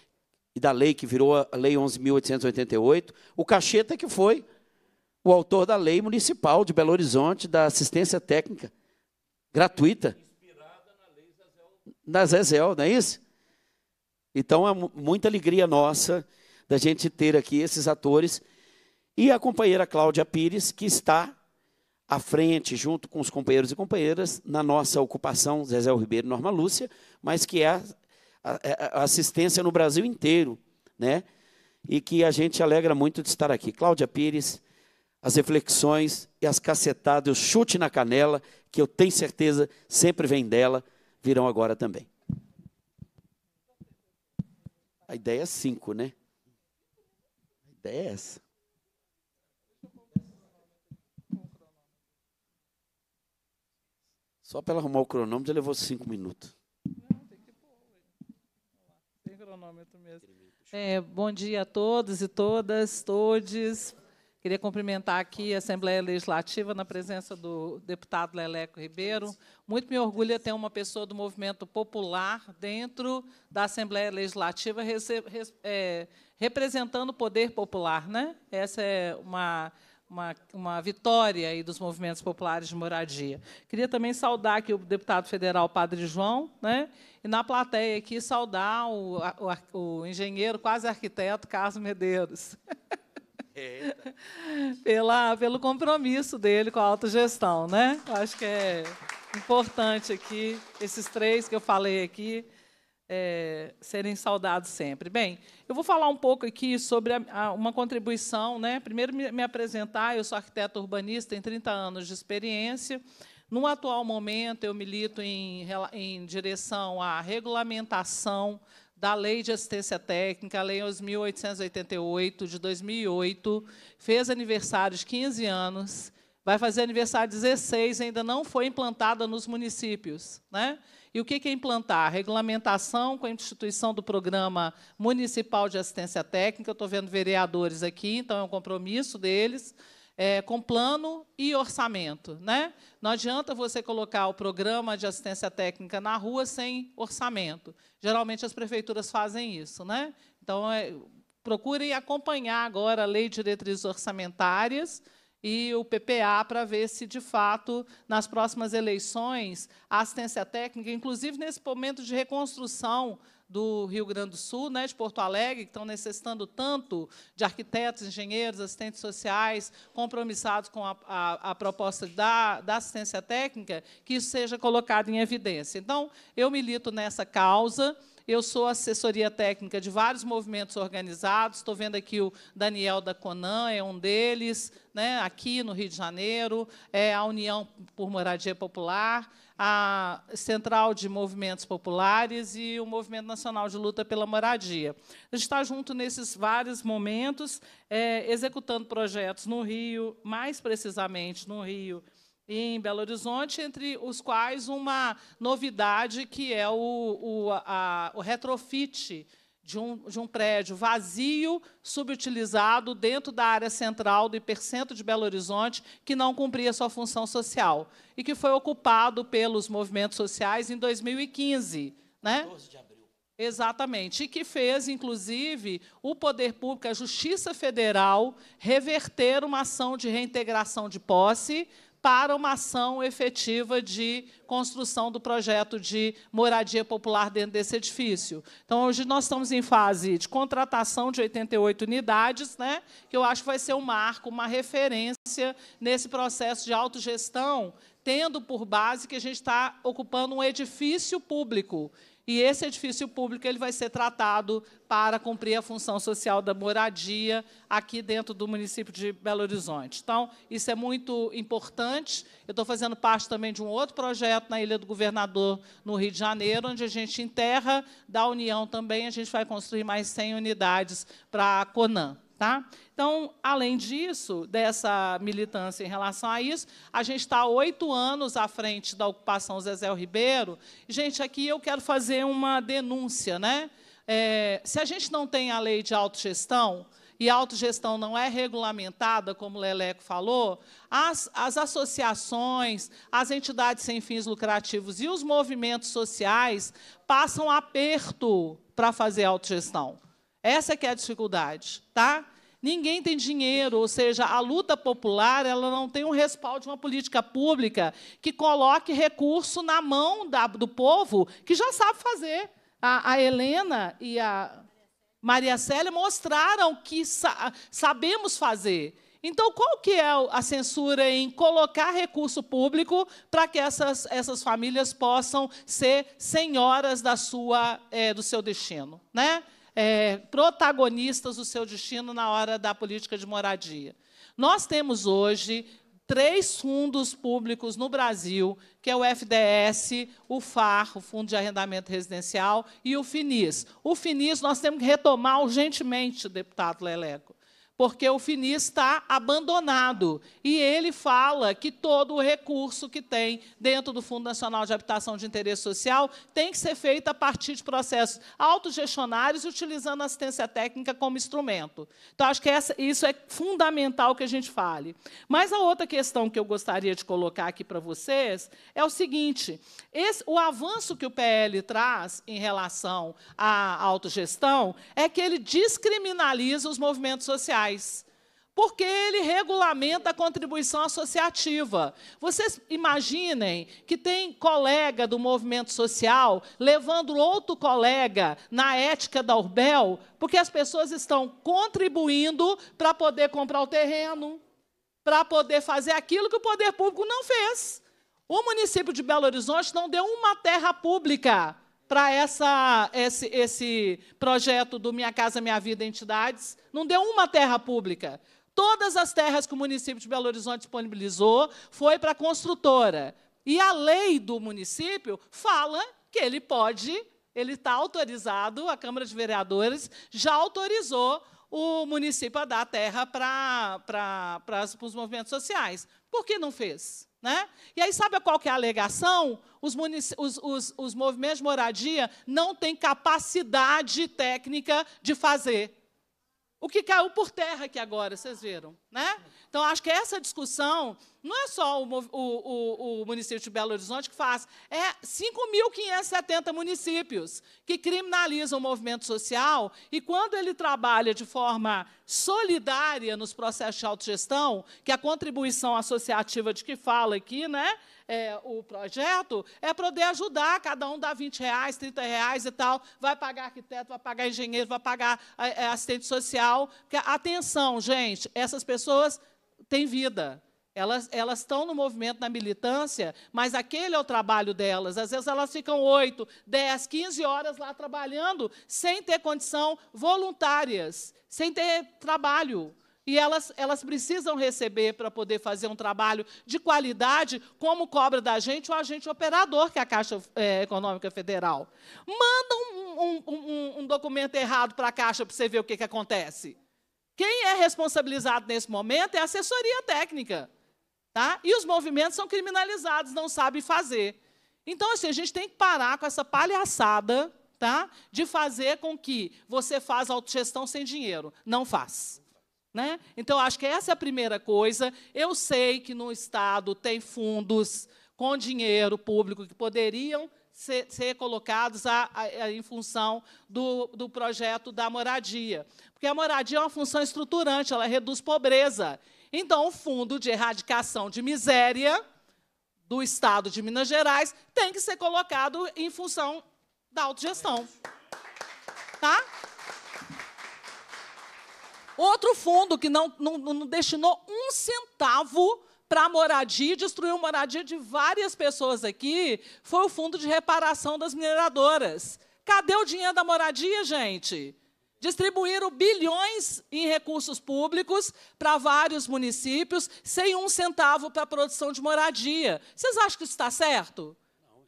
e da lei que virou a Lei 11.888, o Cacheta que foi o autor da lei municipal de Belo Horizonte da assistência técnica gratuita. Inspirada na lei Zezel. Na Zezel, não é isso? Então é muita alegria nossa da gente ter aqui esses atores e a companheira Cláudia Pires, que está à frente, junto com os companheiros e companheiras, na nossa ocupação Zezé Ribeiro e Norma Lúcia, mas que é a, a, é, é, a assistência no Brasil inteiro, né? E que a gente alegra muito de estar aqui. Cláudia Pires, as reflexões e as cacetadas, o chute na canela, que eu tenho certeza sempre vem dela, virão agora também. A ideia é cinco, né? A ideia é essa. Só para ela arrumar o cronômetro, levou cinco minutos. É, bom dia a todos e todas, todes. Queria cumprimentar aqui a Assembleia Legislativa na presença do deputado Leleco Ribeiro. Muito me orgulha ter uma pessoa do movimento popular dentro da Assembleia Legislativa é, representando o poder popular. Né? Essa é uma uma, uma vitória aí dos movimentos populares de moradia. Queria também saudar aqui o deputado federal Padre João, né? e na plateia aqui saudar o, o, o engenheiro, quase arquiteto, Carlos Medeiros. Eita. Pela, pelo compromisso dele com a autogestão. Né? acho que é importante aqui, esses três que eu falei aqui, é, serem saudados sempre. Bem, eu vou falar um pouco aqui sobre a, a, uma contribuição. Né? Primeiro, me, me apresentar. Eu sou arquiteto urbanista, tenho 30 anos de experiência. No atual momento, eu milito em, em direção à regulamentação da Lei de Assistência Técnica, a Lei 8.888, de 2008, fez aniversário de 15 anos, vai fazer aniversário 16, ainda não foi implantada nos municípios. Né? E o que é implantar? regulamentação com a instituição do Programa Municipal de Assistência Técnica, eu estou vendo vereadores aqui, então é um compromisso deles, é, com plano e orçamento. Né? Não adianta você colocar o Programa de Assistência Técnica na rua sem orçamento. Geralmente as prefeituras fazem isso. Né? Então, é, procurem acompanhar agora a Lei de Diretrizes Orçamentárias, e o PPA para ver se, de fato, nas próximas eleições, a assistência técnica, inclusive nesse momento de reconstrução do Rio Grande do Sul, né, de Porto Alegre, que estão necessitando tanto de arquitetos, engenheiros, assistentes sociais compromissados com a, a, a proposta da, da assistência técnica, que isso seja colocado em evidência. Então, eu milito nessa causa. Eu sou assessoria técnica de vários movimentos organizados. Estou vendo aqui o Daniel da Conan, é um deles, né, aqui no Rio de Janeiro, é a União por Moradia Popular, a Central de Movimentos Populares e o Movimento Nacional de Luta pela Moradia. A gente está junto nesses vários momentos, é, executando projetos no Rio, mais precisamente no Rio em Belo Horizonte, entre os quais uma novidade que é o, o, a, o retrofit de um, de um prédio vazio, subutilizado, dentro da área central do hipercentro de Belo Horizonte, que não cumpria sua função social e que foi ocupado pelos movimentos sociais em 2015. Né? 12 de abril. Exatamente. E que fez, inclusive, o Poder Público, a Justiça Federal, reverter uma ação de reintegração de posse para uma ação efetiva de construção do projeto de moradia popular dentro desse edifício. Então, hoje nós estamos em fase de contratação de 88 unidades, né, que eu acho que vai ser um marco, uma referência nesse processo de autogestão, tendo por base que a gente está ocupando um edifício público e esse edifício público ele vai ser tratado para cumprir a função social da moradia aqui dentro do município de Belo Horizonte. Então, isso é muito importante. Eu estou fazendo parte também de um outro projeto na Ilha do Governador, no Rio de Janeiro, onde a gente enterra da União também, a gente vai construir mais 100 unidades para a Conan. Tá? Então, além disso, dessa militância em relação a isso, a gente está oito anos à frente da ocupação Zezé Ribeiro. Gente, aqui eu quero fazer uma denúncia. Né? É, se a gente não tem a lei de autogestão, e a autogestão não é regulamentada, como o Leleco falou, as, as associações, as entidades sem fins lucrativos e os movimentos sociais passam aperto para fazer autogestão. Essa que é a dificuldade, tá? Ninguém tem dinheiro, ou seja, a luta popular ela não tem um respaldo de uma política pública que coloque recurso na mão da, do povo que já sabe fazer. A, a Helena e a Maria Célia mostraram que sa sabemos fazer. Então, qual que é a censura em colocar recurso público para que essas, essas famílias possam ser senhoras da sua, é, do seu destino? Né? é, protagonistas do seu destino na hora da política de moradia. Nós temos hoje três fundos públicos no Brasil, que é o FDS, o FAR, o Fundo de Arrendamento Residencial, e o FINIS. O FINIS nós temos que retomar urgentemente, deputado Leleco porque o FINI está abandonado. E ele fala que todo o recurso que tem dentro do Fundo Nacional de Habitação de Interesse Social tem que ser feito a partir de processos autogestionários, utilizando a assistência técnica como instrumento. Então, acho que essa, isso é fundamental que a gente fale. Mas a outra questão que eu gostaria de colocar aqui para vocês é o seguinte: esse, o avanço que o PL traz em relação à autogestão é que ele descriminaliza os movimentos sociais faz? Porque ele regulamenta a contribuição associativa. Vocês imaginem que tem colega do movimento social levando outro colega na ética da Urbel, porque as pessoas estão contribuindo para poder comprar o terreno, para poder fazer aquilo que o poder público não fez. O município de Belo Horizonte não deu uma terra pública para esse, esse projeto do Minha Casa Minha Vida Entidades. Não deu uma terra pública. Todas as terras que o município de Belo Horizonte disponibilizou foi para a construtora. E a lei do município fala que ele pode, ele está autorizado, a Câmara de Vereadores já autorizou o município a dar terra para, para os movimentos sociais. Por que não fez? Né? E aí, sabe qual que é a alegação? Os, os, os, os movimentos de moradia não têm capacidade técnica de fazer. O que caiu por terra aqui agora, vocês viram, né? Então, acho que essa discussão não é só o, o, o município de Belo Horizonte que faz, é 5.570 municípios que criminalizam o movimento social e, quando ele trabalha de forma solidária nos processos de autogestão, que a contribuição associativa de que fala aqui, né, é, o projeto, é poder ajudar, cada um dá 20 reais, 30 reais e tal, vai pagar arquiteto, vai pagar engenheiro, vai pagar é, é, assistente social. Porque, atenção, gente, essas pessoas tem vida. Elas, elas estão no movimento, na militância, mas aquele é o trabalho delas. Às vezes elas ficam 8, 10, 15 horas lá trabalhando sem ter condição, voluntárias, sem ter trabalho. E elas, elas precisam receber para poder fazer um trabalho de qualidade, como cobra da gente o agente operador, que é a Caixa é, Econômica Federal. Manda um, um, um, um documento errado para a Caixa para você ver o que, que acontece. Quem é responsabilizado nesse momento é a assessoria técnica. Tá? E os movimentos são criminalizados, não sabem fazer. Então, assim, a gente tem que parar com essa palhaçada tá? de fazer com que você faça autogestão sem dinheiro. Não faz. Né? Então, acho que essa é a primeira coisa. Eu sei que no Estado tem fundos com dinheiro público que poderiam ser, ser colocados a, a, a, em função do, do projeto da moradia. Porque a moradia é uma função estruturante, ela reduz pobreza. Então, o Fundo de Erradicação de Miséria do Estado de Minas Gerais tem que ser colocado em função da autogestão. Tá? Outro fundo que não, não, não destinou um centavo para a moradia, destruiu a moradia de várias pessoas aqui, foi o Fundo de Reparação das Mineradoras. Cadê o dinheiro da moradia, gente? Distribuíram bilhões em recursos públicos para vários municípios, sem um centavo para a produção de moradia. Vocês acham que isso está certo?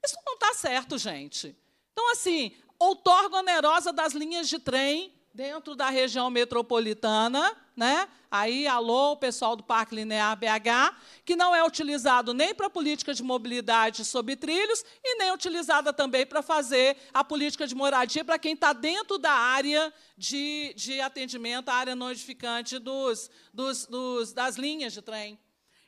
Isso não está certo, gente. Então, assim, outorga onerosa das linhas de trem dentro da região metropolitana, né? Aí, alô, o pessoal do Parque Linear BH, que não é utilizado nem para política de mobilidade sobre trilhos e nem utilizada também para fazer a política de moradia para quem está dentro da área de, de atendimento, a área não edificante dos, dos, dos, das linhas de trem.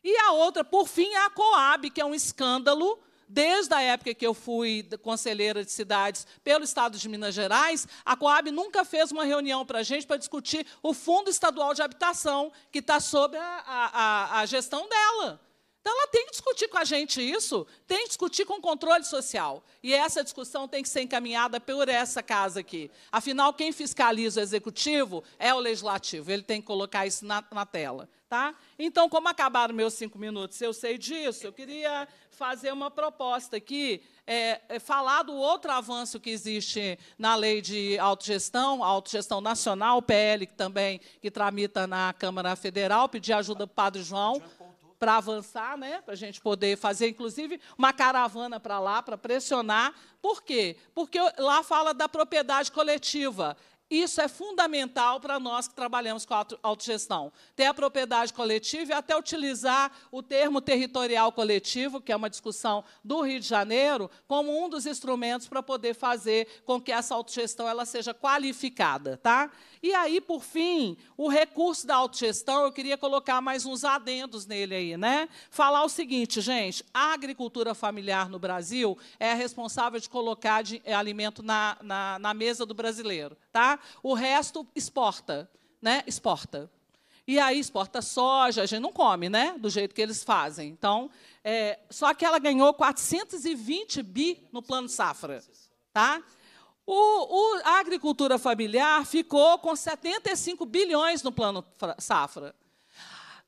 E a outra, por fim, é a Coab, que é um escândalo desde a época que eu fui conselheira de cidades pelo Estado de Minas Gerais, a Coab nunca fez uma reunião para a gente para discutir o Fundo Estadual de Habitação, que está sob a, a, a gestão dela. Então ela tem que discutir com a gente isso, tem que discutir com o controle social. E essa discussão tem que ser encaminhada por essa casa aqui. Afinal, quem fiscaliza o executivo é o legislativo. Ele tem que colocar isso na, na tela. Tá? Então, como acabaram meus cinco minutos, eu sei disso, eu queria fazer uma proposta aqui, é, é, falar do outro avanço que existe na lei de autogestão, autogestão nacional, PL, que também que tramita na Câmara Federal, pedir ajuda para o Padre João para avançar, né? para a gente poder fazer, inclusive, uma caravana para lá, para pressionar. Por quê? Porque lá fala da propriedade coletiva. Isso é fundamental para nós que trabalhamos com autogestão. Ter a propriedade coletiva e até utilizar o termo territorial coletivo, que é uma discussão do Rio de Janeiro, como um dos instrumentos para poder fazer com que essa autogestão ela seja qualificada. Tá? E aí, por fim, o recurso da autogestão, eu queria colocar mais uns adendos nele aí. Né? Falar o seguinte, gente, a agricultura familiar no Brasil é responsável de colocar de, é, alimento na, na, na mesa do brasileiro. Tá? o resto exporta, né? Exporta. E aí exporta soja, a gente não come, né? Do jeito que eles fazem. Então, é, só que ela ganhou 420 bi no plano safra, tá? O, o, a agricultura familiar ficou com 75 bilhões no plano safra.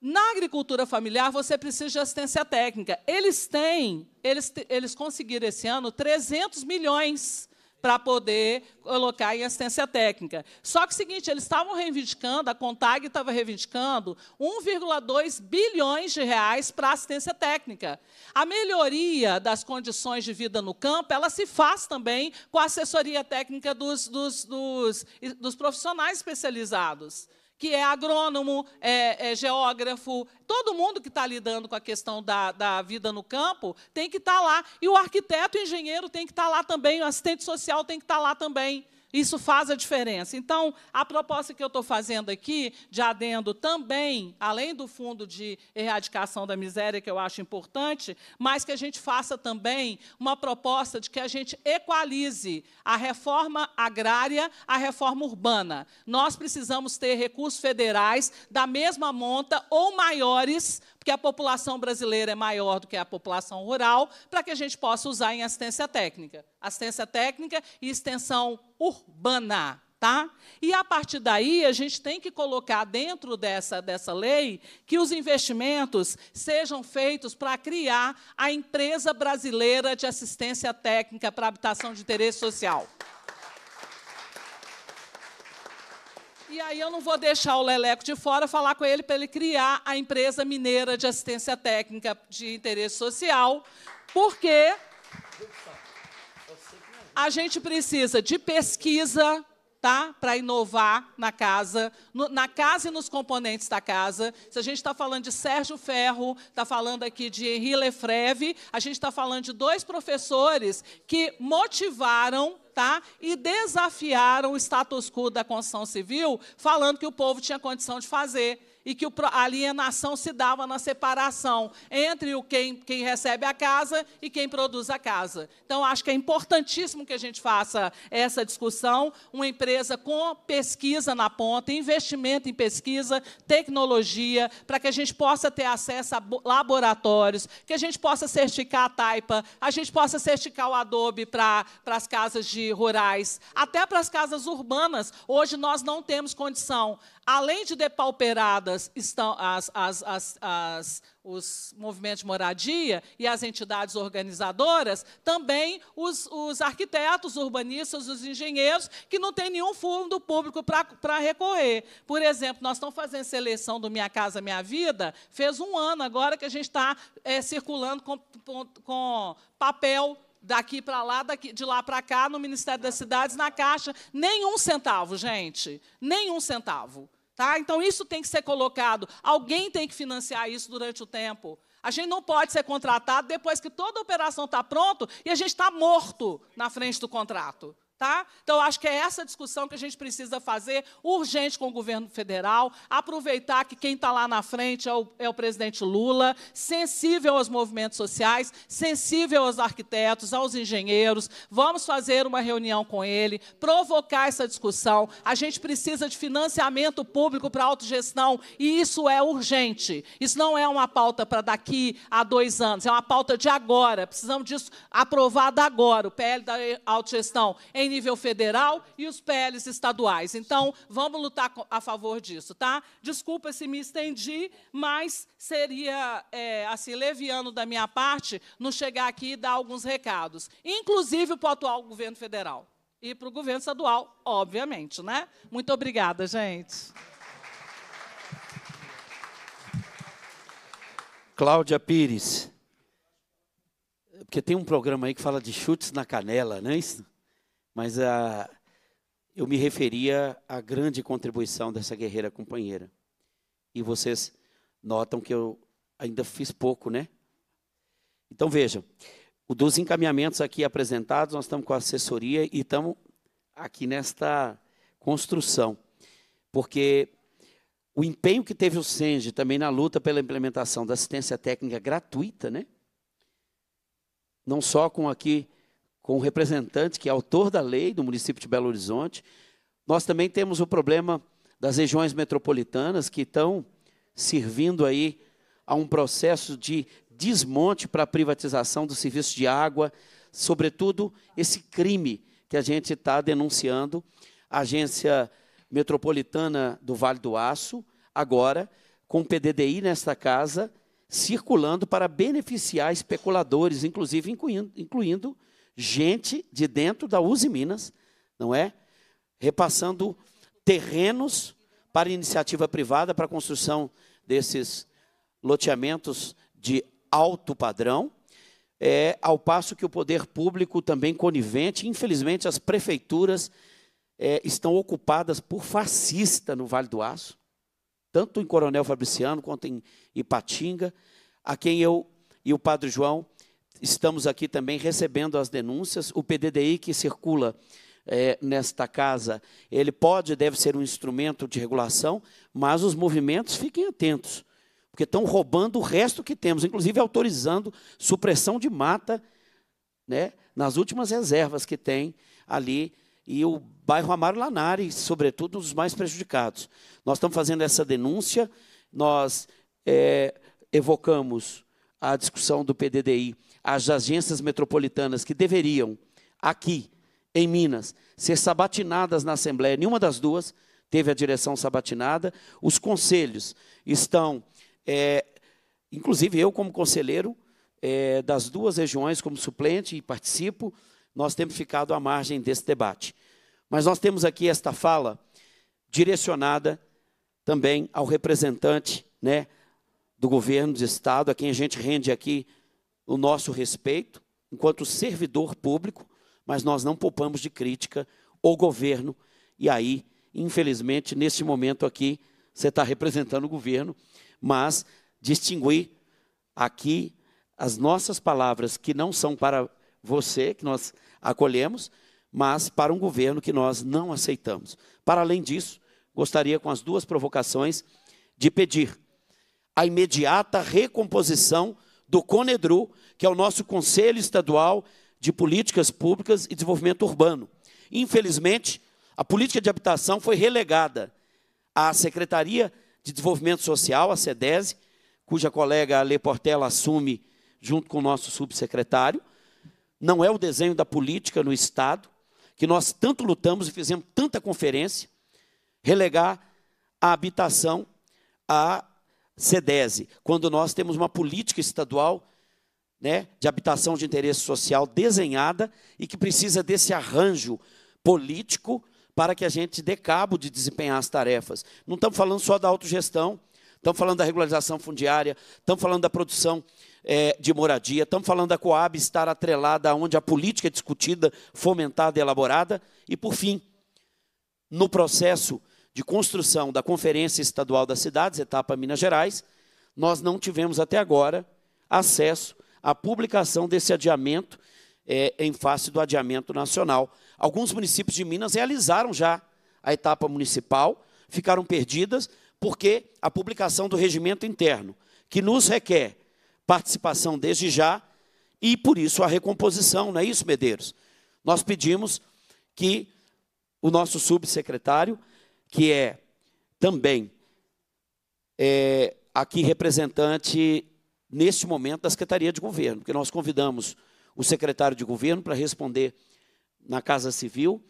Na agricultura familiar, você precisa de assistência técnica. Eles têm, eles, eles conseguiram esse ano 300 milhões para poder colocar em assistência técnica. Só que o seguinte, eles estavam reivindicando, a Contag estava reivindicando 1,2 bilhões de reais para assistência técnica. A melhoria das condições de vida no campo, ela se faz também com a assessoria técnica dos, dos, dos, dos profissionais especializados que é agrônomo, é, é geógrafo, todo mundo que está lidando com a questão da, da vida no campo tem que estar tá lá. E o arquiteto, o engenheiro tem que estar tá lá também, o assistente social tem que estar tá lá também. Isso faz a diferença. Então, a proposta que eu estou fazendo aqui, de adendo também, além do fundo de erradicação da miséria, que eu acho importante, mas que a gente faça também uma proposta de que a gente equalize a reforma agrária à reforma urbana. Nós precisamos ter recursos federais da mesma monta ou maiores que a população brasileira é maior do que a população rural, para que a gente possa usar em assistência técnica. Assistência técnica e extensão urbana. Tá? E a partir daí, a gente tem que colocar dentro dessa, dessa lei que os investimentos sejam feitos para criar a empresa brasileira de assistência técnica para habitação de interesse social. E aí eu não vou deixar o Leleco de fora falar com ele para ele criar a empresa mineira de assistência técnica de interesse social, porque a gente precisa de pesquisa, tá? Para inovar na casa, no, na casa e nos componentes da casa. Se a gente está falando de Sérgio Ferro, está falando aqui de Henri Lefreve, a gente está falando de dois professores que motivaram Tá? e desafiaram o status quo da construção civil, falando que o povo tinha condição de fazer e que a alienação se dava na separação entre o quem, quem recebe a casa e quem produz a casa. Então, acho que é importantíssimo que a gente faça essa discussão. Uma empresa com pesquisa na ponta, investimento em pesquisa, tecnologia, para que a gente possa ter acesso a laboratórios, que a gente possa certificar a taipa, a gente possa certificar o adobe para as casas de rurais, até para as casas urbanas. Hoje nós não temos condição, além de depauperadas, estão, as, as, as, as, os movimentos de moradia e as entidades organizadoras, também os, os arquitetos, os urbanistas, os engenheiros, que não têm nenhum fundo público para recorrer. Por exemplo, nós estamos fazendo seleção do Minha Casa Minha Vida, fez um ano agora que a gente está é, circulando com, com papel daqui para lá, daqui, de lá para cá, no Ministério das Cidades, na Caixa. Nenhum centavo, gente. Nenhum centavo. Tá? Então, isso tem que ser colocado. Alguém tem que financiar isso durante o tempo. A gente não pode ser contratado depois que toda a operação está pronta e a gente está morto na frente do contrato. Tá? Então, acho que é essa discussão que a gente precisa fazer urgente com o governo federal, aproveitar que quem está lá na frente é o, é o, presidente Lula, sensível aos movimentos sociais, sensível aos arquitetos, aos engenheiros. Vamos fazer uma reunião com ele, provocar essa discussão. A gente precisa de financiamento público para autogestão e isso é urgente. Isso não é uma pauta para daqui a dois anos, é uma pauta de agora. Precisamos disso aprovado agora, o PL da autogestão. Em em nível federal e os PLs estaduais. Então, vamos lutar a favor disso, tá? Desculpa se me estendi, mas seria é, assim leviano da minha parte não chegar aqui e dar alguns recados, inclusive para o atual governo federal e para o governo estadual, obviamente, né? Muito obrigada, gente. Cláudia Pires. Porque tem um programa aí que fala de chutes na canela, não é isso? Mas a, ah, eu me referia à grande contribuição dessa guerreira companheira. E vocês notam que eu ainda fiz pouco, né? Então vejam, dos encaminhamentos aqui apresentados, nós estamos com a assessoria e estamos aqui nesta construção. Porque o empenho que teve o SENGE também na luta pela implementação da assistência técnica gratuita, né? não só com aqui com o representante que é autor da lei do município de Belo Horizonte. Nós também temos o problema das regiões metropolitanas que estão servindo aí a um processo de desmonte para a privatização do serviço de água, sobretudo esse crime que a gente está denunciando, a Agência Metropolitana do Vale do Aço, agora com o PDDI nesta casa, circulando para beneficiar especuladores, inclusive incluindo, incluindo gente de dentro da Uzi Minas, não é? Repassando terrenos para iniciativa privada para a construção desses loteamentos de alto padrão, é, ao passo que o poder público também conivente, infelizmente as prefeituras é, estão ocupadas por fascista no Vale do Aço, tanto em Coronel Fabriciano quanto em Ipatinga, a quem eu e o Padre João estamos aqui também recebendo as denúncias. O PDDI que circula é, nesta casa, ele pode e deve ser um instrumento de regulação, mas os movimentos fiquem atentos, porque estão roubando o resto que temos, inclusive autorizando supressão de mata né, nas últimas reservas que tem ali e o bairro Amaro Lanari, sobretudo, um dos mais prejudicados. Nós estamos fazendo essa denúncia, nós é, evocamos a discussão do PDDI as agências metropolitanas que deveriam, aqui em Minas, ser sabatinadas na Assembleia, nenhuma das duas teve a direção sabatinada. Os conselhos estão, é, inclusive eu, como conselheiro é, das duas regiões, como suplente e participo, nós temos ficado à margem desse debate. Mas nós temos aqui esta fala direcionada também ao representante né, do governo do Estado, a quem a gente rende aqui o nosso respeito enquanto servidor público, mas nós não poupamos de crítica o governo. E aí, infelizmente, neste momento aqui, você está representando o governo, mas distinguir aqui as nossas palavras que não são para você, que nós acolhemos, mas para um governo que nós não aceitamos. Para além disso, gostaria, com as duas provocações, de pedir a imediata recomposição do CONEDRU, que é o nosso Conselho Estadual de Políticas Públicas e Desenvolvimento Urbano. Infelizmente, a política de habitação foi relegada à Secretaria de Desenvolvimento Social, a SEDESE, cuja colega Lê Portela assume junto com o nosso subsecretário. Não é o desenho da política no Estado, que nós tanto lutamos e fizemos tanta conferência, relegar a habitação à SEDESE, quando nós temos uma política estadual né, de habitação de interesse social desenhada e que precisa desse arranjo político para que a gente dê cabo de desempenhar as tarefas. Não estamos falando só da autogestão, estamos falando da regularização fundiária, estamos falando da produção é, de moradia, estamos falando da Coab estar atrelada aonde a política é discutida, fomentada e elaborada. E, por fim, no processo de construção da Conferência Estadual das Cidades, etapa Minas Gerais, nós não tivemos até agora acesso à publicação desse adiamento é, em face do adiamento nacional. Alguns municípios de Minas realizaram já a etapa municipal, ficaram perdidas, porque a publicação do regimento interno, que nos requer participação desde já, e por isso a recomposição, não é isso, Medeiros? Nós pedimos que o nosso subsecretário que é também é, aqui representante, neste momento, da Secretaria de Governo, porque nós convidamos o secretário de governo para responder na Casa Civil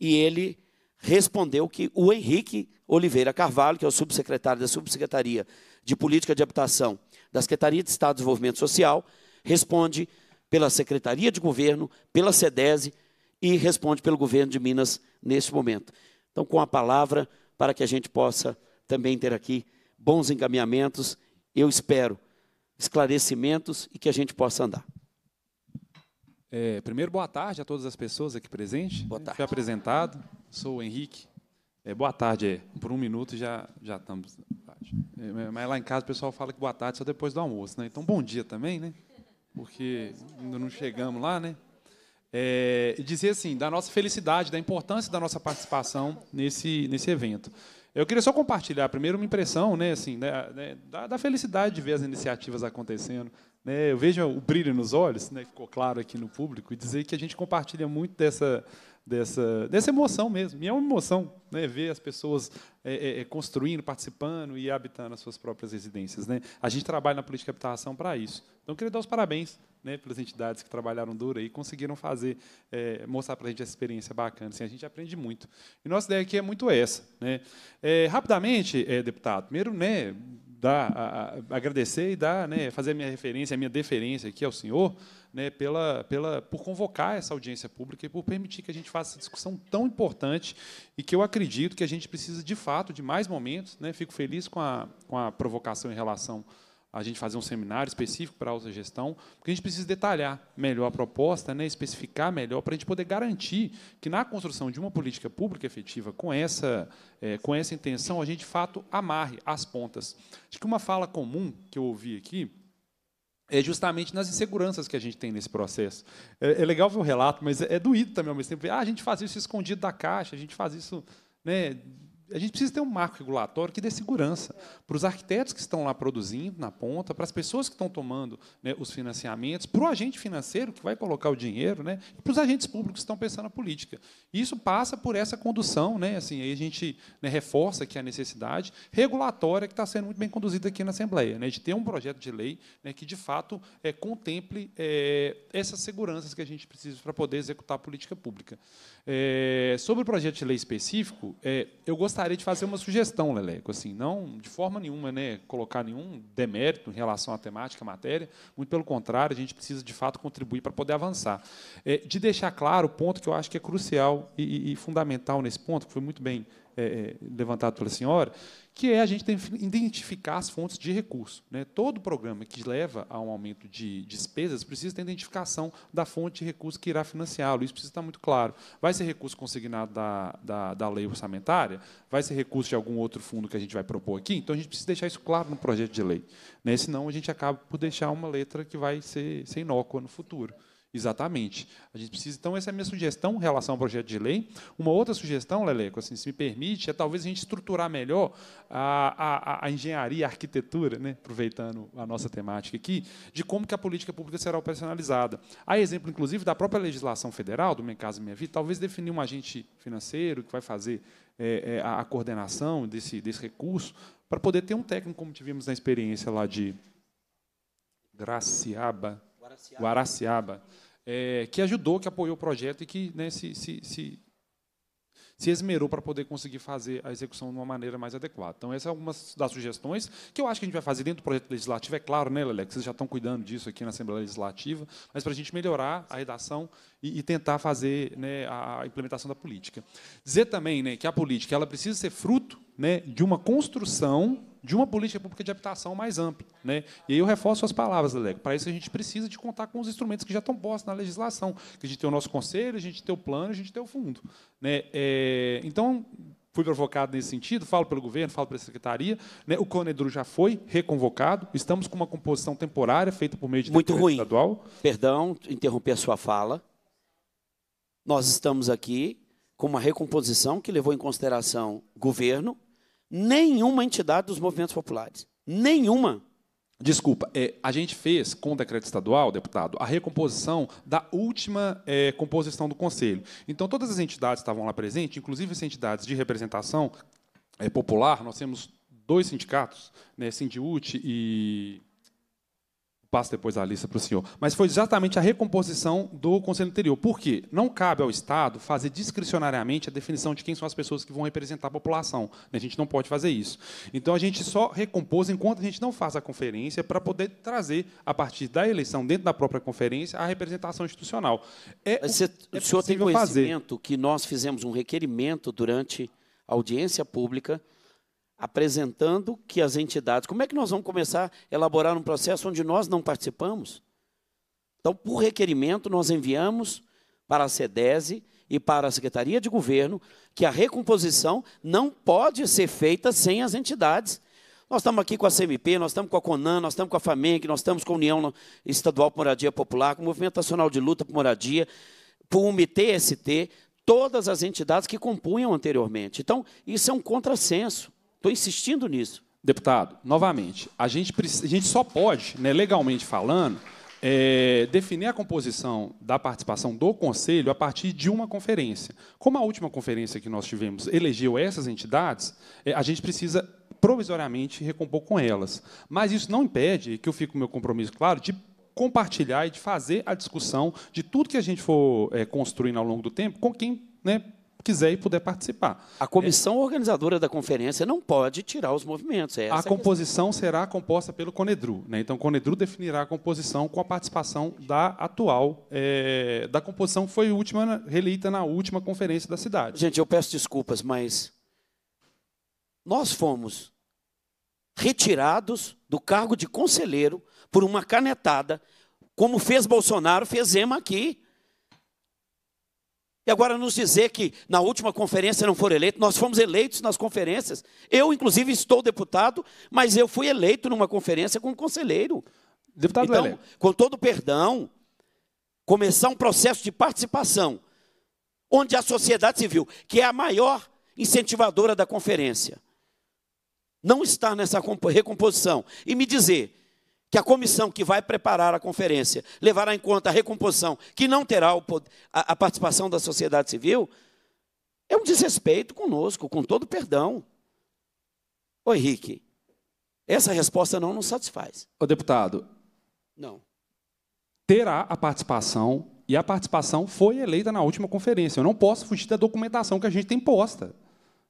e ele respondeu que o Henrique Oliveira Carvalho, que é o subsecretário da Subsecretaria de Política de Habitação da Secretaria de Estado e Desenvolvimento Social, responde pela Secretaria de Governo, pela SEDESE e responde pelo governo de Minas neste momento. Então, com a palavra, para que a gente possa também ter aqui bons encaminhamentos, eu espero, esclarecimentos e que a gente possa andar. É, primeiro, boa tarde a todas as pessoas aqui presentes. Boa tarde. Fui apresentado, sou o Henrique. É, boa tarde, é. Por um minuto já, já estamos. É, é mas lá em casa o pessoal fala que boa tarde só depois do almoço, né? Então, bom dia também, né? Porque ainda não chegamos lá, né? é, dizer assim da nossa felicidade, da importância da nossa participação nesse, nesse evento. Eu queria só compartilhar primeiro uma impressão, né, assim, né, né, da, da, felicidade de ver as iniciativas acontecendo. Né, eu vejo o brilho nos olhos, né, ficou claro aqui no público, e dizer que a gente compartilha muito dessa dessa dessa emoção mesmo. E é uma emoção, né, ver as pessoas é, é, é construindo, participando e habitando as suas próprias residências, né. A gente trabalha na política de habitação para isso. Então eu queria dar os parabéns né, pelas entidades que trabalharam duro e conseguiram fazer, é, mostrar para a gente essa experiência bacana. Assim, a gente aprende muito. E nossa ideia aqui é muito essa. Né? É, rapidamente, é, deputado, primeiro, né, dar, a, a, agradecer e dar, né, fazer a minha referência, a minha deferência aqui ao senhor, né, pela, pela, por convocar essa audiência pública e por permitir que a gente faça essa discussão tão importante e que eu acredito que a gente precisa, de fato, de mais momentos. Né, fico feliz com a, com a provocação em relação a gente fazer um seminário específico para a autogestão, porque a gente precisa detalhar melhor a proposta, né, especificar melhor, para a gente poder garantir que na construção de uma política pública efetiva com essa, é, com essa intenção, a gente de fato amarre as pontas. Acho que uma fala comum que eu ouvi aqui é justamente nas inseguranças que a gente tem nesse processo. É, é legal ver o relato, mas é, é doído também ao mesmo tempo. Ah, a gente faz isso escondido da caixa, a gente faz isso. Né, a gente precisa ter um marco regulatório que dê segurança para os arquitetos que estão lá produzindo na ponta, para as pessoas que estão tomando né, os financiamentos, para o agente financeiro que vai colocar o dinheiro, né, e para os agentes públicos que estão pensando na política. E isso passa por essa condução, né, assim, aí a gente né, reforça aqui a necessidade regulatória que está sendo muito bem conduzida aqui na Assembleia, né, de ter um projeto de lei né, que, de fato, é, contemple é, essas seguranças que a gente precisa para poder executar a política pública. É, sobre o projeto de lei específico, é, eu gostaria gostaria de fazer uma sugestão, Leleco, assim, não de forma nenhuma, né, colocar nenhum demérito em relação à temática, à matéria, muito pelo contrário, a gente precisa de fato contribuir para poder avançar. É, de deixar claro o ponto que eu acho que é crucial e, e fundamental nesse ponto, que foi muito bem é, é, levantado pela senhora, que é a gente identificar as fontes de recurso. Né? Todo programa que leva a um aumento de despesas precisa ter identificação da fonte de recurso que irá financiá-lo. Isso precisa estar muito claro. Vai ser recurso consignado da, da, da lei orçamentária? Vai ser recurso de algum outro fundo que a gente vai propor aqui? Então, a gente precisa deixar isso claro no projeto de lei. Né? Senão, a gente acaba por deixar uma letra que vai ser, ser inócua no futuro. Exatamente. A gente precisa, então, essa é a minha sugestão em relação ao projeto de lei. Uma outra sugestão, Leleco, assim, se me permite, é talvez a gente estruturar melhor a, a, a engenharia, a arquitetura, né, aproveitando a nossa temática aqui, de como que a política pública será operacionalizada. Há exemplo, inclusive, da própria legislação federal, do Minha Casa Minha Vida, talvez definir um agente financeiro que vai fazer é, é, a coordenação desse, desse recurso, para poder ter um técnico, como tivemos na experiência lá de Graciaba. Guaraciaba. Guaraciaba é, que ajudou, que apoiou o projeto e que né, se, se, se, se, esmerou para poder conseguir fazer a execução de uma maneira mais adequada. Então, essas são é algumas das sugestões que eu acho que a gente vai fazer dentro do projeto legislativo. É claro, né, Lelé, que vocês já estão cuidando disso aqui na Assembleia Legislativa, mas para a gente melhorar a redação e, e tentar fazer né, a implementação da política. Dizer também né, que a política ela precisa ser fruto né, de uma construção de uma política pública de habitação mais ampla. Né? E aí eu reforço as palavras, Lelego. Para isso, a gente precisa de contar com os instrumentos que já estão postos na legislação, que a gente tem o nosso conselho, a gente tem o plano, a gente tem o fundo. Né? É, então, fui provocado nesse sentido, falo pelo governo, falo pela secretaria. Né? O Conedru já foi reconvocado, estamos com uma composição temporária feita por meio de Muito ruim. estadual. Perdão, interromper a sua fala. Nós estamos aqui com uma recomposição que levou em consideração governo, nenhuma entidade dos movimentos populares. Nenhuma. Desculpa, é, a gente fez com o decreto estadual, deputado, a recomposição da última é, composição do Conselho. Então, todas as entidades estavam lá presentes, inclusive as entidades de representação é, popular, nós temos dois sindicatos, né, Sindiúte e passo depois a lista para o senhor. Mas foi exatamente a recomposição do conselho Interior. Por quê? Não cabe ao Estado fazer discricionariamente a definição de quem são as pessoas que vão representar a população. A gente não pode fazer isso. Então a gente só recompôs enquanto a gente não faz a conferência para poder trazer, a partir da eleição, dentro da própria conferência, a representação institucional. É, Você, é o senhor tem conhecimento fazer. que nós fizemos um requerimento durante a audiência pública apresentando que as entidades. Como é que nós vamos começar a elaborar um processo onde nós não participamos? Então, por requerimento, nós enviamos para a SEDESE e para a Secretaria de Governo que a recomposição não pode ser feita sem as entidades. Nós estamos aqui com a CMP, nós estamos com a CONAN, nós estamos com a FAMENC, nós estamos com a União Estadual por Moradia Popular, com o Movimento Nacional de Luta por Moradia, por MTST, todas as entidades que compunham anteriormente. Então, isso é um contrassenso. Estou insistindo nisso. Deputado, novamente, a gente, a gente só pode, né, legalmente falando, é, definir a composição da participação do Conselho a partir de uma conferência. Como a última conferência que nós tivemos elegeu essas entidades, é, a gente precisa provisoriamente recompor com elas. Mas isso não impede que eu fique com o meu compromisso claro de compartilhar e de fazer a discussão de tudo que a gente for é, construindo ao longo do tempo com quem né, quiser e puder participar. A comissão é. organizadora da conferência não pode tirar os movimentos. É a composição a será composta pelo Conedru. Né? Então, o Conedru definirá a composição com a participação da atual, é, da composição que foi última, reeleita na última conferência da cidade. Gente, eu peço desculpas, mas nós fomos retirados do cargo de conselheiro por uma canetada, como fez Bolsonaro, fez Zema aqui. E agora nos dizer que na última conferência não foram eleitos, nós fomos eleitos nas conferências. Eu, inclusive, estou deputado, mas eu fui eleito numa conferência com um conselheiro. Deputado então, com todo perdão, começar um processo de participação, onde a sociedade civil, que é a maior incentivadora da conferência, não está nessa recomposição, e me dizer que a comissão que vai preparar a conferência levará em conta a recomposição, que não terá a, a participação da sociedade civil, é um desrespeito conosco, com todo perdão. Ô Henrique, essa resposta não nos satisfaz. Ô deputado. Não. Terá a participação, e a participação foi eleita na última conferência. Eu não posso fugir da documentação que a gente tem posta.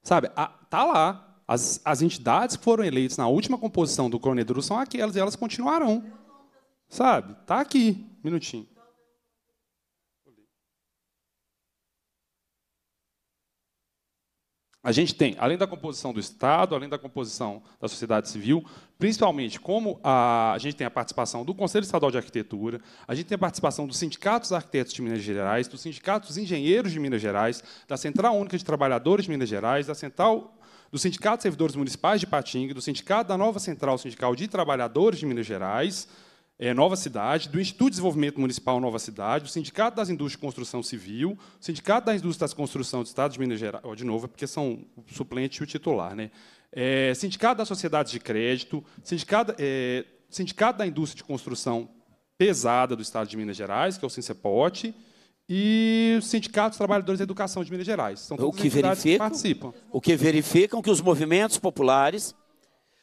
Sabe, está lá. As, as entidades que foram eleitas na última composição do Cronedru são aquelas e elas continuarão. Sabe? Está aqui. Minutinho. A gente tem, além da composição do Estado, além da composição da sociedade civil, principalmente como a, a, gente tem a participação do Conselho Estadual de Arquitetura, a gente tem a participação dos sindicatos arquitetos de Minas Gerais, dos sindicatos engenheiros de Minas Gerais, da Central Única de Trabalhadores de Minas Gerais, da Central do Sindicato de Servidores Municipais de Patinga, do Sindicato da Nova Central Sindical de Trabalhadores de Minas Gerais, é, Nova Cidade, do Instituto de Desenvolvimento Municipal Nova Cidade, do Sindicato das Indústrias de Construção Civil, do Sindicato das Indústrias de Construção do Estado de Minas Gerais, de novo, é porque são o suplente e o titular, né? É, sindicato das Sociedades de Crédito, Sindicato, é, Sindicato da Indústria de Construção Pesada do Estado de Minas Gerais, que é o Sincepote, e o Sindicato dos Trabalhadores da Educação de Minas Gerais. São todas o que verificam, que participam. O que verificam é que os movimentos populares...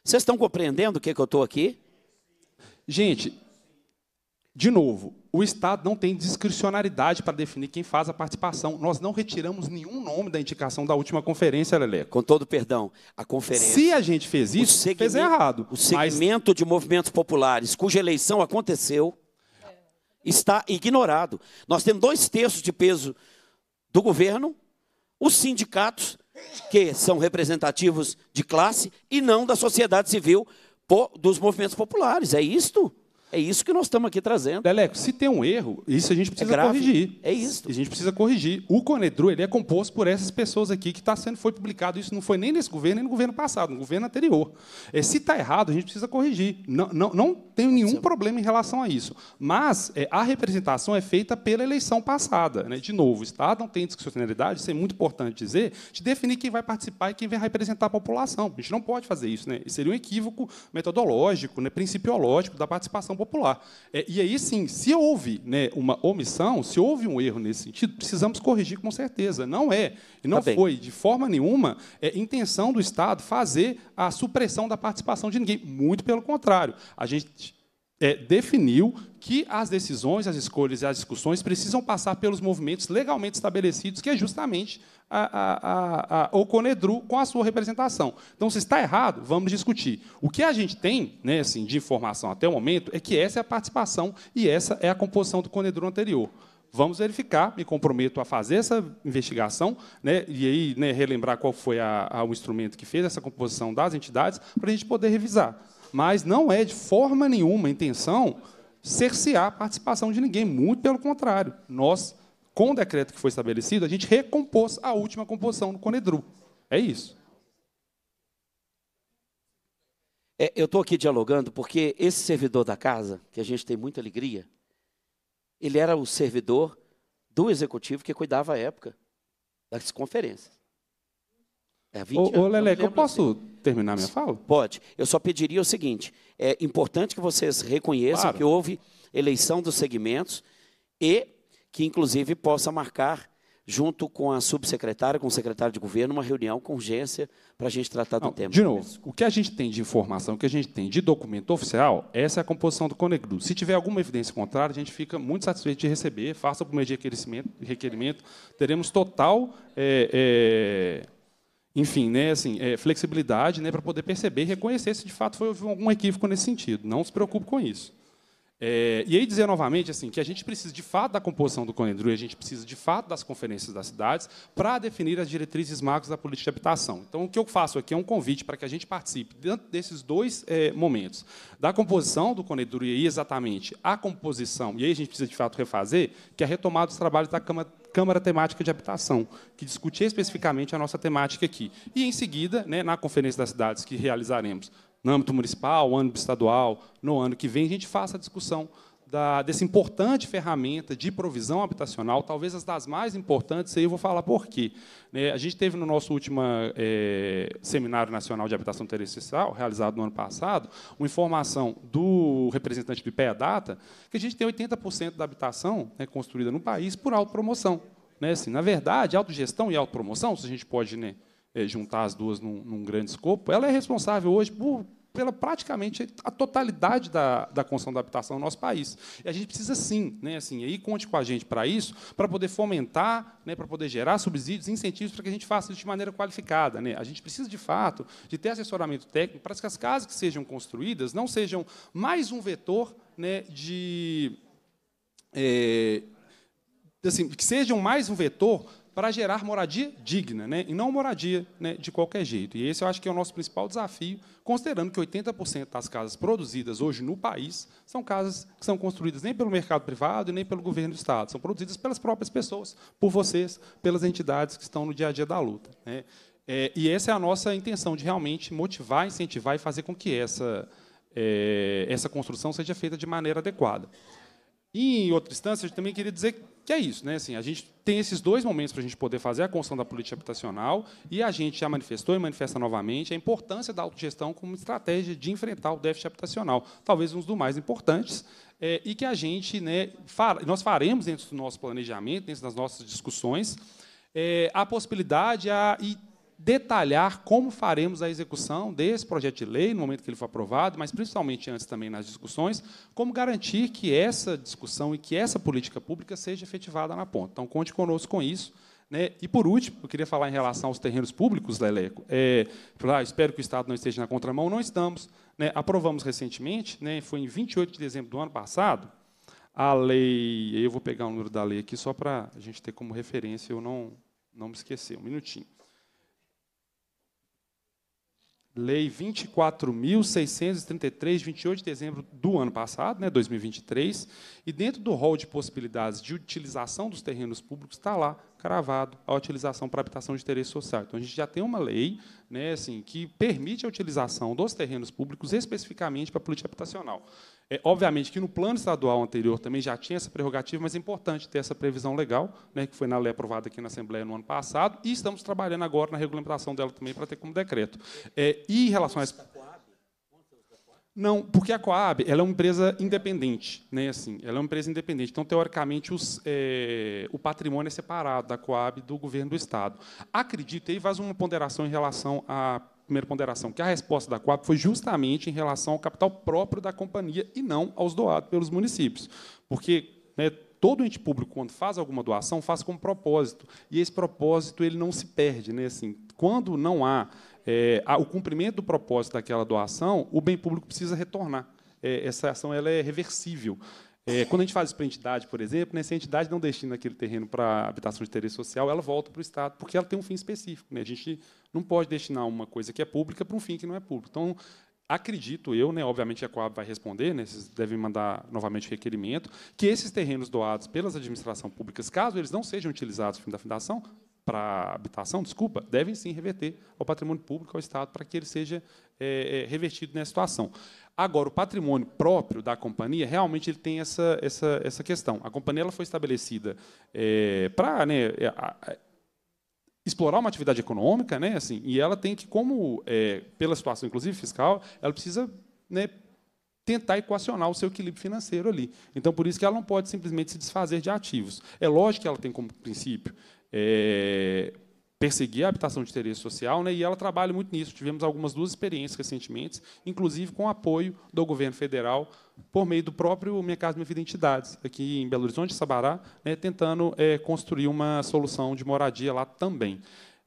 Vocês estão compreendendo o que, é que eu estou aqui? Gente, de novo, o Estado não tem discricionariedade para definir quem faz a participação. Nós não retiramos nenhum nome da indicação da última conferência, Lele. Com todo perdão, a conferência. Se a gente fez isso, segmento, fez errado. O segmento mas... de movimentos populares, cuja eleição aconteceu, está ignorado. Nós temos dois terços de peso do governo, os sindicatos, que são representativos de classe, e não da sociedade civil, dos movimentos populares. É isto. É isso que nós estamos aqui trazendo. Deleco, se tem um erro, isso a gente é precisa é corrigir. É isso. A gente precisa corrigir. O Conedru ele é composto por essas pessoas aqui que está sendo foi publicado. Isso não foi nem nesse governo, nem no governo passado, no governo anterior. É, se está errado, a gente precisa corrigir. Não, não, não nenhum Sim. problema em relação a isso. Mas é, a representação é feita pela eleição passada. Né? De novo, o Estado não tem discricionalidade, isso é muito importante dizer, de definir quem vai participar e quem vai representar a população. A gente não pode fazer isso. Né? Seria um equívoco metodológico, né? principiológico da participação popular. É, e aí, sim, se houve né, uma omissão, se houve um erro nesse sentido, precisamos corrigir com certeza. Não é, e não tá foi, de forma nenhuma, é, intenção do Estado fazer a supressão da participação de ninguém. Muito pelo contrário. A gente é, definiu que as decisões, as escolhas e as discussões precisam passar pelos movimentos legalmente estabelecidos, que é justamente a, a, a, o Conedru com a sua representação. Então, se está errado, vamos discutir. O que a gente tem né, assim, de informação até o momento é que essa é a participação e essa é a composição do Conedru anterior. Vamos verificar, me comprometo a fazer essa investigação, né, e aí né, relembrar qual foi o instrumento que fez essa composição das entidades, para a gente poder revisar mas não é de forma nenhuma a intenção cercear a participação de ninguém, muito pelo contrário. Nós, com o decreto que foi estabelecido, a gente recompôs a última composição no Conedru. É isso. É, eu estou aqui dialogando porque esse servidor da casa, que a gente tem muita alegria, ele era o servidor do executivo que cuidava à época das conferências. É, ô, ô Leleco, eu posso assim terminar minha fala? Pode. Eu só pediria o seguinte: é importante que vocês reconheçam claro. que houve eleição dos segmentos e que, inclusive, possa marcar, junto com a subsecretária, com o secretário de governo, uma reunião com urgência para a gente tratar do Não, tema. De novo, o que a gente tem de informação, o que a gente tem de documento oficial, essa é a composição do Conegru. Se tiver alguma evidência contrária, a gente fica muito satisfeito de receber, faça por meio de requerimento, requerimento teremos total. É, é enfim, né, assim, é, flexibilidade né, para poder perceber e reconhecer se de fato foi algum equívoco nesse sentido. Não se preocupe com isso. É, e aí dizer novamente assim que a gente precisa de fato da composição do Conedru, a gente precisa de fato das conferências das cidades para definir as diretrizes marcos da política de habitação. Então, o que eu faço aqui é um convite para que a gente participe dentro desses dois é, momentos, da composição do Conedru e aí exatamente a composição, e aí a gente precisa de fato refazer, que é a retomada dos trabalhos da Câmara Câmara Temática de Habitação, que discutia especificamente a nossa temática aqui. E, em seguida, né, na Conferência das Cidades que realizaremos no âmbito municipal, no âmbito estadual, no ano que vem, a gente faça a discussão da, dessa importante ferramenta de provisão habitacional, talvez as das mais importantes, e aí eu vou falar por quê. Né? a gente teve no nosso último é, Seminário Nacional de Habitação Terrestrial, realizado no ano passado, uma informação do representante do IPEA Data, que a gente tem 80% da habitação né, construída no país por autopromoção. Né, assim, na verdade, autogestão e autopromoção, se a gente pode né, é, juntar as duas num, num, grande escopo, ela é responsável hoje por, pela praticamente a totalidade da, da construção da habitação no nosso país. E a gente precisa sim, né, assim, aí conte com a gente para isso, para poder fomentar, né, para poder gerar subsídios, incentivos para que a gente faça isso de maneira qualificada. Né. A gente precisa, de fato, de ter assessoramento técnico para que as casas que sejam construídas não sejam mais um vetor né, de... É, assim, que sejam mais um vetor para gerar moradia digna, né? e não moradia né, de qualquer jeito. E esse eu acho que é o nosso principal desafio, considerando que 80% das casas produzidas hoje no país são casas que são construídas nem pelo mercado privado, nem pelo governo do Estado, são produzidas pelas próprias pessoas, por vocês, pelas entidades que estão no dia a dia da luta. Né? É, e essa é a nossa intenção, de realmente motivar, incentivar e fazer com que essa, é, essa construção seja feita de maneira adequada. E, em outra instância, eu também queria dizer que é isso, né? Assim, a gente tem esses dois momentos para a gente poder fazer a construção da política habitacional e a gente já manifestou e manifesta novamente a importância da autogestão como estratégia de enfrentar o déficit habitacional, talvez um dos mais importantes, é, e que a gente, né, far, nós faremos dentro do nosso planejamento, dentro das nossas discussões, é, a possibilidade a, e detalhar como faremos a execução desse projeto de lei no momento que ele for aprovado, mas principalmente antes também nas discussões, como garantir que essa discussão e que essa política pública seja efetivada na ponta. Então, conte conosco com isso. Né? E, por último, eu queria falar em relação aos terrenos públicos, Leleco. É, ah, espero que o Estado não esteja na contramão. Não estamos. Né? Aprovamos recentemente, né? foi em 28 de dezembro do ano passado, a lei... Eu vou pegar o número da lei aqui só para a gente ter como referência, eu não, não me esquecer. Um minutinho. Lei 24.633, 28 de dezembro do ano passado, né, 2023, e dentro do rol de possibilidades de utilização dos terrenos públicos está lá cravado a utilização para habitação de interesse social. Então a gente já tem uma lei, né, assim, que permite a utilização dos terrenos públicos especificamente para a política habitacional. É, obviamente que no plano estadual anterior também já tinha essa prerrogativa, mas é importante ter essa previsão legal, né, que foi na lei aprovada aqui na Assembleia no ano passado, e estamos trabalhando agora na regulamentação dela também para ter como decreto. É, e em relação a esse... Não, porque a Coab ela é uma empresa independente, né? Assim, ela é uma empresa independente. Então, teoricamente, os, é, o patrimônio é separado da Coab do governo do estado. Acredito, aí faz uma ponderação em relação à primeira ponderação, que a resposta da COAB foi justamente em relação ao capital próprio da companhia e não aos doados pelos municípios. Porque né, todo ente público, quando faz alguma doação, faz com propósito. E esse propósito ele não se perde. Né? Assim, quando não há é, o cumprimento do propósito daquela doação, o bem público precisa retornar. É, essa ação ela é reversível. É, quando a gente faz isso para entidade, por exemplo, né, se a entidade não destina aquele terreno para habitação de interesse social, ela volta para o Estado, porque ela tem um fim específico. Né? A gente não pode destinar uma coisa que é pública para um fim que não é público. Então, acredito eu, né, obviamente a Coab vai responder, né, vocês devem mandar novamente o requerimento, que esses terrenos doados pelas administrações públicas, caso eles não sejam utilizados para da fundação, para habitação, desculpa, devem sim reverter ao patrimônio público, ao Estado, para que ele seja é, é, revertido nessa situação. Agora, o patrimônio próprio da companhia, realmente ele tem essa, essa, essa questão. A companhia ela foi estabelecida é, para né, é, explorar uma atividade econômica, né? Assim, e ela tem que, como é, pela situação, inclusive fiscal, ela precisa né, tentar equacionar o seu equilíbrio financeiro ali. Então, por isso que ela não pode simplesmente se desfazer de ativos. É lógico que ela tem como princípio é, perseguir a habitação de interesse social, né, e ela trabalha muito nisso. Tivemos algumas duas experiências recentemente, inclusive com apoio do governo federal, por meio do próprio Minha Casa Minha Vida Entidades, aqui em Belo Horizonte, Sabará, né, tentando é, construir uma solução de moradia lá também.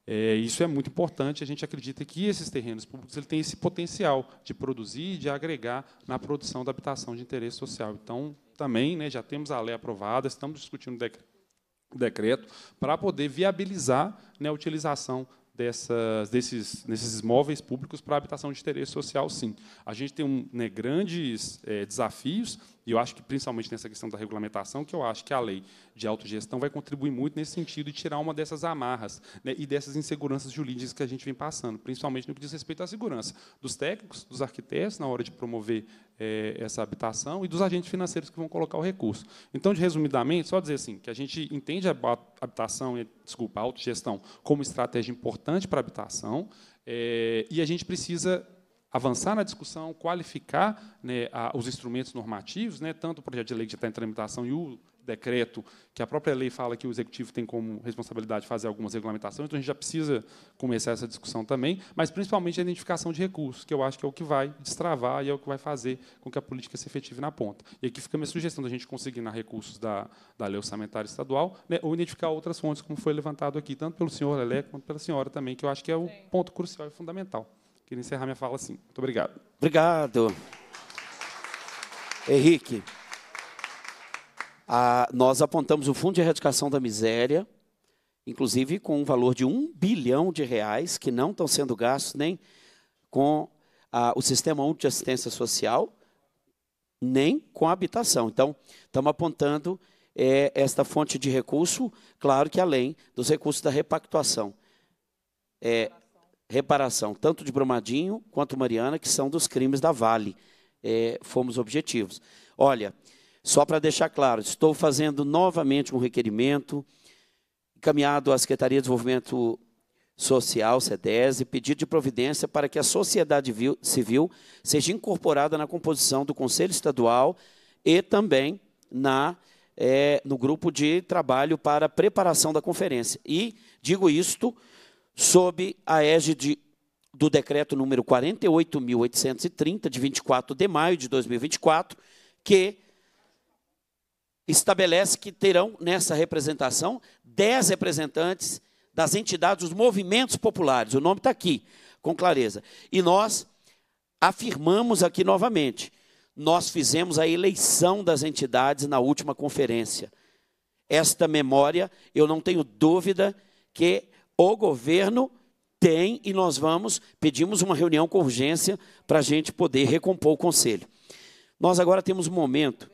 É, isso é muito importante. A gente acredita que esses terrenos públicos ele tem esse potencial de produzir e de agregar na produção da habitação de interesse social. Então, também né, já temos a lei aprovada, estamos discutindo o decreto decreto para poder viabilizar né, a utilização dessas, desses, desses imóveis públicos para habitação de interesse social, sim. A gente tem um, né, grandes é, desafios e eu acho que, principalmente nessa questão da regulamentação, que eu acho que a lei de autogestão vai contribuir muito nesse sentido e tirar uma dessas amarras né, e dessas inseguranças jurídicas que a gente vem passando, principalmente no que diz respeito à segurança dos técnicos, dos arquitetos, na hora de promover é, essa habitação, e dos agentes financeiros que vão colocar o recurso. Então, de resumidamente, só dizer assim, que a gente entende a habitação, eh, desculpa, a autogestão como estratégia importante para a habitação, é, e a gente precisa avançar na discussão, qualificar né, a, os instrumentos normativos, né, tanto o projeto de lei que já está em tramitação e o decreto, que a própria lei fala que o executivo tem como responsabilidade fazer algumas regulamentações, então a gente já precisa começar essa discussão também, mas principalmente a identificação de recursos, que eu acho que é o que vai destravar e é o que vai fazer com que a política se efetive na ponta. E aqui fica a minha sugestão da gente conseguir recursos da, da lei orçamentária estadual, né, ou identificar outras fontes, como foi levantado aqui, tanto pelo senhor Lelé quanto pela senhora também, que eu acho que é o Sim. ponto crucial e fundamental. Queria encerrar minha fala assim. Muito obrigado. Obrigado. Henrique, a, nós apontamos o Fundo de Erradicação da Miséria, inclusive com um valor de um bilhão de reais, que não estão sendo gastos nem com a, o Sistema Único de Assistência Social, nem com a habitação. Então, estamos apontando é, esta fonte de recurso, claro que além dos recursos da repactuação. É, reparação, tanto de Brumadinho quanto Mariana, que são dos crimes da Vale. É, fomos objetivos. Olha, só para deixar claro, estou fazendo novamente um requerimento encaminhado à Secretaria de Desenvolvimento Social, SEDES, pedido de providência para que a sociedade civil seja incorporada na composição do Conselho Estadual e também na é, no grupo de trabalho para preparação da conferência. E digo isto sob a égide do decreto número 48.830, de 24 de maio de 2024, que estabelece que terão nessa representação 10 representantes das entidades dos movimentos populares. O nome está aqui, com clareza. E nós afirmamos aqui novamente, nós fizemos a eleição das entidades na última conferência. Esta memória, eu não tenho dúvida que o governo tem e nós vamos, pedimos uma reunião com urgência para a gente poder recompor o conselho. Nós agora temos um momento.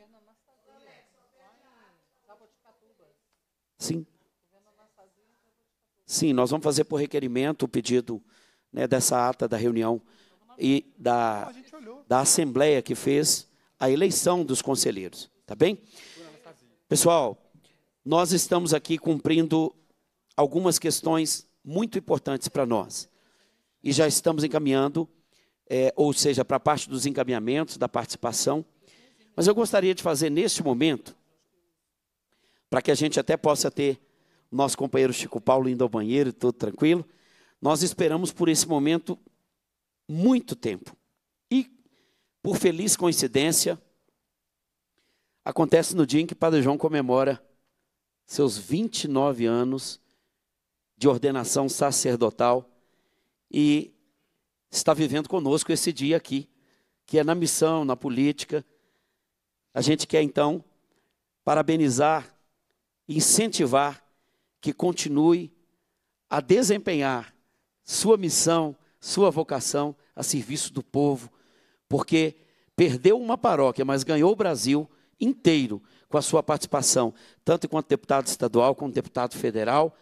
Sim. Sim, nós vamos fazer por requerimento o pedido né, dessa ata da reunião e da, da Assembleia que fez a eleição dos conselheiros. Tá bem? Pessoal, nós estamos aqui cumprindo algumas questões muito importantes para nós. E já estamos encaminhando, é, ou seja, para a parte dos encaminhamentos, da participação. Mas eu gostaria de fazer neste momento, para que a gente até possa ter o nosso companheiro Chico Paulo indo ao banheiro e tudo tranquilo, nós esperamos por esse momento muito tempo. E, por feliz coincidência, acontece no dia em que Padre João comemora seus 29 anos de ordenação sacerdotal e está vivendo conosco esse dia aqui, que é na missão, na política. A gente quer então parabenizar, incentivar que continue a desempenhar sua missão, sua vocação a serviço do povo, porque perdeu uma paróquia, mas ganhou o Brasil inteiro com a sua participação, tanto enquanto deputado estadual, como deputado federal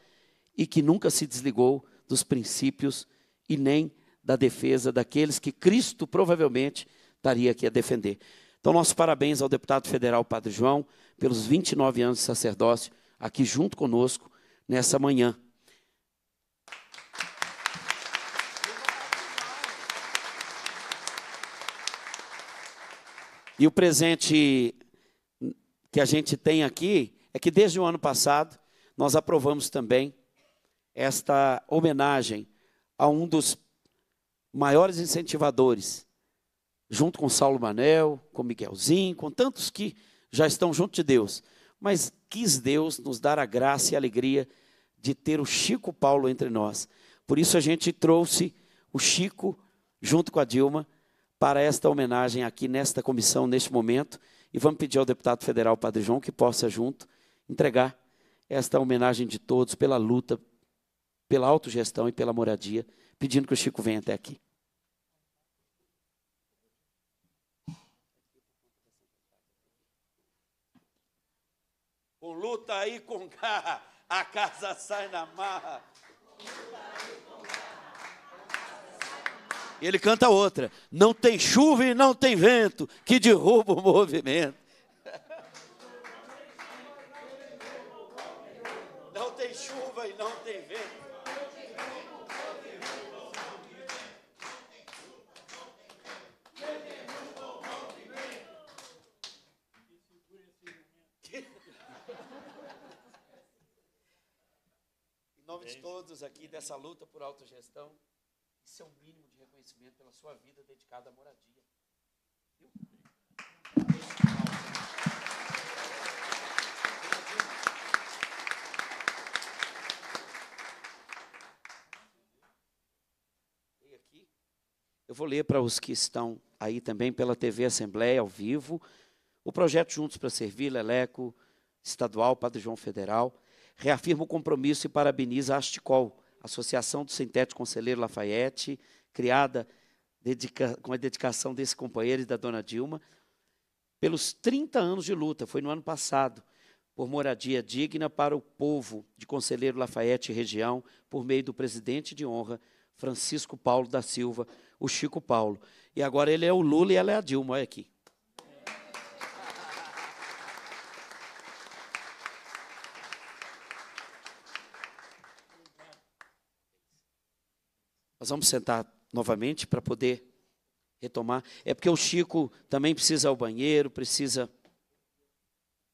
e que nunca se desligou dos princípios e nem da defesa daqueles que Cristo provavelmente estaria aqui a defender. Então, nossos parabéns ao deputado federal Padre João pelos 29 anos de sacerdócio aqui junto conosco nessa manhã. E o presente que a gente tem aqui é que desde o ano passado nós aprovamos também esta homenagem a um dos maiores incentivadores, junto com Saulo Manel, com Miguelzinho, com tantos que já estão junto de Deus. Mas quis Deus nos dar a graça e a alegria de ter o Chico Paulo entre nós. Por isso a gente trouxe o Chico junto com a Dilma para esta homenagem aqui nesta comissão neste momento e vamos pedir ao deputado federal Padre João que possa junto entregar esta homenagem de todos pela luta pela autogestão e pela moradia, pedindo que o Chico venha até aqui. Com luta aí com garra, a casa sai na marra. E ele canta outra: Não tem chuva e não tem vento que derruba o movimento. nome de é todos aqui dessa luta por autogestão. Isso é o um mínimo de reconhecimento pela sua vida dedicada à moradia. Eu... Eu vou ler para os que estão aí também pela TV Assembleia ao vivo. O projeto Juntos para Servir, Leleco, Estadual, Padre João Federal reafirma o compromisso e parabeniza a Asticol, Associação do Sintético Conselheiro Lafayette, criada dedica, com a dedicação desse companheiro e da dona Dilma, pelos 30 anos de luta, foi no ano passado, por moradia digna para o povo de Conselheiro Lafayette e região, por meio do presidente de honra, Francisco Paulo da Silva, o Chico Paulo. E agora ele é o Lula e ela é a Dilma, olha aqui. Nós vamos sentar novamente para poder retomar. É porque o Chico também precisa ao banheiro, precisa.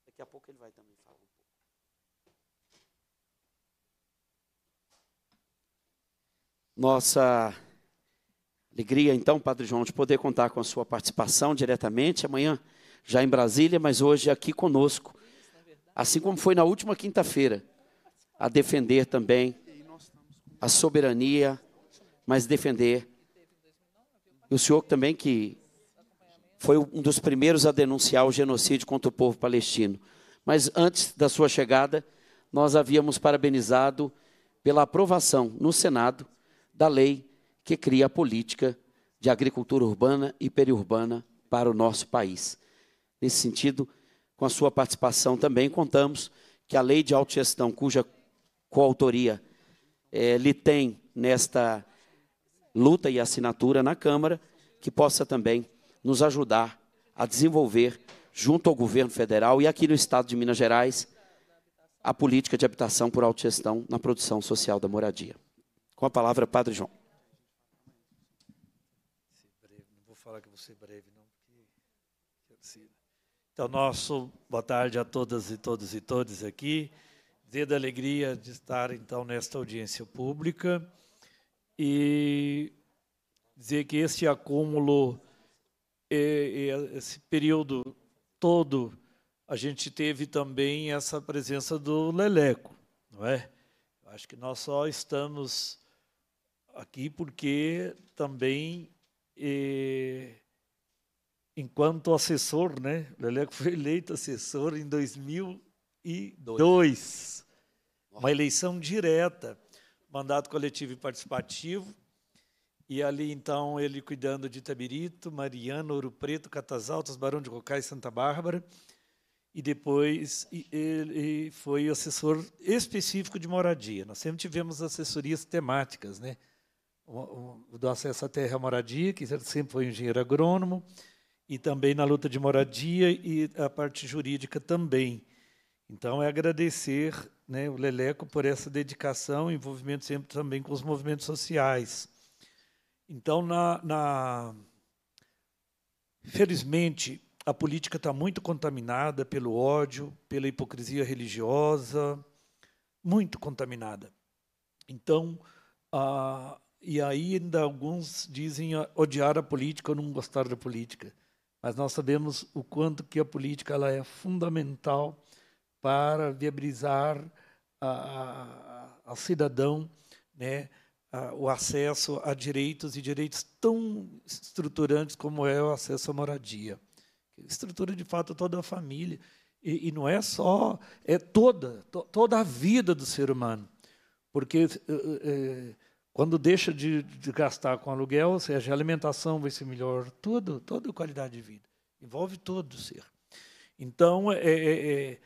Daqui a pouco ele vai também falar um pouco. Nossa alegria, então, Padre João, de poder contar com a sua participação diretamente amanhã, já em Brasília, mas hoje aqui conosco. Assim como foi na última quinta-feira, a defender também a soberania mas defender. E o senhor também que foi um dos primeiros a denunciar o genocídio contra o povo palestino. Mas antes da sua chegada, nós havíamos parabenizado pela aprovação no Senado da lei que cria a política de agricultura urbana e periurbana para o nosso país. Nesse sentido, com a sua participação também contamos que a lei de autogestão, cuja coautoria é, lhe tem nesta luta e assinatura na Câmara, que possa também nos ajudar a desenvolver, junto ao governo federal e aqui no estado de Minas Gerais, a política de habitação por autogestão na produção social da moradia. Com a palavra, Padre João. Não vou falar que vou ser breve, não, Então, nosso boa tarde a todas e todos e todos aqui. Dê da alegria de estar, então, nesta audiência pública e dizer que esse acúmulo, esse período todo, a gente teve também essa presença do Leleco, não é? Acho que nós só estamos aqui porque também, enquanto assessor, né? Leleco foi eleito assessor em 2002. Dois. Uma eleição direta mandato coletivo e participativo. E ali, então, ele cuidando de Itabirito, Mariana, Ouro Preto, Catas Altas, Barão de Cocais, Santa Bárbara. E depois ele foi assessor específico de moradia. Nós sempre tivemos assessorias temáticas, né? do acesso à terra à moradia, que sempre foi um engenheiro agrônomo, e também na luta de moradia e a parte jurídica também. Então, é agradecer né, o Leleco por essa dedicação e envolvimento sempre também com os movimentos sociais. Então, na, na... felizmente, a política está muito contaminada pelo ódio, pela hipocrisia religiosa, muito contaminada. Então, ah, e aí ainda alguns dizem ah, odiar a política ou não gostar da política. Mas nós sabemos o quanto que a política ela é fundamental para viabilizar ao cidadão né, a, o acesso a direitos e direitos tão estruturantes como é o acesso à moradia. Estrutura, de fato, toda a família. E, e não é só, é toda, to, toda a vida do ser humano. Porque é, quando deixa de, de, gastar com aluguel, ou seja, a alimentação vai ser melhor, tudo, toda a qualidade de vida. Envolve todo o ser. Então, é, é, é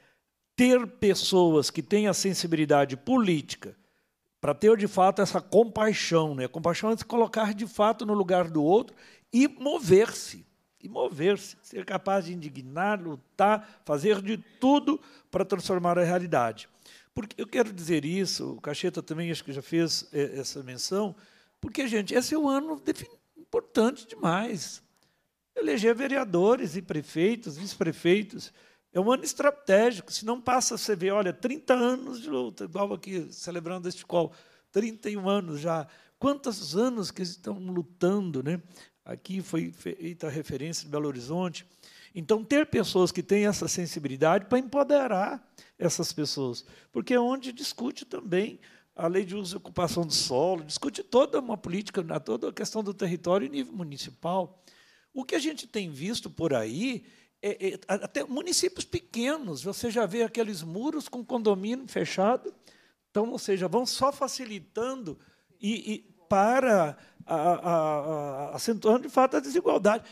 ter pessoas que tenham a sensibilidade política para ter de fato essa compaixão, né? Compaixão é se colocar de fato no lugar do outro e mover-se, e mover-se, ser capaz de indignar, lutar, fazer de tudo para transformar a realidade. Porque eu quero dizer isso, o Cacheta também acho que já fez é, essa menção, porque gente, esse é um ano importante demais. Eleger vereadores e prefeitos, vice-prefeitos, é um ano estratégico, se não passa, você vê, olha, 30 anos de luta, igual aqui, celebrando este colo, 31 anos já. Quantos anos que eles estão lutando, né? Aqui foi feita a referência de Belo Horizonte. Então, ter pessoas que têm essa sensibilidade para empoderar essas pessoas, porque é onde discute também a lei de uso e ocupação do solo, discute toda uma política, toda a questão do território em nível municipal. O que a gente tem visto por aí é, é, até municípios pequenos, você já vê aqueles muros com condomínio fechado. Então, ou seja, vão só facilitando e, e para a, a, a, acentuando de fato a desigualdade.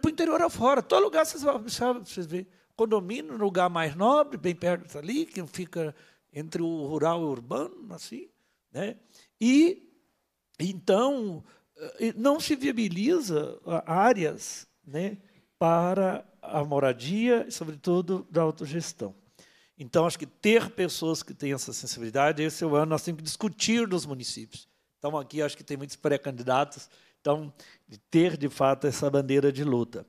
Para o interior afora, todo lugar vocês vão vocês vê. Condomínio, no lugar mais nobre, bem perto ali, que fica entre o rural e o urbano, assim. Né? E, então, eh, não se viabiliza áreas né, para a moradia e, sobretudo, da autogestão. Então, acho que ter pessoas que têm essa sensibilidade, esse é o ano, nós temos que discutir nos municípios. Então, aqui, acho que tem muitos pré-candidatos, então, de ter, de fato, essa bandeira de luta.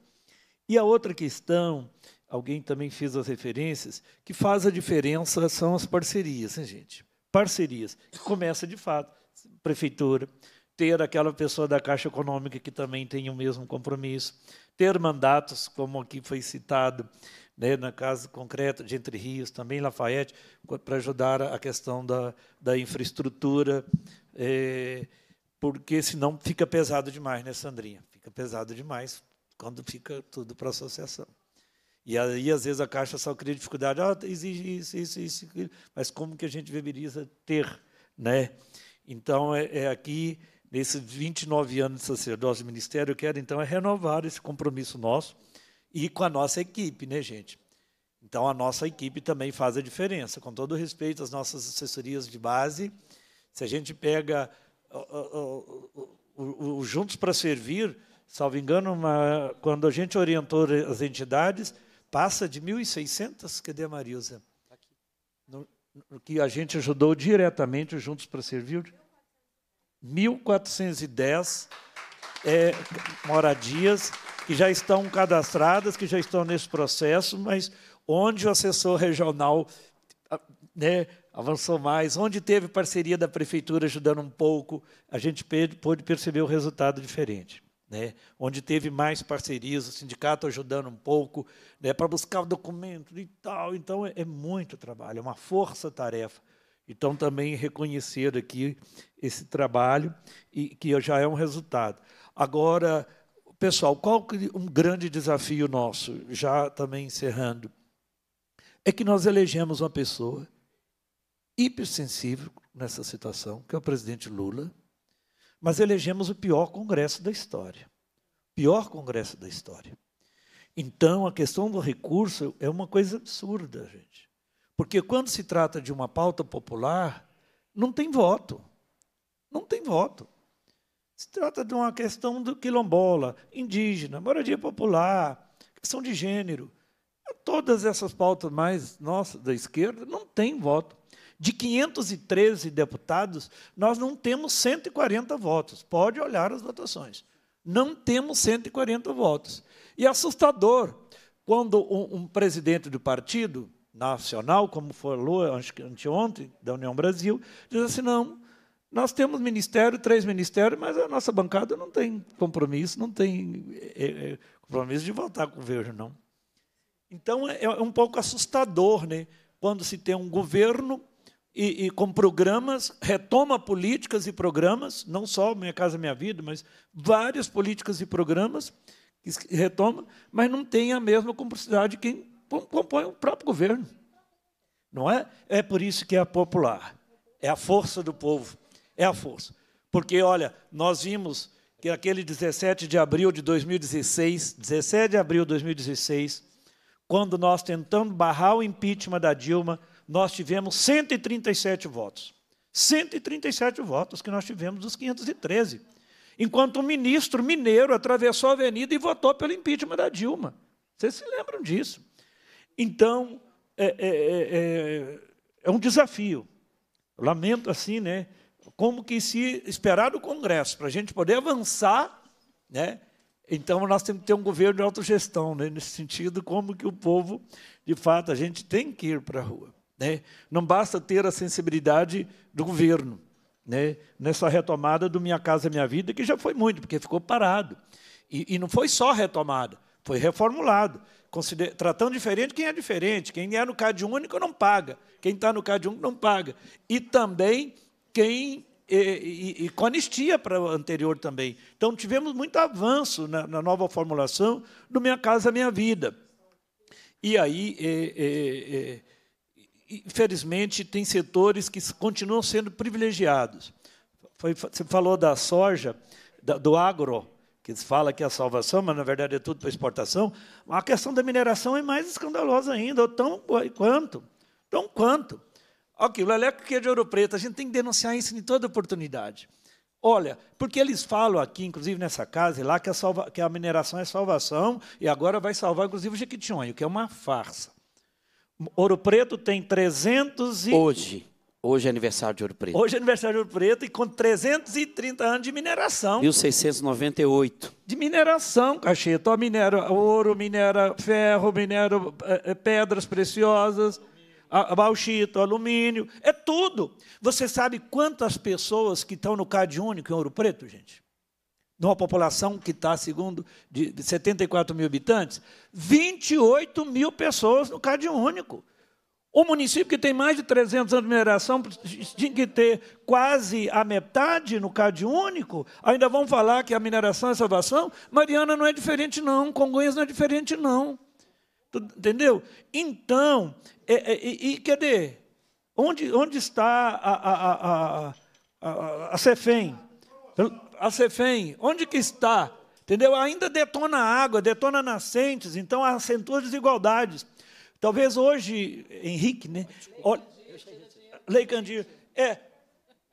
E a outra questão, alguém também fez as referências, que faz a diferença são as parcerias, hein, gente? Parcerias, que começa, de fato, prefeitura, ter aquela pessoa da Caixa Econômica que também tem o mesmo compromisso, ter mandatos, como aqui foi citado, né, casa concreta de Entre Rios, também Lafayette, para ajudar a questão da, da infraestrutura, é, porque senão fica pesado demais, né, Sandrinha? Fica pesado demais quando fica tudo para a associação. E aí, às vezes, a Caixa só cria dificuldade, ah, exige isso, isso, isso, mas como que a gente deveria ter? Né? Então, é, é aqui nesses 29 anos de sacerdócio e ministério, eu quero então é renovar esse compromisso nosso e com a nossa equipe, né, gente? Então a nossa equipe também faz a diferença. Com todo respeito às nossas assessorias de base, se a gente pega o, o, o, o Juntos para Servir, salvo engano, uma, quando a gente orientou as entidades, passa de 1.600, cadê a Marisa? Tá no, no, que a gente ajudou diretamente Juntos para Servir. 1.410 é, moradias que já estão cadastradas, que já estão nesse processo, mas onde o assessor regional né, avançou mais, onde teve parceria da prefeitura ajudando um pouco, a gente pôde perceber o resultado diferente. Né, onde teve mais parcerias, o sindicato ajudando um pouco né, para buscar o documento e tal. Então, é, é muito trabalho, é uma força-tarefa. Então, também reconhecer aqui esse trabalho, e que já é um resultado. Agora, pessoal, qual é um grande desafio nosso, já também encerrando, é que nós elegemos uma pessoa hipersensível nessa situação, que é o presidente Lula, mas elegemos o pior congresso da história. Pior congresso da história. Então, a questão do recurso é uma coisa absurda, gente. Porque quando se trata de uma pauta popular, não tem voto. Não tem voto. Se trata de uma questão do quilombola, indígena, moradia popular, questão de gênero. Todas essas pautas mais nossas da esquerda não tem voto. De 513 deputados, nós não temos 140 votos. Pode olhar as votações. Não temos 140 votos. E é assustador quando um, um presidente do partido nacional, como falou anteontem, da União Brasil, diz assim: não, nós temos ministério, três ministérios, mas a nossa bancada não tem compromisso, não tem é, é, compromisso de votar com o governo, não. Então, é, é, um pouco assustador né, quando se tem um governo e, e, com programas, retoma políticas e programas, não só Minha Casa Minha Vida, mas várias políticas e programas que retoma, mas não tem a mesma cumplicidade de quem compõe é o próprio governo. Não é? É por isso que é popular. É a força do povo. É a força. Porque, olha, nós vimos que aquele 17 de abril de 2016, 17 de abril de 2016, quando nós tentando barrar o impeachment da Dilma, nós tivemos 137 votos. 137 votos que nós tivemos dos 513. Enquanto o ministro mineiro atravessou a avenida e votou pelo impeachment da Dilma. Vocês se lembram disso? Então, é, é, é, é um desafio. Lamento assim, né? Como que se esperar do Congresso para a gente poder avançar, né? Então, nós temos que ter um governo de autogestão, né? nesse sentido, como que o povo, de fato, a gente tem que ir para a rua. Né? Não basta ter a sensibilidade do governo né? nessa retomada do Minha Casa Minha Vida, que já foi muito, porque ficou parado. E, e não foi só retomada, foi reformulado consider... tratando diferente quem é diferente. Quem é no CAD único não paga. Quem está no CAD único não paga. E também quem. E, e, e com anistia para o anterior também. Então, tivemos muito avanço na, na nova formulação do Minha Casa Minha Vida. E aí, é, é, é, infelizmente, tem setores que continuam sendo privilegiados. Foi, você falou da soja, da, do agro que fala que é a salvação, mas na verdade é tudo para exportação. A questão da mineração é mais escandalosa ainda, ou tão quanto. Tão quanto. Ok, o Leleco que é de Ouro Preto, a gente tem que denunciar isso em toda oportunidade. Olha, porque eles falam aqui, inclusive nessa casa e lá, que a, salva, que a mineração é salvação e agora vai salvar, inclusive, o Jequitinhonha, que é uma farsa. Ouro Preto tem 300 e... Hoje. Hoje é aniversário de Ouro Preto. Hoje é aniversário de Ouro Preto e com 330 anos de mineração. 1698. De mineração, Cacheta. Ó, minera ouro, minera ferro, minera é, pedras preciosas, bauxita, alumínio, é tudo. Você sabe quantas pessoas que estão no Cade único em Ouro Preto, gente? Numa população que está, segundo, de 74 mil habitantes, 28 mil pessoas no Cade único. O município que tem mais de 300 anos de mineração tinha que ter quase a metade no Cade único. Ainda vão falar que a mineração é salvação? Mariana não é diferente, não. Congonhas não é diferente, não. Entendeu? Então, é, é, e, e cadê? Onde, onde está a, a, a, a, a CEFEM? A CEFEM, onde que está? Entendeu? Ainda detona água, detona nascentes, então acentua desigualdades. Talvez hoje, Henrique, né? Lei Candir. É,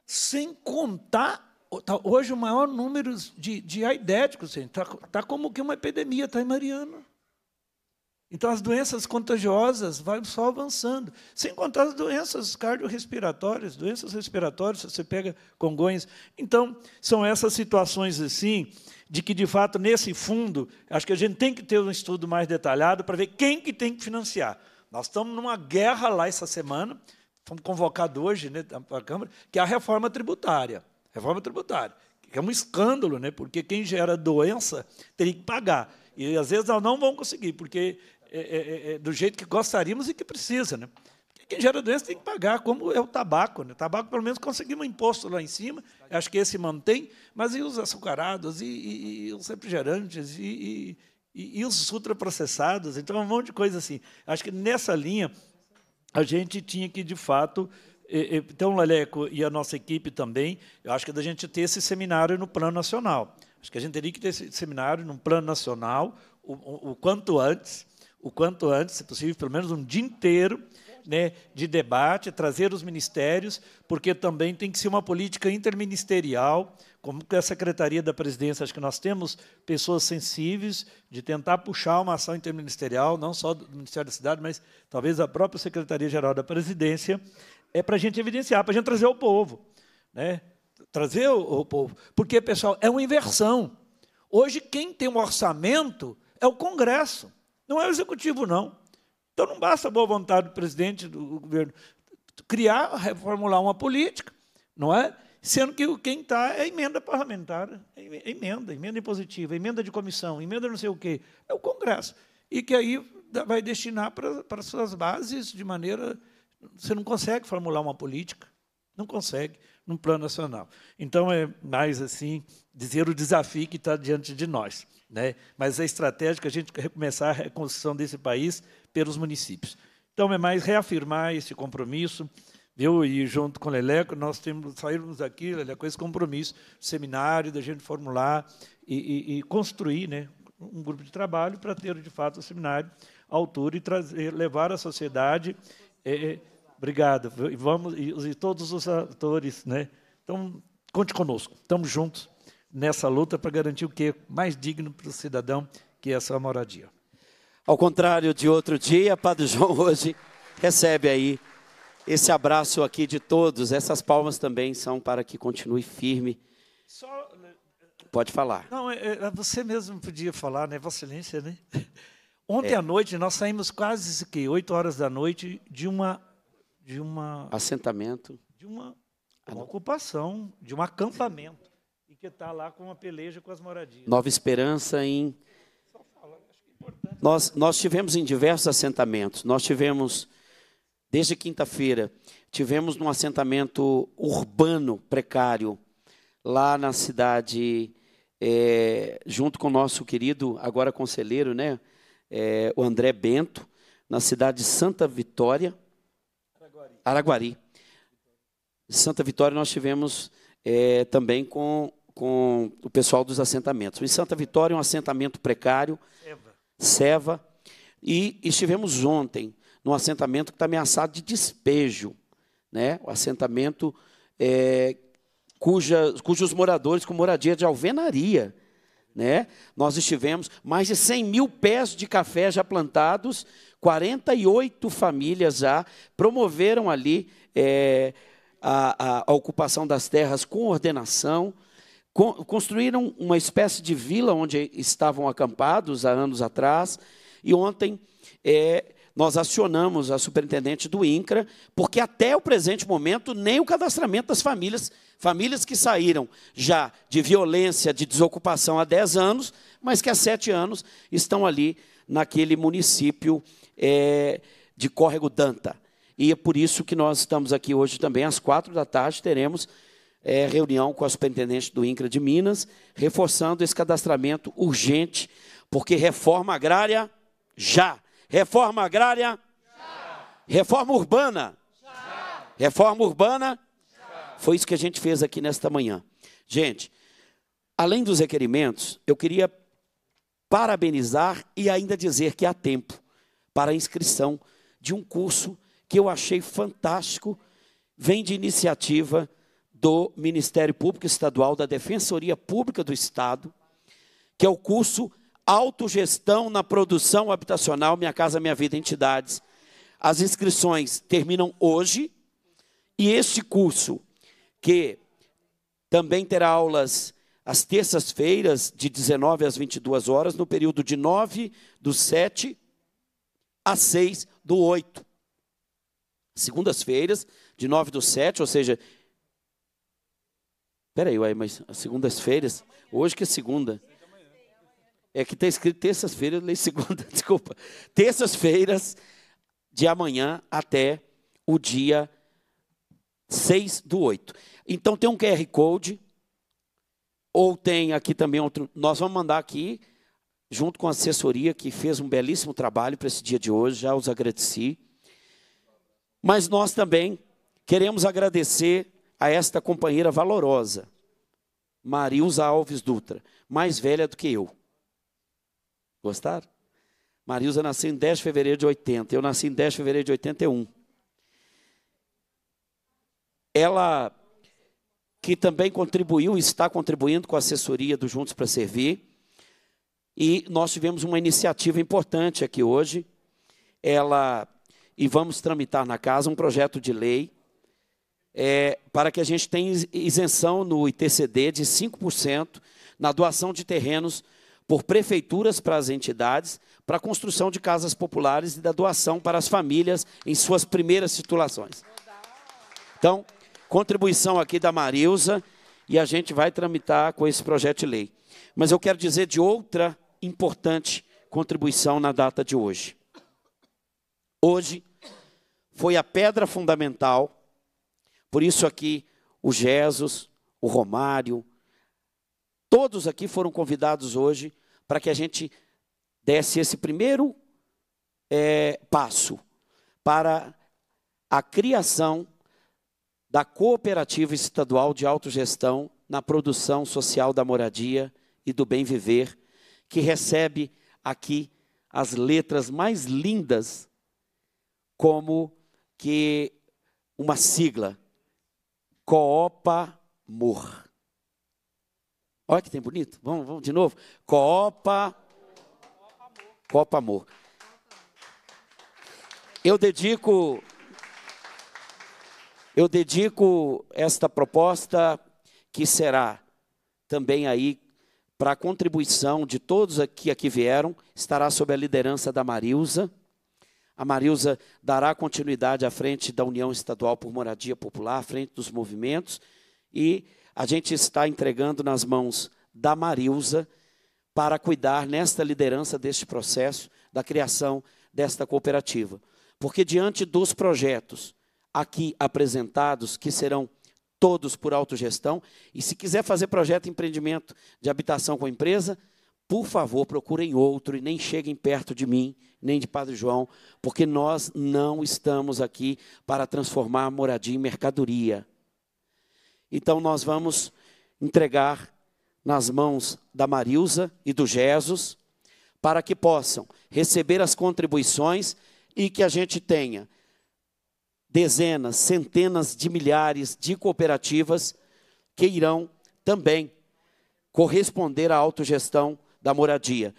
sem contar tá, hoje o maior número de, de aidéticos, está tá como que uma epidemia, está em Mariana. Então, as doenças contagiosas vão só avançando. Sem contar as doenças cardiorrespiratórias, doenças respiratórias, você pega Congonhas. Então, são essas situações assim de que, de fato, nesse fundo, acho que a gente tem que ter um estudo mais detalhado para ver quem que tem que financiar. Nós estamos numa guerra lá essa semana, fomos convocados hoje né, para a Câmara, que é a reforma tributária. Reforma tributária. Que é um escândalo, né, porque quem gera doença teria que pagar. E, às vezes, nós não vamos conseguir, porque é, é, é, é do jeito que gostaríamos e que precisa. Né? quem gera doença tem que pagar, como é o tabaco. Né? O tabaco, pelo menos, conseguimos um imposto lá em cima, acho que esse mantém, mas e os açucarados, e, e, e os refrigerantes, e, e, e os ultraprocessados? Então, um monte de coisa assim. Acho que nessa linha a gente tinha que, de fato, então, Leleco e a nossa equipe também, eu acho que é da gente ter esse seminário no plano nacional. Acho que a gente teria que ter esse seminário no plano nacional o, o, o quanto antes, o quanto antes, se possível, pelo menos um dia inteiro, né, de debate, trazer os ministérios, porque também tem que ser uma política interministerial, como que a Secretaria da Presidência, acho que nós temos pessoas sensíveis de tentar puxar uma ação interministerial, não só do Ministério da Cidade, mas talvez a própria Secretaria-Geral da Presidência, é para a gente evidenciar, para a gente trazer o povo. Né? Trazer o, o povo. Porque, pessoal, é uma inversão. Hoje, quem tem um orçamento é o Congresso, não é o Executivo, não. Então não basta a boa vontade do presidente do governo criar, reformular uma política, não é? Sendo que quem está é emenda parlamentar, é, é emenda, emenda impositiva, emenda de comissão, emenda não sei o quê. É o Congresso. E que aí vai destinar para, para suas bases de maneira. Você não consegue formular uma política, não consegue, num plano nacional. Então, é mais assim, dizer o desafio que está diante de nós. Né? Mas a é estratégia que a gente quer começar a reconstrução desse país pelos municípios. Então, é mais reafirmar esse compromisso, viu? e junto com o Leleco, nós temos, saímos aqui, Leleco, esse compromisso, seminário, da gente formular e, e, e construir né, um grupo de trabalho para ter, de fato, o seminário à altura e trazer, levar a sociedade... É, é obrigado. E vamos e, todos os atores, né? Então, conte conosco. Estamos juntos nessa luta para garantir o que é mais digno para o cidadão, que é essa moradia. Ao contrário de outro dia, Padre João hoje recebe aí esse abraço aqui de todos. Essas palmas também são para que continue firme. Só... Pode falar. Não, é, é, você mesmo podia falar, né, Vossa Excelência, né? Ontem é. à noite nós saímos quase que 8 horas da noite de uma de uma assentamento, de uma, uma ah, ocupação, de um acampamento e que está lá com uma peleja com as moradias. Nova Esperança em nós, nós tivemos em diversos assentamentos. Nós tivemos, desde quinta-feira, tivemos num assentamento urbano precário, lá na cidade, é, junto com o nosso querido, agora conselheiro, né, é, o André Bento, na cidade de Santa Vitória, Araguari. Araguari. Santa Vitória nós tivemos é, também com, com o pessoal dos assentamentos. Em Santa Vitória, é um assentamento precário. Seva, e estivemos ontem num assentamento que está ameaçado de despejo, né? o assentamento é, cuja, cujos moradores com moradia de alvenaria. Né? Nós estivemos mais de 100 mil pés de café já plantados, 48 famílias já promoveram ali é, a, a, a ocupação das terras com ordenação, Construíram uma espécie de vila onde estavam acampados há anos atrás, e ontem é, nós acionamos a superintendente do INCRA, porque até o presente momento nem o cadastramento das famílias, famílias que saíram já de violência, de desocupação há 10 anos, mas que há 7 anos estão ali naquele município é, de Córrego Danta. E é por isso que nós estamos aqui hoje também, às quatro da tarde, teremos é, reunião com a superintendente do INCRA de Minas, reforçando esse cadastramento urgente, porque reforma agrária já. Reforma agrária? Já. Reforma urbana? Já. Reforma urbana? Já. Foi isso que a gente fez aqui nesta manhã. Gente, além dos requerimentos, eu queria parabenizar e ainda dizer que há tempo para a inscrição de um curso que eu achei fantástico, vem de iniciativa do Ministério Público Estadual, da Defensoria Pública do Estado, que é o curso Autogestão na Produção Habitacional Minha Casa Minha Vida Entidades. As inscrições terminam hoje e este curso, que também terá aulas às terças-feiras, de 19 às 22 horas, no período de 9 do 7 a 6 do 8. Segundas-feiras, de 9 do 7, ou seja, Peraí, uai, mas segundas-feiras? Hoje que é segunda. É que está escrito terças-feiras, leio segunda, desculpa. Terças-feiras de amanhã até o dia 6 do 8. Então tem um QR Code, ou tem aqui também outro. Nós vamos mandar aqui, junto com a assessoria que fez um belíssimo trabalho para esse dia de hoje, já os agradeci. Mas nós também queremos agradecer a esta companheira valorosa, Marilza Alves Dutra, mais velha do que eu. Gostaram? Marilza nasceu em 10 de fevereiro de 80, eu nasci em 10 de fevereiro de 81. Ela, que também contribuiu, está contribuindo com a assessoria do Juntos para Servir, e nós tivemos uma iniciativa importante aqui hoje. Ela, e vamos tramitar na casa um projeto de lei é, para que a gente tenha isenção no ITCD de 5% na doação de terrenos por prefeituras para as entidades, para a construção de casas populares e da doação para as famílias em suas primeiras titulações. Então, contribuição aqui da Marilza, e a gente vai tramitar com esse projeto de lei. Mas eu quero dizer de outra importante contribuição na data de hoje. Hoje foi a pedra fundamental por isso aqui o Jesus, o Romário, todos aqui foram convidados hoje para que a gente desse esse primeiro é, passo para a criação da cooperativa estadual de autogestão na produção social da moradia e do bem viver, que recebe aqui as letras mais lindas como que uma sigla Mor, Olha que tem bonito. Vamos, vamos de novo. Copa. Copa Amor. Eu dedico. Eu dedico esta proposta que será também aí para a contribuição de todos que aqui vieram, estará sob a liderança da Marilza a Marilza dará continuidade à frente da União Estadual por Moradia Popular, à frente dos movimentos, e a gente está entregando nas mãos da Marilza para cuidar nesta liderança deste processo da criação desta cooperativa. Porque diante dos projetos aqui apresentados, que serão todos por autogestão, e se quiser fazer projeto de empreendimento de habitação com empresa, por favor, procurem outro e nem cheguem perto de mim, nem de Padre João, porque nós não estamos aqui para transformar moradia em mercadoria. Então nós vamos entregar nas mãos da Marilza e do Jesus, para que possam receber as contribuições e que a gente tenha dezenas, centenas de milhares de cooperativas que irão também corresponder à autogestão da moradia,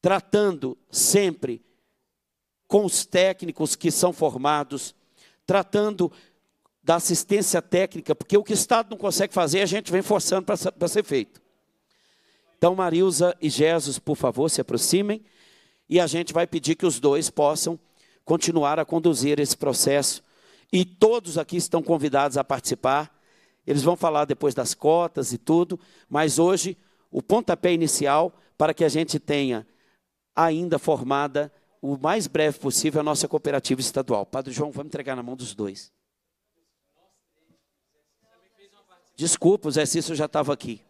tratando sempre com os técnicos que são formados, tratando da assistência técnica, porque o que o Estado não consegue fazer, a gente vem forçando para ser feito. Então, Marilza e Jesus, por favor, se aproximem, e a gente vai pedir que os dois possam continuar a conduzir esse processo. E todos aqui estão convidados a participar. Eles vão falar depois das cotas e tudo, mas hoje o pontapé inicial para que a gente tenha ainda formada o mais breve possível a nossa cooperativa estadual. Padre João, vamos entregar na mão dos dois. Desculpa, o exercício já estava aqui.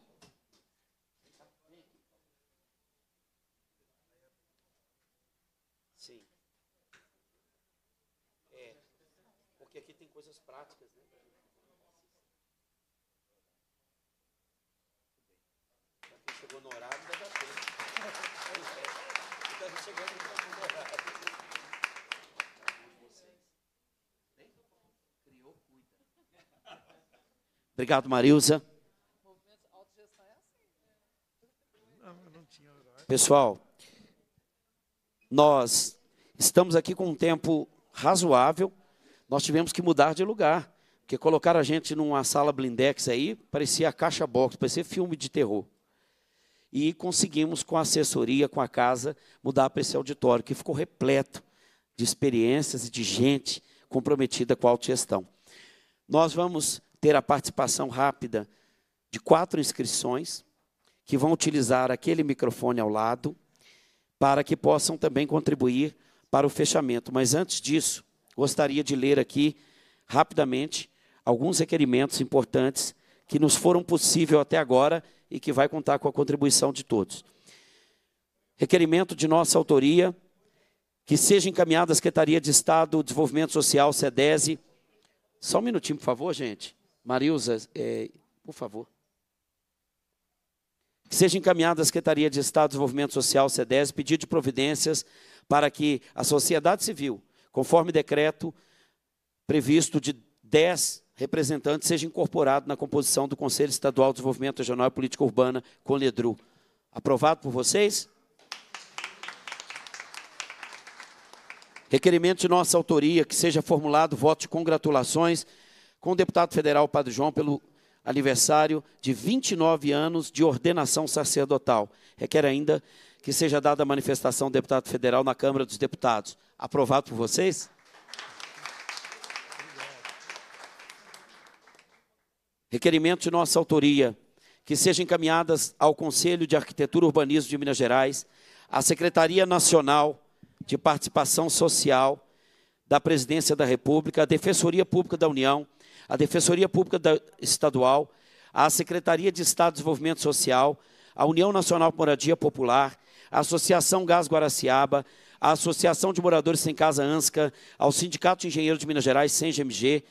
Obrigado, Marilza. Pessoal, nós estamos aqui com um tempo razoável. Nós tivemos que mudar de lugar, porque colocar a gente numa sala blindex aí, parecia a caixa box, parecia filme de terror. E conseguimos, com a assessoria, com a casa, mudar para esse auditório, que ficou repleto de experiências e de gente comprometida com a autogestão. Nós vamos ter a participação rápida de quatro inscrições que vão utilizar aquele microfone ao lado para que possam também contribuir para o fechamento. Mas antes disso, gostaria de ler aqui rapidamente alguns requerimentos importantes que nos foram possível até agora e que vai contar com a contribuição de todos. Requerimento de nossa autoria que seja encaminhado à Secretaria de Estado do Desenvolvimento Social, SEDESE. Só um minutinho, por favor, gente. Marilza, é, por favor. Que seja encaminhada à Secretaria de Estado de Desenvolvimento Social, SEDES, pedido de providências para que a sociedade civil, conforme decreto previsto de 10 representantes, seja incorporado na composição do Conselho Estadual de Desenvolvimento Regional e Política Urbana, com LEDRU. Aprovado por vocês? Requerimento de nossa autoria que seja formulado voto de congratulações com o deputado federal Padre João pelo aniversário de 29 anos de ordenação sacerdotal. Requer ainda que seja dada a manifestação do deputado federal na Câmara dos Deputados. Aprovado por vocês? Requerimento de nossa autoria, que sejam encaminhadas ao Conselho de Arquitetura e Urbanismo de Minas Gerais, à Secretaria Nacional de Participação Social da Presidência da República, à Defensoria Pública da União, a Defensoria Pública Estadual, a Secretaria de Estado de Desenvolvimento Social, a União Nacional Moradia Popular, a Associação Gás Guaraciaba, a Associação de Moradores Sem Casa ANSCA, ao Sindicato de Engenheiros de Minas Gerais, GMG,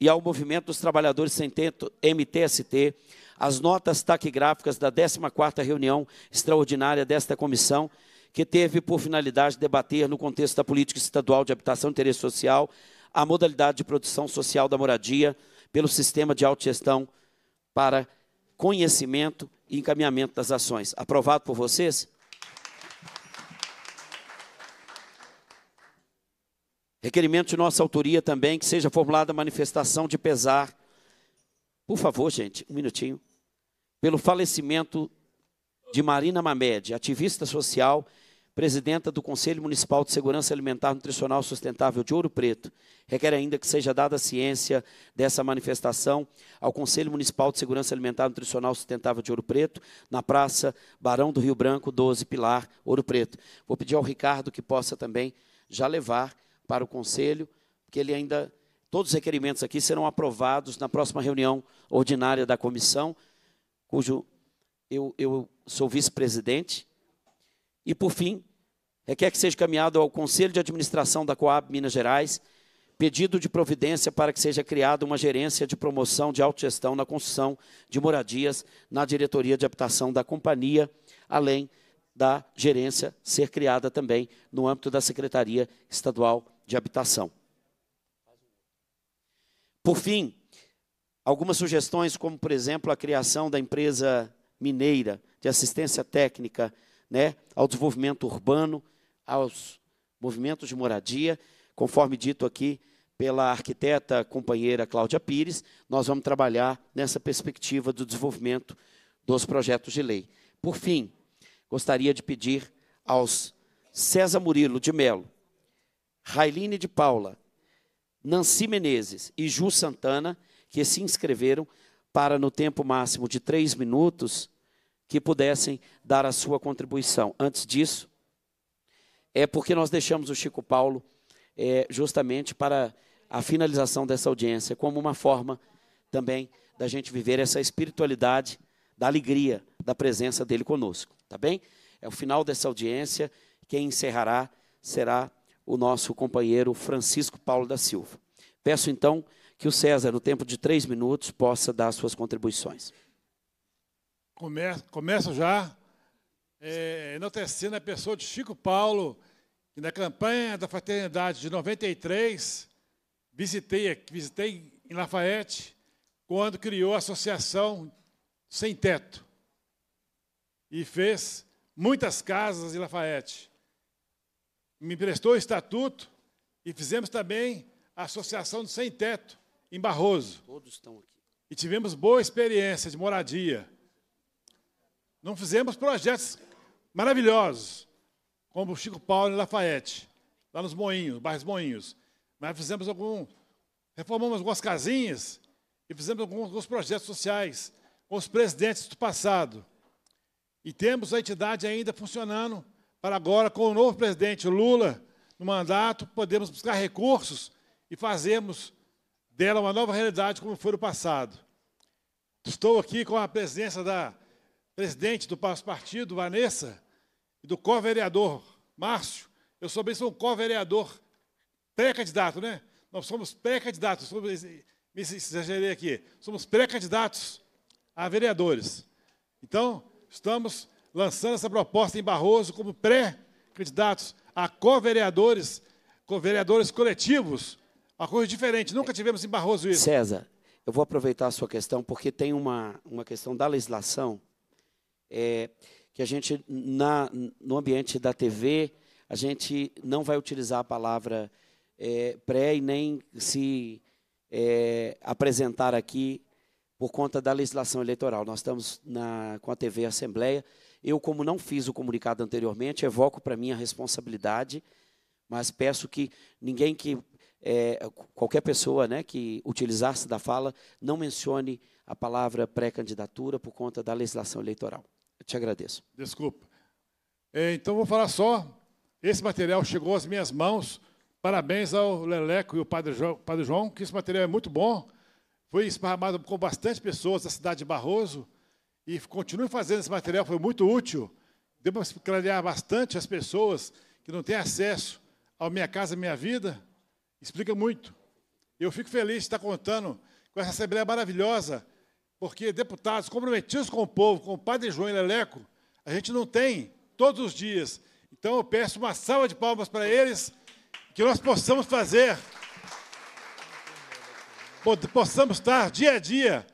e ao Movimento dos Trabalhadores Sem Teto, MTST, as notas taquigráficas da 14ª reunião extraordinária desta comissão, que teve por finalidade debater, no contexto da política estadual de habitação e interesse social, a modalidade de produção social da moradia pelo sistema de autogestão para conhecimento e encaminhamento das ações. Aprovado por vocês? Requerimento de nossa autoria também que seja formulada manifestação de pesar. Por favor, gente, um minutinho. Pelo falecimento de Marina Mamed, ativista social presidenta do Conselho Municipal de Segurança Alimentar, Nutricional Sustentável de Ouro Preto, requer ainda que seja dada ciência dessa manifestação ao Conselho Municipal de Segurança Alimentar, Nutricional Sustentável de Ouro Preto, na Praça Barão do Rio Branco, 12 Pilar, Ouro Preto. Vou pedir ao Ricardo que possa também já levar para o Conselho, porque ele ainda. Todos os requerimentos aqui serão aprovados na próxima reunião ordinária da comissão, cujo eu, eu sou vice-presidente. E, por fim, requer é, que seja caminhado ao Conselho de Administração da Coab Minas Gerais pedido de providência para que seja criada uma gerência de promoção de autogestão na construção de moradias na diretoria de habitação da companhia, além da gerência ser criada também no âmbito da Secretaria Estadual de Habitação. Por fim, algumas sugestões, como, por exemplo, a criação da empresa mineira de assistência técnica né, ao desenvolvimento urbano, aos movimentos de moradia, conforme dito aqui pela arquiteta companheira Cláudia Pires, nós vamos trabalhar nessa perspectiva do desenvolvimento dos projetos de lei. Por fim, gostaria de pedir aos César Murilo de Melo, Railine de Paula, Nancy Menezes e Ju Santana, que se inscreveram para, no tempo máximo de três minutos, que pudessem dar a sua contribuição. Antes disso, é porque nós deixamos o Chico Paulo é, justamente para a finalização dessa audiência, como uma forma também da gente viver essa espiritualidade da alegria da presença dele conosco, tá bem? É o final dessa audiência, quem encerrará será o nosso companheiro Francisco Paulo da Silva. Peço então que o César, no tempo de três minutos, possa dar suas contribuições. Começa, começa já é, enaltecendo a pessoa de Chico Paulo, que na campanha da fraternidade de 93, visitei, visitei em Lafayette, quando criou a Associação Sem Teto. E fez muitas casas em Lafayette. Me emprestou o estatuto e fizemos também a Associação do Sem Teto, em Barroso. Todos estão aqui. E tivemos boa experiência de moradia. Não fizemos projetos maravilhosos, como Chico Paulo e Lafayette, lá nos Moinhos, bairros Moinhos. Mas fizemos algum, reformamos algumas casinhas e fizemos alguns, alguns projetos sociais com os presidentes do passado. E temos a entidade ainda funcionando para agora, com o novo presidente Lula no mandato, podemos buscar recursos e fazermos dela uma nova realidade como foi no passado. Estou aqui com a presença da presidente do partido, Vanessa, e do co-vereador Márcio, eu sou bem sou um co-vereador pré-candidato, né? Nós somos pré-candidatos, vou me exagerei aqui, somos pré-candidatos a vereadores. Então, estamos lançando essa proposta em Barroso como pré-candidatos a co-vereadores, co-vereadores coletivos, uma coisa diferente, nunca tivemos em Barroso isso. César, eu vou aproveitar a sua questão, porque tem uma, uma questão da legislação é, que a gente, na, no ambiente da TV, a gente não vai utilizar a palavra é, pré e nem se é, apresentar aqui por conta da legislação eleitoral. Nós estamos na, com a TV Assembleia. Eu, como não fiz o comunicado anteriormente, evoco para mim a responsabilidade, mas peço que ninguém que é, qualquer pessoa né, que utilizasse da fala não mencione a palavra pré-candidatura por conta da legislação eleitoral. Te agradeço. Desculpa. É, então vou falar só. Esse material chegou às minhas mãos. Parabéns ao Leleco e ao Padre João, Padre João que esse material é muito bom. Foi esparramado com bastante pessoas da cidade de Barroso. E continue fazendo esse material, foi muito útil. Deu para clarear bastante as pessoas que não têm acesso à Minha Casa Minha Vida. Explica muito. Eu fico feliz de estar contando com essa Assembleia maravilhosa porque deputados comprometidos com o povo, com o padre João Leleco, a gente não tem todos os dias. Então, eu peço uma salva de palmas para eles, que nós possamos fazer, possamos estar dia a dia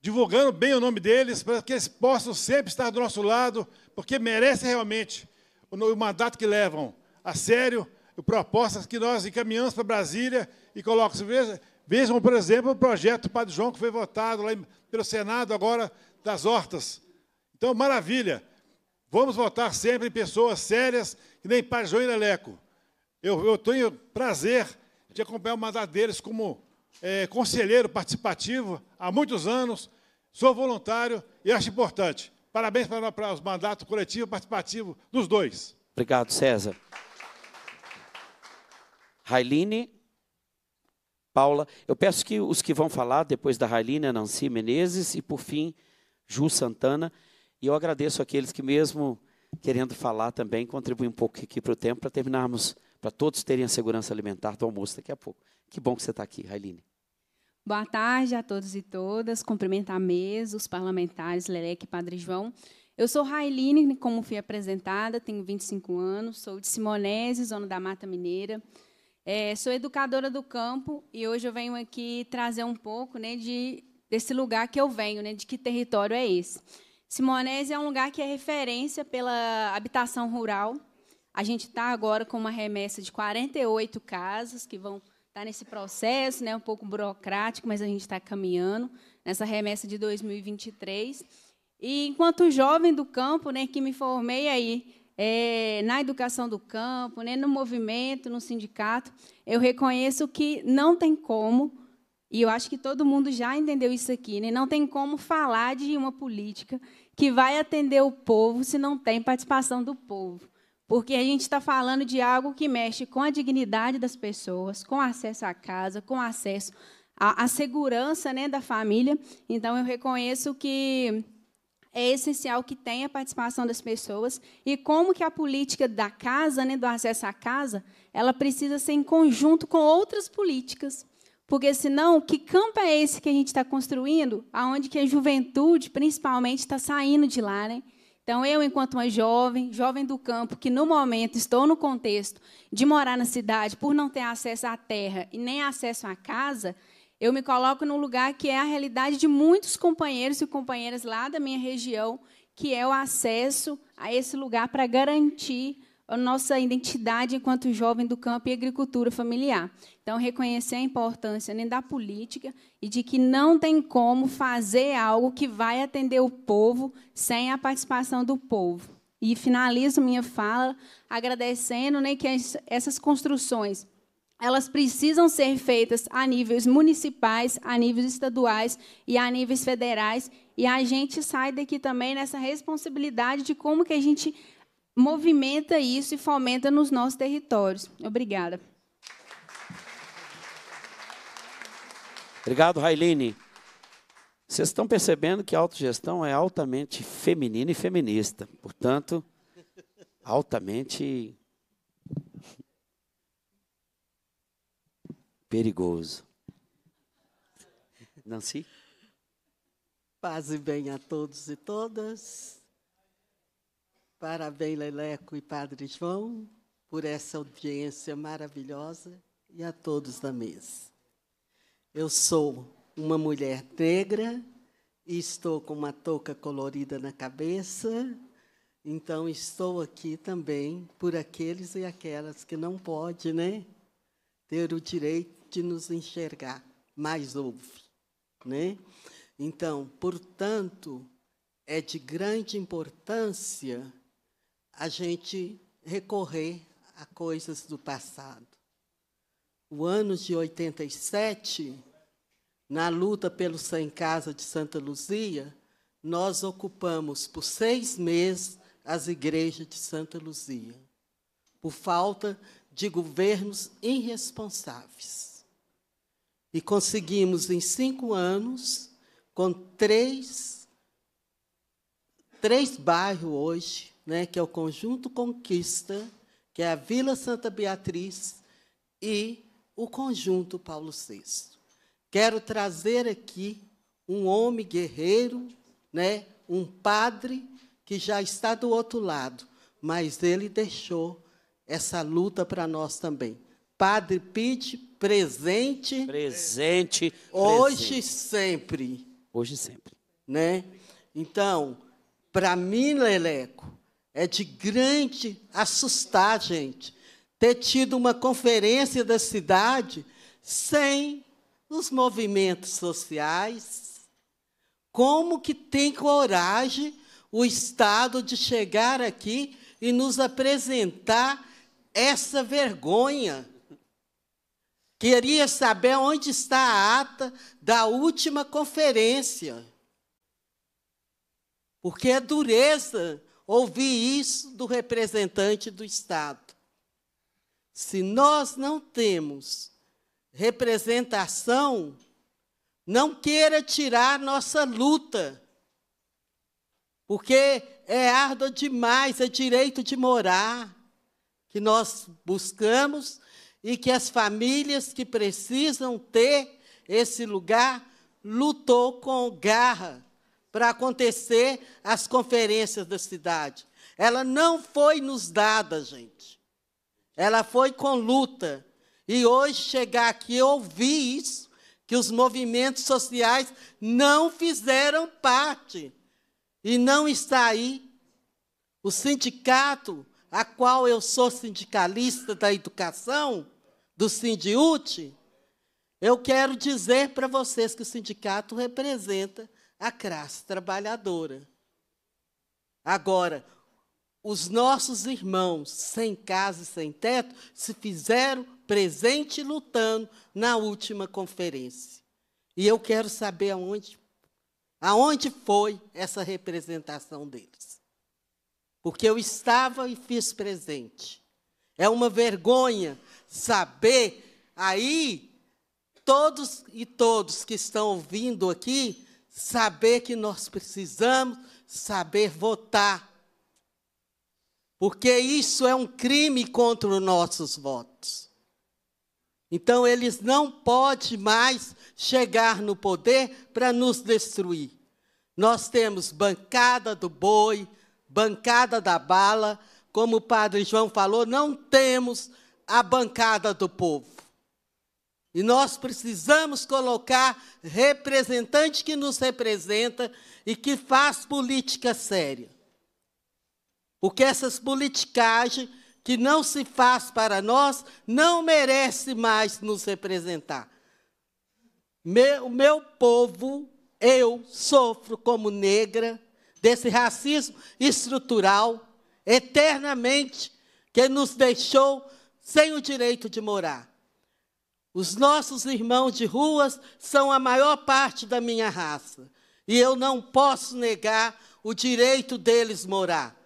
divulgando bem o nome deles, para que eles possam sempre estar do nosso lado, porque merecem realmente o mandato que levam a sério, propostas que nós encaminhamos para Brasília e colocamos, Vejam, por exemplo, o projeto do Padre João que foi votado lá pelo Senado agora das hortas. Então, maravilha. Vamos votar sempre em pessoas sérias, que nem Padre João e Leleco. Eu, eu tenho prazer de acompanhar o mandato deles como é, conselheiro participativo há muitos anos, sou voluntário e acho importante. Parabéns para, para os mandatos coletivo e participativo dos dois. Obrigado, César. Railine. Paula. Eu peço que os que vão falar, depois da Railina, Nancy Menezes e, por fim, Ju Santana. E eu agradeço aqueles que, mesmo querendo falar também, contribuem um pouco aqui para o tempo, para terminarmos, para todos terem a segurança alimentar do almoço daqui a pouco. Que bom que você está aqui, Railina. Boa tarde a todos e todas. Cumprimento a mesa, os parlamentares, Leleque e Padre João. Eu sou Railine, como fui apresentada, tenho 25 anos, sou de Simonese, zona da Mata Mineira. É, sou educadora do campo e hoje eu venho aqui trazer um pouco né, de, desse lugar que eu venho, né, de que território é esse. Simonese é um lugar que é referência pela habitação rural. A gente está agora com uma remessa de 48 casas que vão estar tá nesse processo, né, um pouco burocrático, mas a gente está caminhando nessa remessa de 2023. E enquanto jovem do campo, né, que me formei aí é, na educação do campo, né, no movimento, no sindicato, eu reconheço que não tem como, e eu acho que todo mundo já entendeu isso aqui, né, não tem como falar de uma política que vai atender o povo se não tem participação do povo. Porque a gente está falando de algo que mexe com a dignidade das pessoas, com acesso à casa, com acesso à, à segurança né, da família. Então, eu reconheço que é essencial que tenha a participação das pessoas e como que a política da casa, né, do acesso à casa, ela precisa ser em conjunto com outras políticas. Porque, senão, que campo é esse que a gente está construindo, aonde que a juventude, principalmente, está saindo de lá? Né? Então, eu, enquanto uma jovem, jovem do campo, que no momento estou no contexto de morar na cidade por não ter acesso à terra e nem acesso à casa, eu me coloco num lugar que é a realidade de muitos companheiros e companheiras lá da minha região, que é o acesso a esse lugar para garantir a nossa identidade enquanto jovem do campo e agricultura familiar. Então, reconhecer a importância nem né, da política e de que não tem como fazer algo que vai atender o povo sem a participação do povo. E finalizo minha fala agradecendo né, que essas construções elas precisam ser feitas a níveis municipais, a níveis estaduais e a níveis federais. E a gente sai daqui também nessa responsabilidade de como que a gente movimenta isso e fomenta nos nossos territórios. Obrigada. Obrigado, Railine. Vocês estão percebendo que a autogestão é altamente feminina e feminista, portanto, altamente perigoso. Nancy? Paz e bem a todos e todas. Parabéns, Leleco e Padre João, por essa audiência maravilhosa e a todos da mesa. Eu sou uma mulher negra e estou com uma touca colorida na cabeça, então estou aqui também por aqueles e aquelas que não podem né, ter o direito de nos enxergar, mais ouve. Né? Então, portanto, é de grande importância a gente recorrer a coisas do passado. O ano de 87, na luta pelo Sem Casa de Santa Luzia, nós ocupamos por seis meses as igrejas de Santa Luzia, por falta de governos irresponsáveis. E conseguimos, em cinco anos, com três, três bairros hoje, né, que é o Conjunto Conquista, que é a Vila Santa Beatriz e o Conjunto Paulo VI. Quero trazer aqui um homem guerreiro, né, um padre que já está do outro lado, mas ele deixou essa luta para nós também. Padre Pete presente. Presente. Hoje presente. sempre. Hoje sempre. Né? Então, para mim, Leleco, é de grande assustar, gente, ter tido uma conferência da cidade sem os movimentos sociais. Como que tem coragem o Estado de chegar aqui e nos apresentar essa vergonha? Queria saber onde está a ata da última conferência. Porque é dureza ouvir isso do representante do Estado. Se nós não temos representação, não queira tirar nossa luta, porque é árdua demais, é direito de morar que nós buscamos e que as famílias que precisam ter esse lugar lutou com garra para acontecer as conferências da cidade. Ela não foi nos dada, gente. Ela foi com luta. E hoje chegar aqui eu ouvi isso, que os movimentos sociais não fizeram parte e não está aí. O sindicato a qual eu sou sindicalista da educação, do Sindiúte, eu quero dizer para vocês que o sindicato representa a classe trabalhadora. Agora, os nossos irmãos sem casa e sem teto se fizeram presente lutando na última conferência. E eu quero saber aonde, aonde foi essa representação deles porque eu estava e fiz presente. É uma vergonha saber aí todos e todos que estão ouvindo aqui saber que nós precisamos saber votar. Porque isso é um crime contra os nossos votos. Então eles não podem mais chegar no poder para nos destruir. Nós temos bancada do boi, bancada da bala, como o padre João falou, não temos a bancada do povo. E nós precisamos colocar representante que nos representa e que faz política séria. Porque essas politicagens que não se faz para nós não merece mais nos representar. Meu, meu povo, eu sofro como negra desse racismo estrutural, eternamente, que nos deixou sem o direito de morar. Os nossos irmãos de ruas são a maior parte da minha raça, e eu não posso negar o direito deles morar.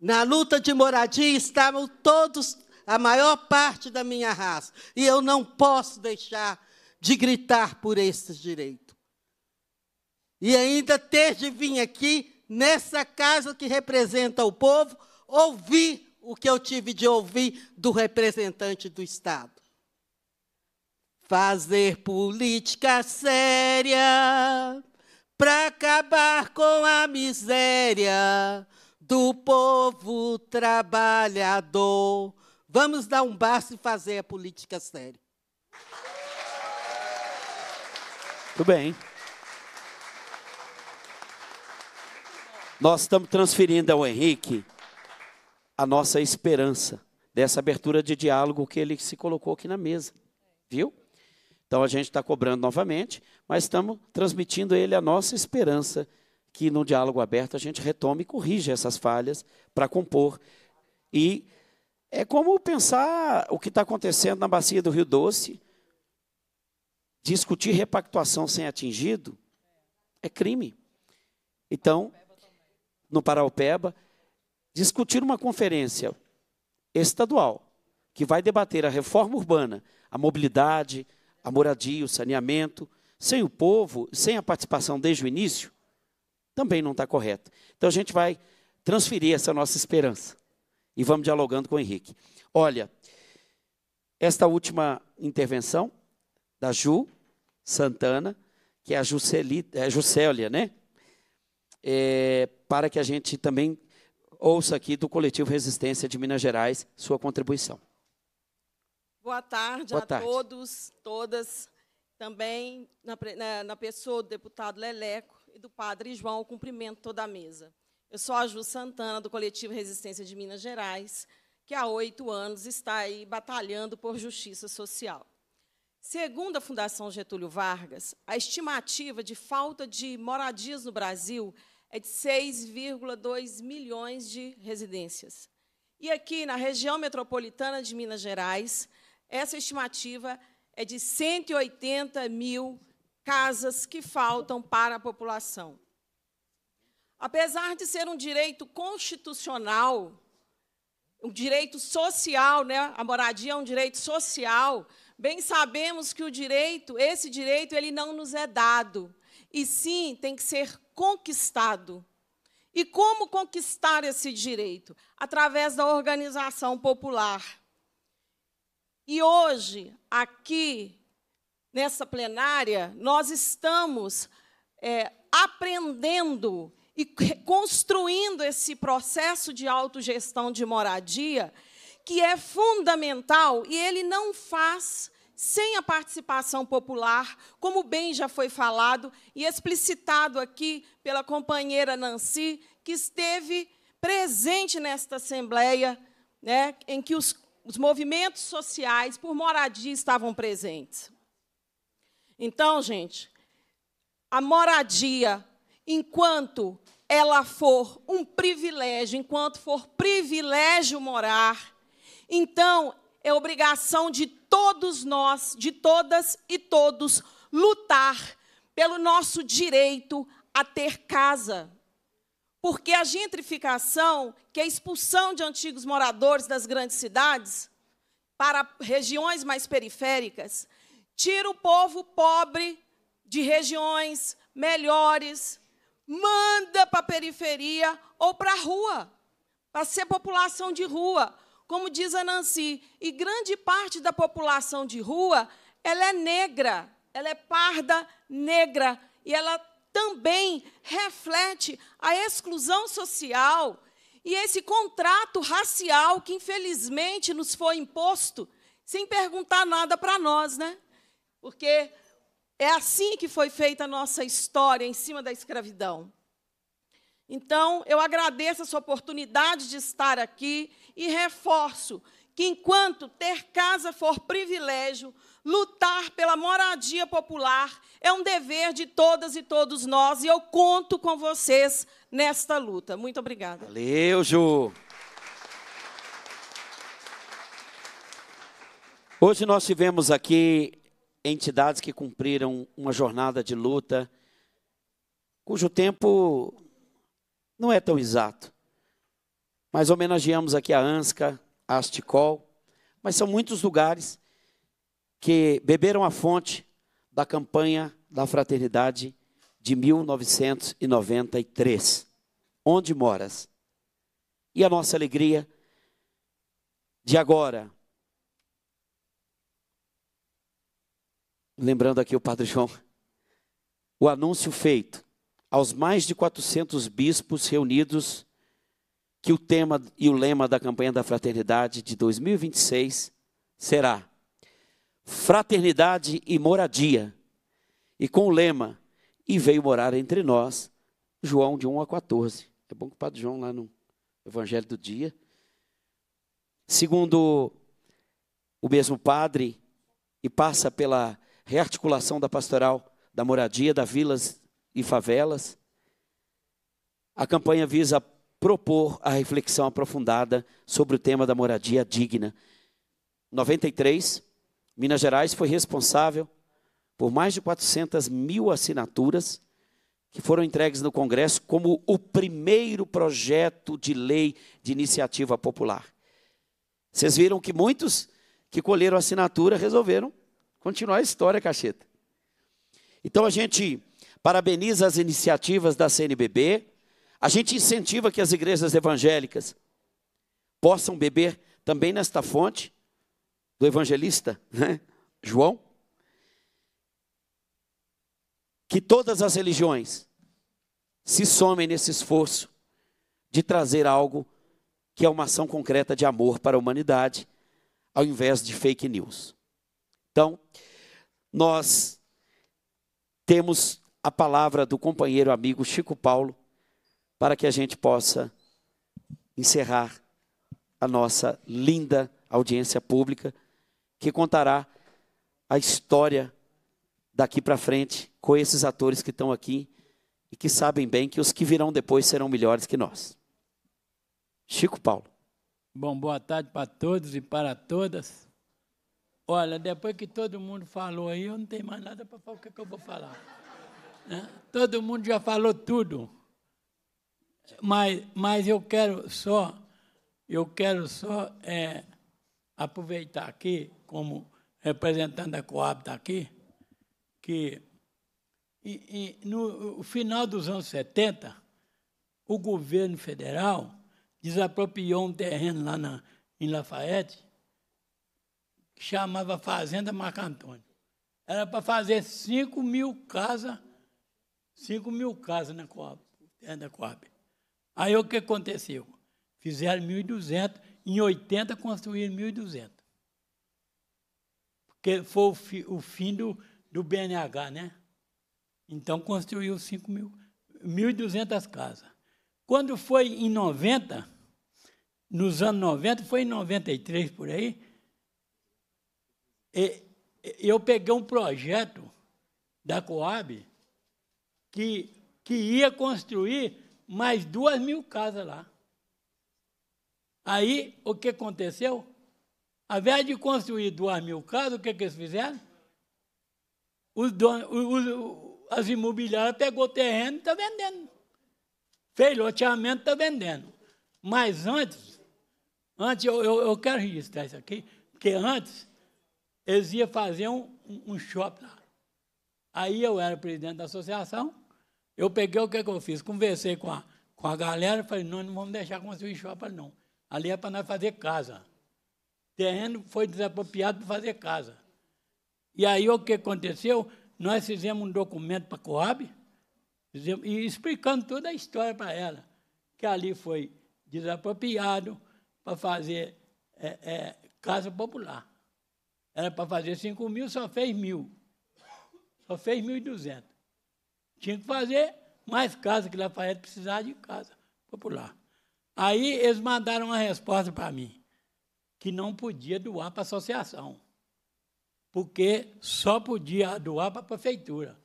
Na luta de moradia estavam todos, a maior parte da minha raça, e eu não posso deixar de gritar por esses direitos e ainda ter de vir aqui nessa casa que representa o povo, ouvir o que eu tive de ouvir do representante do Estado. Fazer política séria para acabar com a miséria do povo trabalhador. Vamos dar um basta e fazer a política séria. Tudo bem. Nós estamos transferindo ao Henrique a nossa esperança dessa abertura de diálogo que ele se colocou aqui na mesa. Viu? Então a gente está cobrando novamente, mas estamos transmitindo a ele a nossa esperança que no diálogo aberto a gente retome e corrija essas falhas para compor. E é como pensar o que está acontecendo na bacia do Rio Doce. Discutir repactuação sem atingido é crime. Então, no Paraupeba, discutir uma conferência estadual que vai debater a reforma urbana, a mobilidade, a moradia, o saneamento, sem o povo, sem a participação desde o início, também não está correto. Então a gente vai transferir essa nossa esperança e vamos dialogando com o Henrique. Olha, esta última intervenção da Ju Santana, que é a Juscelia, é a Juscelia né? é, para que a gente também ouça aqui do Coletivo Resistência de Minas Gerais sua contribuição. Boa tarde Boa a tarde. todos, todas. Também na, na, na, pessoa do deputado Leleco e do padre João, cumprimento toda a mesa. Eu sou a Ju Santana, do Coletivo Resistência de Minas Gerais, que há oito anos está aí batalhando por justiça social. Segundo a Fundação Getúlio Vargas, a estimativa de falta de moradias no Brasil é de 6,2 milhões de residências. E aqui, na região metropolitana de Minas Gerais, essa estimativa é de 180 mil casas que faltam para a população. Apesar de ser um direito constitucional, um direito social, né? a moradia é um direito social, bem sabemos que o direito, esse direito, ele não nos é dado e sim tem que ser conquistado. E como conquistar esse direito? Através da organização popular. E hoje, aqui, nessa plenária, nós estamos é, aprendendo e construindo esse processo de autogestão de moradia, que é fundamental e ele não faz sem a participação popular, como bem já foi falado e explicitado aqui pela companheira Nancy, que esteve presente nesta Assembleia, né, em que os, os movimentos sociais por moradia estavam presentes. Então, gente, a moradia, enquanto ela for um privilégio, enquanto for privilégio morar, então é obrigação de todos nós, de todas e todos, lutar pelo nosso direito a ter casa. Porque a gentrificação, que é a expulsão de antigos moradores das grandes cidades para regiões mais periféricas, tira o povo pobre de regiões melhores, manda para a periferia ou para a rua, para ser população de rua, como diz a Nancy, e grande parte da população de rua, ela é negra, ela é parda negra, e ela também reflete a exclusão social e esse contrato racial que, infelizmente, nos foi imposto, sem perguntar nada para nós, né? Porque é assim que foi feita a nossa história em cima da escravidão. Então, eu agradeço essa oportunidade de estar aqui e reforço que, enquanto ter casa for privilégio, lutar pela moradia popular é um dever de todas e todos nós, e eu conto com vocês nesta luta. Muito obrigada. Valeu, Ju. Hoje nós tivemos aqui entidades que cumpriram uma jornada de luta, cujo tempo não é tão exato. Mas homenageamos aqui a Ansca, a Asticol, mas são muitos lugares que beberam a fonte da campanha da fraternidade de 1993. Onde moras? E a nossa alegria de agora. Lembrando aqui o Padre João, o anúncio feito aos mais de 400 bispos reunidos que o tema e o lema da campanha da fraternidade de 2026 será Fraternidade e Moradia. E com o lema E veio morar entre nós, João de 1 a 14. É bom que o Padre João lá no Evangelho do Dia. Segundo o mesmo padre, e passa pela rearticulação da pastoral da moradia da Vilas e favelas. A campanha visa propor a reflexão aprofundada sobre o tema da moradia digna. 93, Minas Gerais foi responsável por mais de 400 mil assinaturas que foram entregues no Congresso como o primeiro projeto de lei de iniciativa popular. Vocês viram que muitos que colheram assinatura resolveram continuar a história, cacheta. Então a gente parabeniza as iniciativas da CNBB. A gente incentiva que as igrejas evangélicas possam beber também nesta fonte do evangelista né? João. Que todas as religiões se somem nesse esforço de trazer algo que é uma ação concreta de amor para a humanidade, ao invés de fake news. Então, nós temos a palavra do companheiro amigo Chico Paulo para que a gente possa encerrar a nossa linda audiência pública que contará a história daqui para frente com esses atores que estão aqui e que sabem bem que os que virão depois serão melhores que nós. Chico Paulo. Bom, boa tarde para todos e para todas. Olha, depois que todo mundo falou aí, eu não tenho mais nada para falar. O que, é que eu vou falar? É, todo mundo já falou tudo. Mas, mas eu quero só, eu quero só é, aproveitar aqui, como representante da Coab está aqui, que e, e no, no final dos anos 70, o governo federal desapropriou um terreno lá na, em Lafayette, que chamava Fazenda Marco Antônio. Era para fazer 5 mil casas 5 mil casas na Coab, terra da Coab. Aí o que aconteceu? Fizeram 1.200, em 80 construíram 1.200. Porque foi o, fi, o fim do, do BNH, né? Então construiu 5 mil, 1.200 casas. Quando foi em 90, nos anos 90, foi em 93 por aí, eu peguei um projeto da Coab que, que ia construir mais duas mil casas lá. Aí, o que aconteceu? Ao invés de construir duas mil casas, o que, que eles fizeram? Os donos, os, as imobiliárias pegou terreno e está vendendo. Fez loteamento está vendendo. Mas antes, antes eu, eu, eu quero registrar isso aqui, porque antes eles iam fazer um, um shopping lá. Aí eu era presidente da associação, eu peguei o que, é que eu fiz? Conversei com a, com a galera e falei, nós não vamos deixar construir shopping, não. Ali é para nós fazer casa. Terreno foi desapropriado para fazer casa. E aí o que aconteceu? Nós fizemos um documento para a Coab, fizemos, e explicando toda a história para ela, que ali foi desapropriado para fazer é, é, casa popular. Era para fazer 5 mil, só fez mil. Só fez 1.200. Tinha que fazer mais casa, que Lafayette precisava de casa popular. Aí eles mandaram uma resposta para mim, que não podia doar para a associação, porque só podia doar para a prefeitura.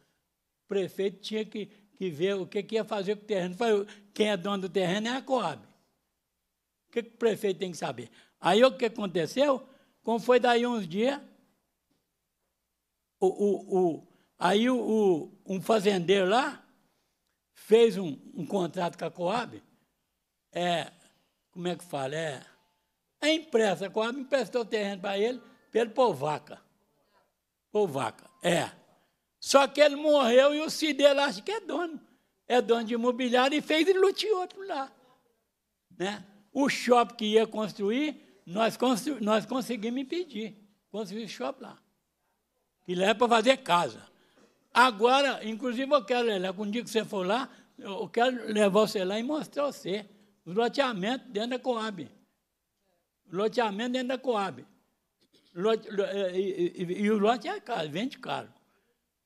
O prefeito tinha que, que ver o que, que ia fazer com o terreno. Foi quem é dono do terreno é a Coab. O que, que o prefeito tem que saber? Aí o que aconteceu? Como foi daí uns dias, o, o, o, Aí o, o, um fazendeiro lá fez um, um, contrato com a Coab, é, como é que fala? É, é impressa, a Coab emprestou terreno para ele, para ele pôr vaca. Pôr vaca, é. Só que ele morreu e o Cideiro acha que é dono. É dono de imobiliário e fez e luteou outro lá. Né? O shopping que ia construir, nós, constru nós conseguimos impedir. Construir o shopping lá. E lá é para fazer casa. Agora, inclusive, eu quero, quando dia que você for lá, eu quero levar você lá e mostrar você o loteamento dentro da Coab. Loteamento dentro da Coab. Lote, é, e, e, e, o lote é caro, vende caro.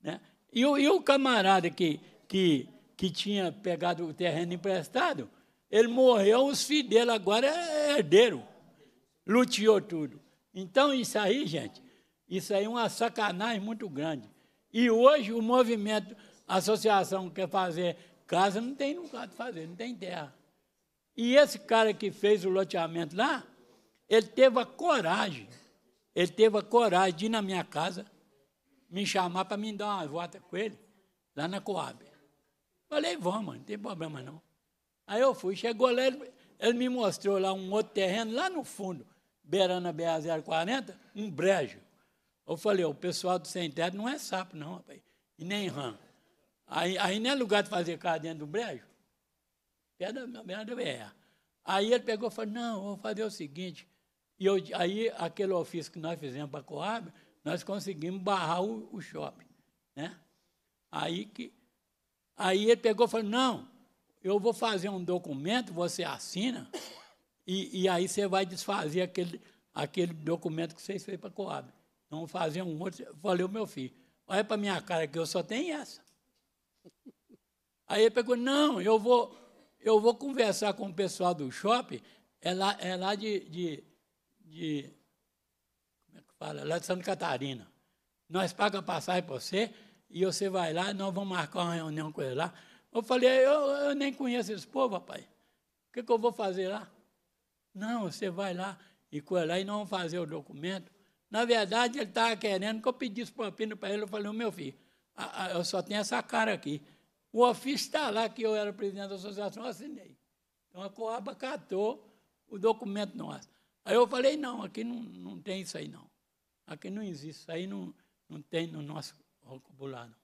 Né? E, e o camarada que, que, que tinha pegado o terreno emprestado, ele morreu, os filhos dele agora é herdeiro. Luteou tudo. Então, isso aí, gente, isso aí é uma sacanagem muito grande. E hoje o movimento, a associação quer fazer casa, não tem lugar de fazer, não tem terra. E esse cara que fez o loteamento lá, ele teve a coragem, ele teve a coragem de ir na minha casa, me chamar para me dar uma volta com ele, lá na Coab. Falei, vamos, não tem problema não. Aí eu fui, chegou lá, ele, ele me mostrou lá um outro terreno, lá no fundo, beirando a ba 040 um brejo. Eu falei, o pessoal do sem teto não é sapo, não, rapaz. E nem rã. Aí, aí não é lugar de fazer casa dentro do brejo. Pedra, merda é. Aí ele pegou e falou, não, vou fazer o seguinte. E eu, aí aquele ofício que nós fizemos para a Coab, nós conseguimos barrar o, o shopping. Né? Aí, que, aí ele pegou e falou, não, eu vou fazer um documento, você assina, e, e aí você vai desfazer aquele, aquele documento que vocês fez para a Coab. Não fazer um outro. Eu falei, meu filho, olha para minha cara que eu só tenho essa. Aí ele pegou, não, eu vou, eu vou conversar com o pessoal do shopping, é lá, é lá de, de, de Como é que fala? Lá de Santa Catarina. Nós pagamos passagem para você e você vai lá, nós vamos marcar uma reunião com ele lá. Eu falei, eu, eu nem conheço esse povo, rapaz. O que, que eu vou fazer lá? Não, você vai lá e com ele lá e nós vamos fazer o documento. Na verdade, ele estava querendo que eu pedisse propina para ele. Eu falei, meu filho, a, a, eu só tenho essa cara aqui. O ofício está lá que eu era presidente da associação, eu assinei. Então a Coaba catou o documento nosso. Aí eu falei, não, aqui não, não tem isso aí não. Aqui não existe, isso aí não, não tem no nosso vocabulário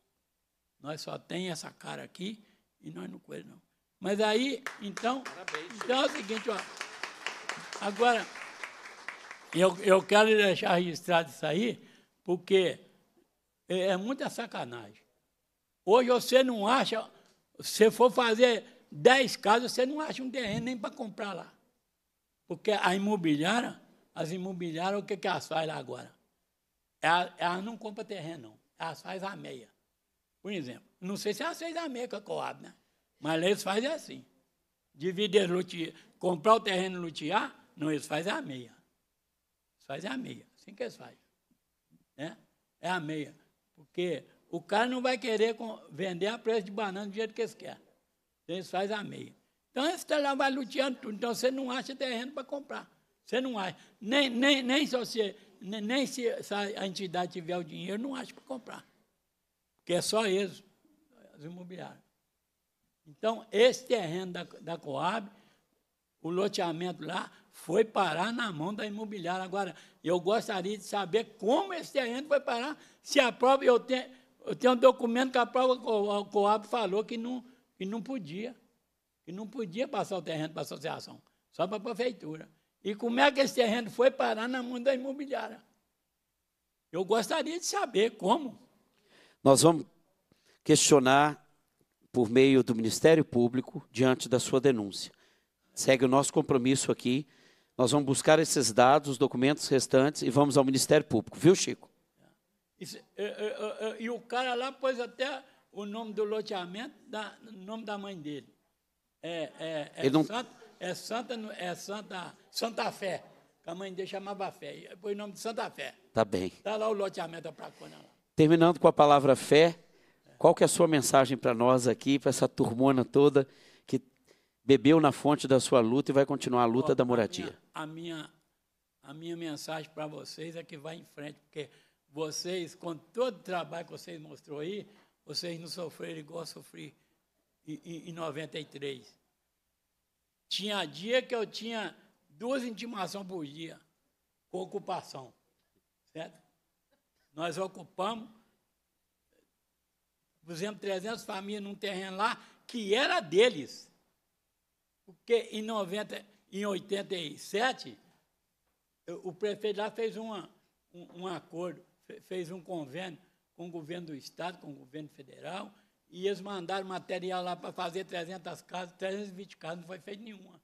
Nós só tem essa cara aqui e nós não coelho, não. Mas aí, então, Parabéns, então é o seguinte, ó. Agora, eu, eu quero deixar registrado isso aí, porque é, é muita sacanagem. Hoje você não acha, se for fazer 10 casas, você não acha um terreno nem para comprar lá. Porque a imobiliária, as imobiliárias, o que, que elas fazem lá agora? Elas, é elas não compram terreno, Elas fazem a meia. Por exemplo, não sei se elas fazem a meia com a Coab, né? Mas eles fazem assim. Dividir, lutear, comprar o terreno e lutear, não, eles fazem a meia fazem a meia, assim que eles fazem. Né? É a meia. Porque o cara não vai querer vender a preço de banana do jeito que eles querem. Então, eles fazem a meia. Então, esse lá vai luteando tudo. Então, você não acha terreno para comprar. Você não acha. Nem, nem, nem, se, você, nem, nem se a entidade tiver o dinheiro, não acha para comprar. Porque é só eles, as imobiliárias. Então, esse terreno da, da Coab, o loteamento lá, foi parar na mão da imobiliária. Agora, eu gostaria de saber como esse terreno foi parar, se a prova. Eu tenho, eu tenho um documento que a prova o Coab falou que não, que não podia. Que não podia passar o terreno para a associação, só para a prefeitura. E como é que esse terreno foi parar na mão da imobiliária? Eu gostaria de saber como. Nós vamos questionar por meio do Ministério Público diante da sua denúncia. Segue o nosso compromisso aqui nós vamos buscar esses dados, os documentos restantes e vamos ao Ministério Público, viu, Chico? É, é, é, e, o cara lá pôs até o nome do loteamento, o nome da mãe dele. É, é, é, não... Santa, é, Santa, é Santa, Santa Fé, que a mãe dele chamava Fé. foi o nome de Santa Fé. Tá bem. Está lá o loteamento para lá. Terminando com a palavra fé, qual que é a sua mensagem para nós aqui, para essa turmona toda? bebeu na fonte da sua luta e vai continuar a luta Ó, da moradia. A minha, a minha, a minha mensagem para vocês é que vá em frente, porque vocês, com todo o trabalho que vocês mostrou aí, vocês não sofreram igual eu sofri em, em, em 93. Tinha dia que eu tinha duas intimações por dia, com ocupação. Certo? Nós ocupamos, exemplo 300 famílias num terreno lá que era deles. Porque em, 90, em 87, o prefeito lá fez uma, um, um acordo, fez um convênio com o governo do Estado, com o governo federal, e eles mandaram material lá para fazer 300 casas, 320 casas, não foi feito nenhuma.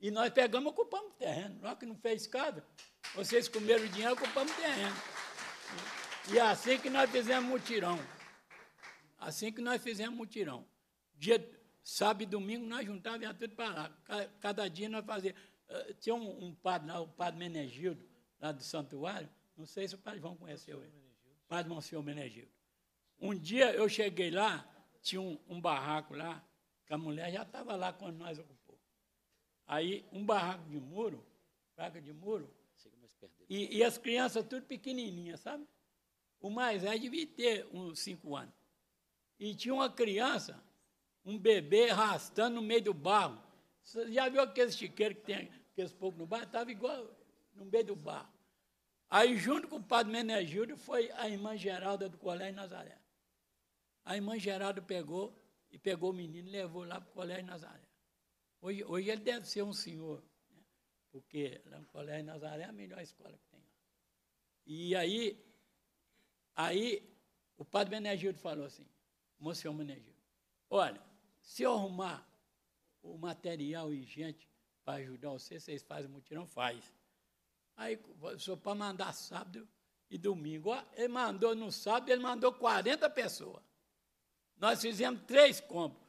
E nós pegamos e ocupamos o terreno. Nós que não fez casa, vocês comeram o dinheiro, ocupamos o terreno. E assim que nós fizemos mutirão. Assim que nós fizemos mutirão. Dia, Sábado e domingo nós juntávamos tudo para lá. Cada dia nós fazíamos. Eh, tinha um, um, padre lá, o padre Menegildo, lá do santuário. Não sei se o padre vão conhecer ele. Padre Monsenhor Menegildo. Um dia eu cheguei lá, tinha um, um barraco lá, que a mulher já estava lá quando nós ocupou. Aí, um barraco de muro, barraca de muro, e, e, as crianças tudo pequenininhas, sabe? O mais velho devia ter uns cinco anos. E tinha uma criança um bebê arrastando no meio do barro. Você já viu aqueles chiqueiros que tem aqueles povo no barro? Estava igual no meio do barro. Aí, junto com o padre Menegildo, foi a irmã Geralda do Colégio Nazaré. A irmã Geralda pegou e pegou o menino e levou lá para o Colégio Nazaré. Hoje, hoje ele deve ser um senhor, né? porque lá no Colégio Nazaré é a melhor escola que tem lá. E aí, aí o padre Menegildo falou assim, Monsenhor Menegildo, olha, se eu arrumar o material e gente para ajudar vocês, vocês fazem mutirão? Faz. Aí, só para mandar sábado e domingo. Ele mandou no sábado, ele mandou 40 pessoas. Nós fizemos três compras.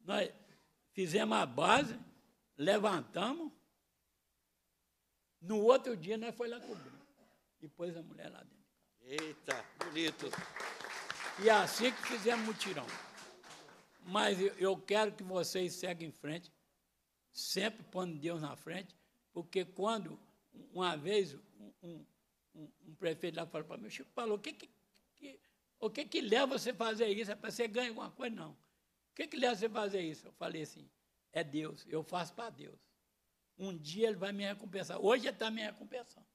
Nós fizemos a base, levantamos. No outro dia, nós foi lá cobrir. E pôs a mulher lá dentro. Eita, bonito. E é assim que fizemos mutirão. Mas eu quero que vocês seguem em frente, sempre pondo Deus na frente, porque quando, uma vez, um, um, um prefeito lá falou para mim, o Chico falou, o que que, que, o que que leva você a fazer isso? É para você ganhar alguma coisa? Não. O que que leva você a fazer isso? Eu falei assim, é Deus, eu faço para Deus. Um dia ele vai me recompensar. Hoje ele está me recompensando.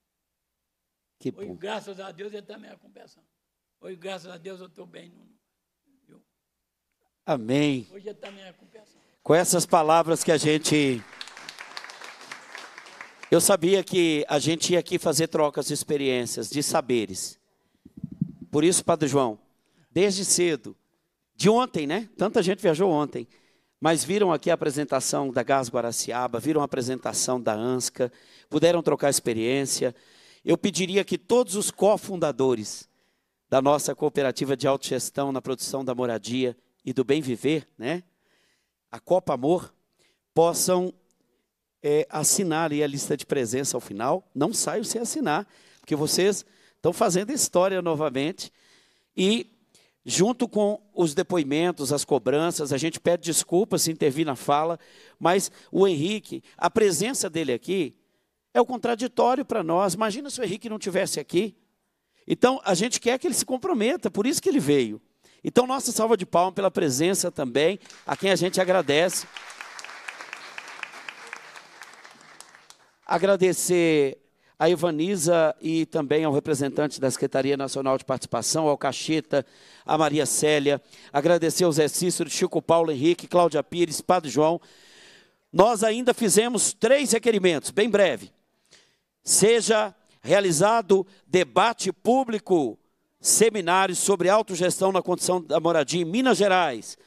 Que Hoje, graças a Deus, ele está me recompensando. Hoje, graças a Deus, eu estou bem no, Amém. É Com essas palavras que a gente. Eu sabia que a gente ia aqui fazer trocas de experiências, de saberes. Por isso, Padre João, desde cedo, de ontem, né? Tanta gente viajou ontem. Mas viram aqui a apresentação da Gás Guaraciaba, viram a apresentação da ANSCA, puderam trocar experiência. Eu pediria que todos os cofundadores da nossa cooperativa de autogestão na produção da moradia e do bem viver, né? A Copa Amor, possam é, assinar ali a lista de presença ao final. Não saio sem assinar, porque vocês estão fazendo história novamente. E, junto com os depoimentos, as cobranças, a gente pede desculpas se intervir na fala, mas o Henrique, a presença dele aqui é o contraditório para nós. Imagina se o Henrique não tivesse aqui. Então, a gente quer que ele se comprometa, por isso que ele veio. Então, nossa salva de palmas pela presença também, a quem a gente agradece. Agradecer a Ivaniza e também ao representante da Secretaria Nacional de Participação, ao Cacheta, a Maria Célia. Agradecer ao Zé Cícero, Chico Paulo Henrique, Cláudia Pires, Padre João. Nós ainda fizemos três requerimentos, bem breve. Seja realizado debate público seminários sobre autogestão na condição da moradia em Minas Gerais.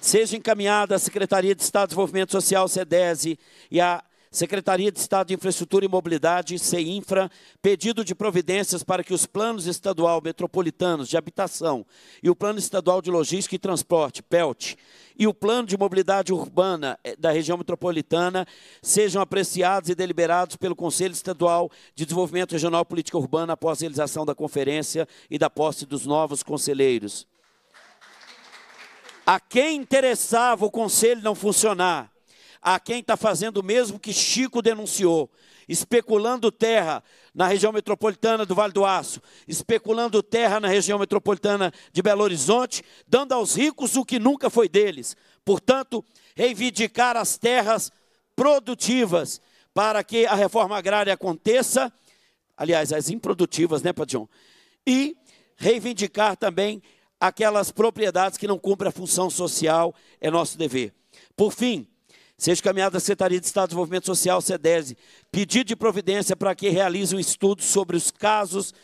Seja encaminhada à Secretaria de Estado de Desenvolvimento Social, SEDESI, e à Secretaria de Estado de Infraestrutura e Mobilidade, CEINFRA, pedido de providências para que os planos estadual metropolitanos de habitação e o plano estadual de logística e transporte, PELT, e o plano de mobilidade urbana eh, da região metropolitana sejam apreciados e deliberados pelo Conselho Estadual de Desenvolvimento Regional e Política Urbana após a realização da conferência e da posse dos novos conselheiros. A quem interessava o conselho não funcionar, a quem está fazendo o mesmo que Chico denunciou, especulando terra na região metropolitana do Vale do Aço, especulando terra na região metropolitana de Belo Horizonte, dando aos ricos o que nunca foi deles. Portanto, reivindicar as terras produtivas para que a reforma agrária aconteça, aliás, as improdutivas, né, Padion? E reivindicar também aquelas propriedades que não cumprem a função social, é nosso dever. Por fim, Seja encaminhada à Secretaria de Estado de Desenvolvimento Social, SEDESE, pedido de providência para que realize um estudo sobre os casos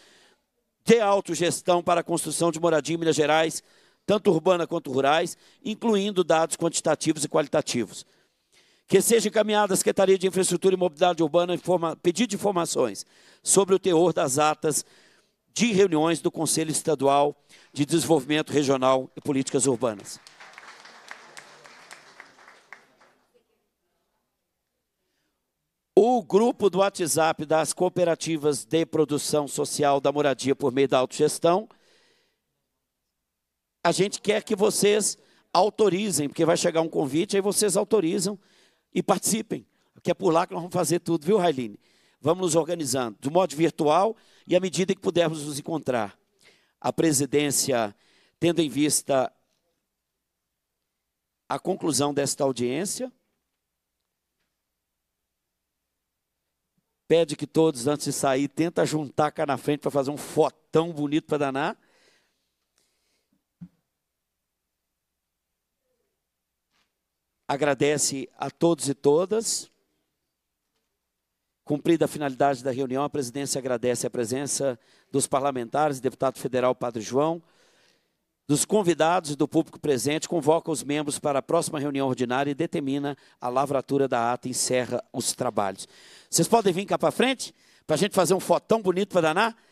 de autogestão para a construção de moradia em Minas Gerais, tanto urbana quanto rurais, incluindo dados quantitativos e qualitativos. Que seja encaminhada à Secretaria de Infraestrutura e Mobilidade Urbana informa, pedido de informações sobre o teor das atas de reuniões do Conselho Estadual de Desenvolvimento Regional e Políticas Urbanas. O grupo do WhatsApp das cooperativas de produção social da moradia por meio da autogestão. A gente quer que vocês autorizem, porque vai chegar um convite, aí vocês autorizam e participem. Que é por lá que nós vamos fazer tudo, viu, Railine? Vamos nos organizando, de modo virtual e à medida que pudermos nos encontrar. A presidência, tendo em vista a conclusão desta audiência, pede que todos, antes de sair, tenta juntar cá na frente para fazer um fotão bonito para danar. Agradece a todos e todas. Cumprida a finalidade da reunião, a presidência agradece a presença dos parlamentares, deputado federal Padre João, dos convidados e do público presente, convoca os membros para a próxima reunião ordinária e determina a lavratura da ata e encerra os trabalhos. Vocês podem vir cá para frente para a gente fazer um fotão bonito para danar?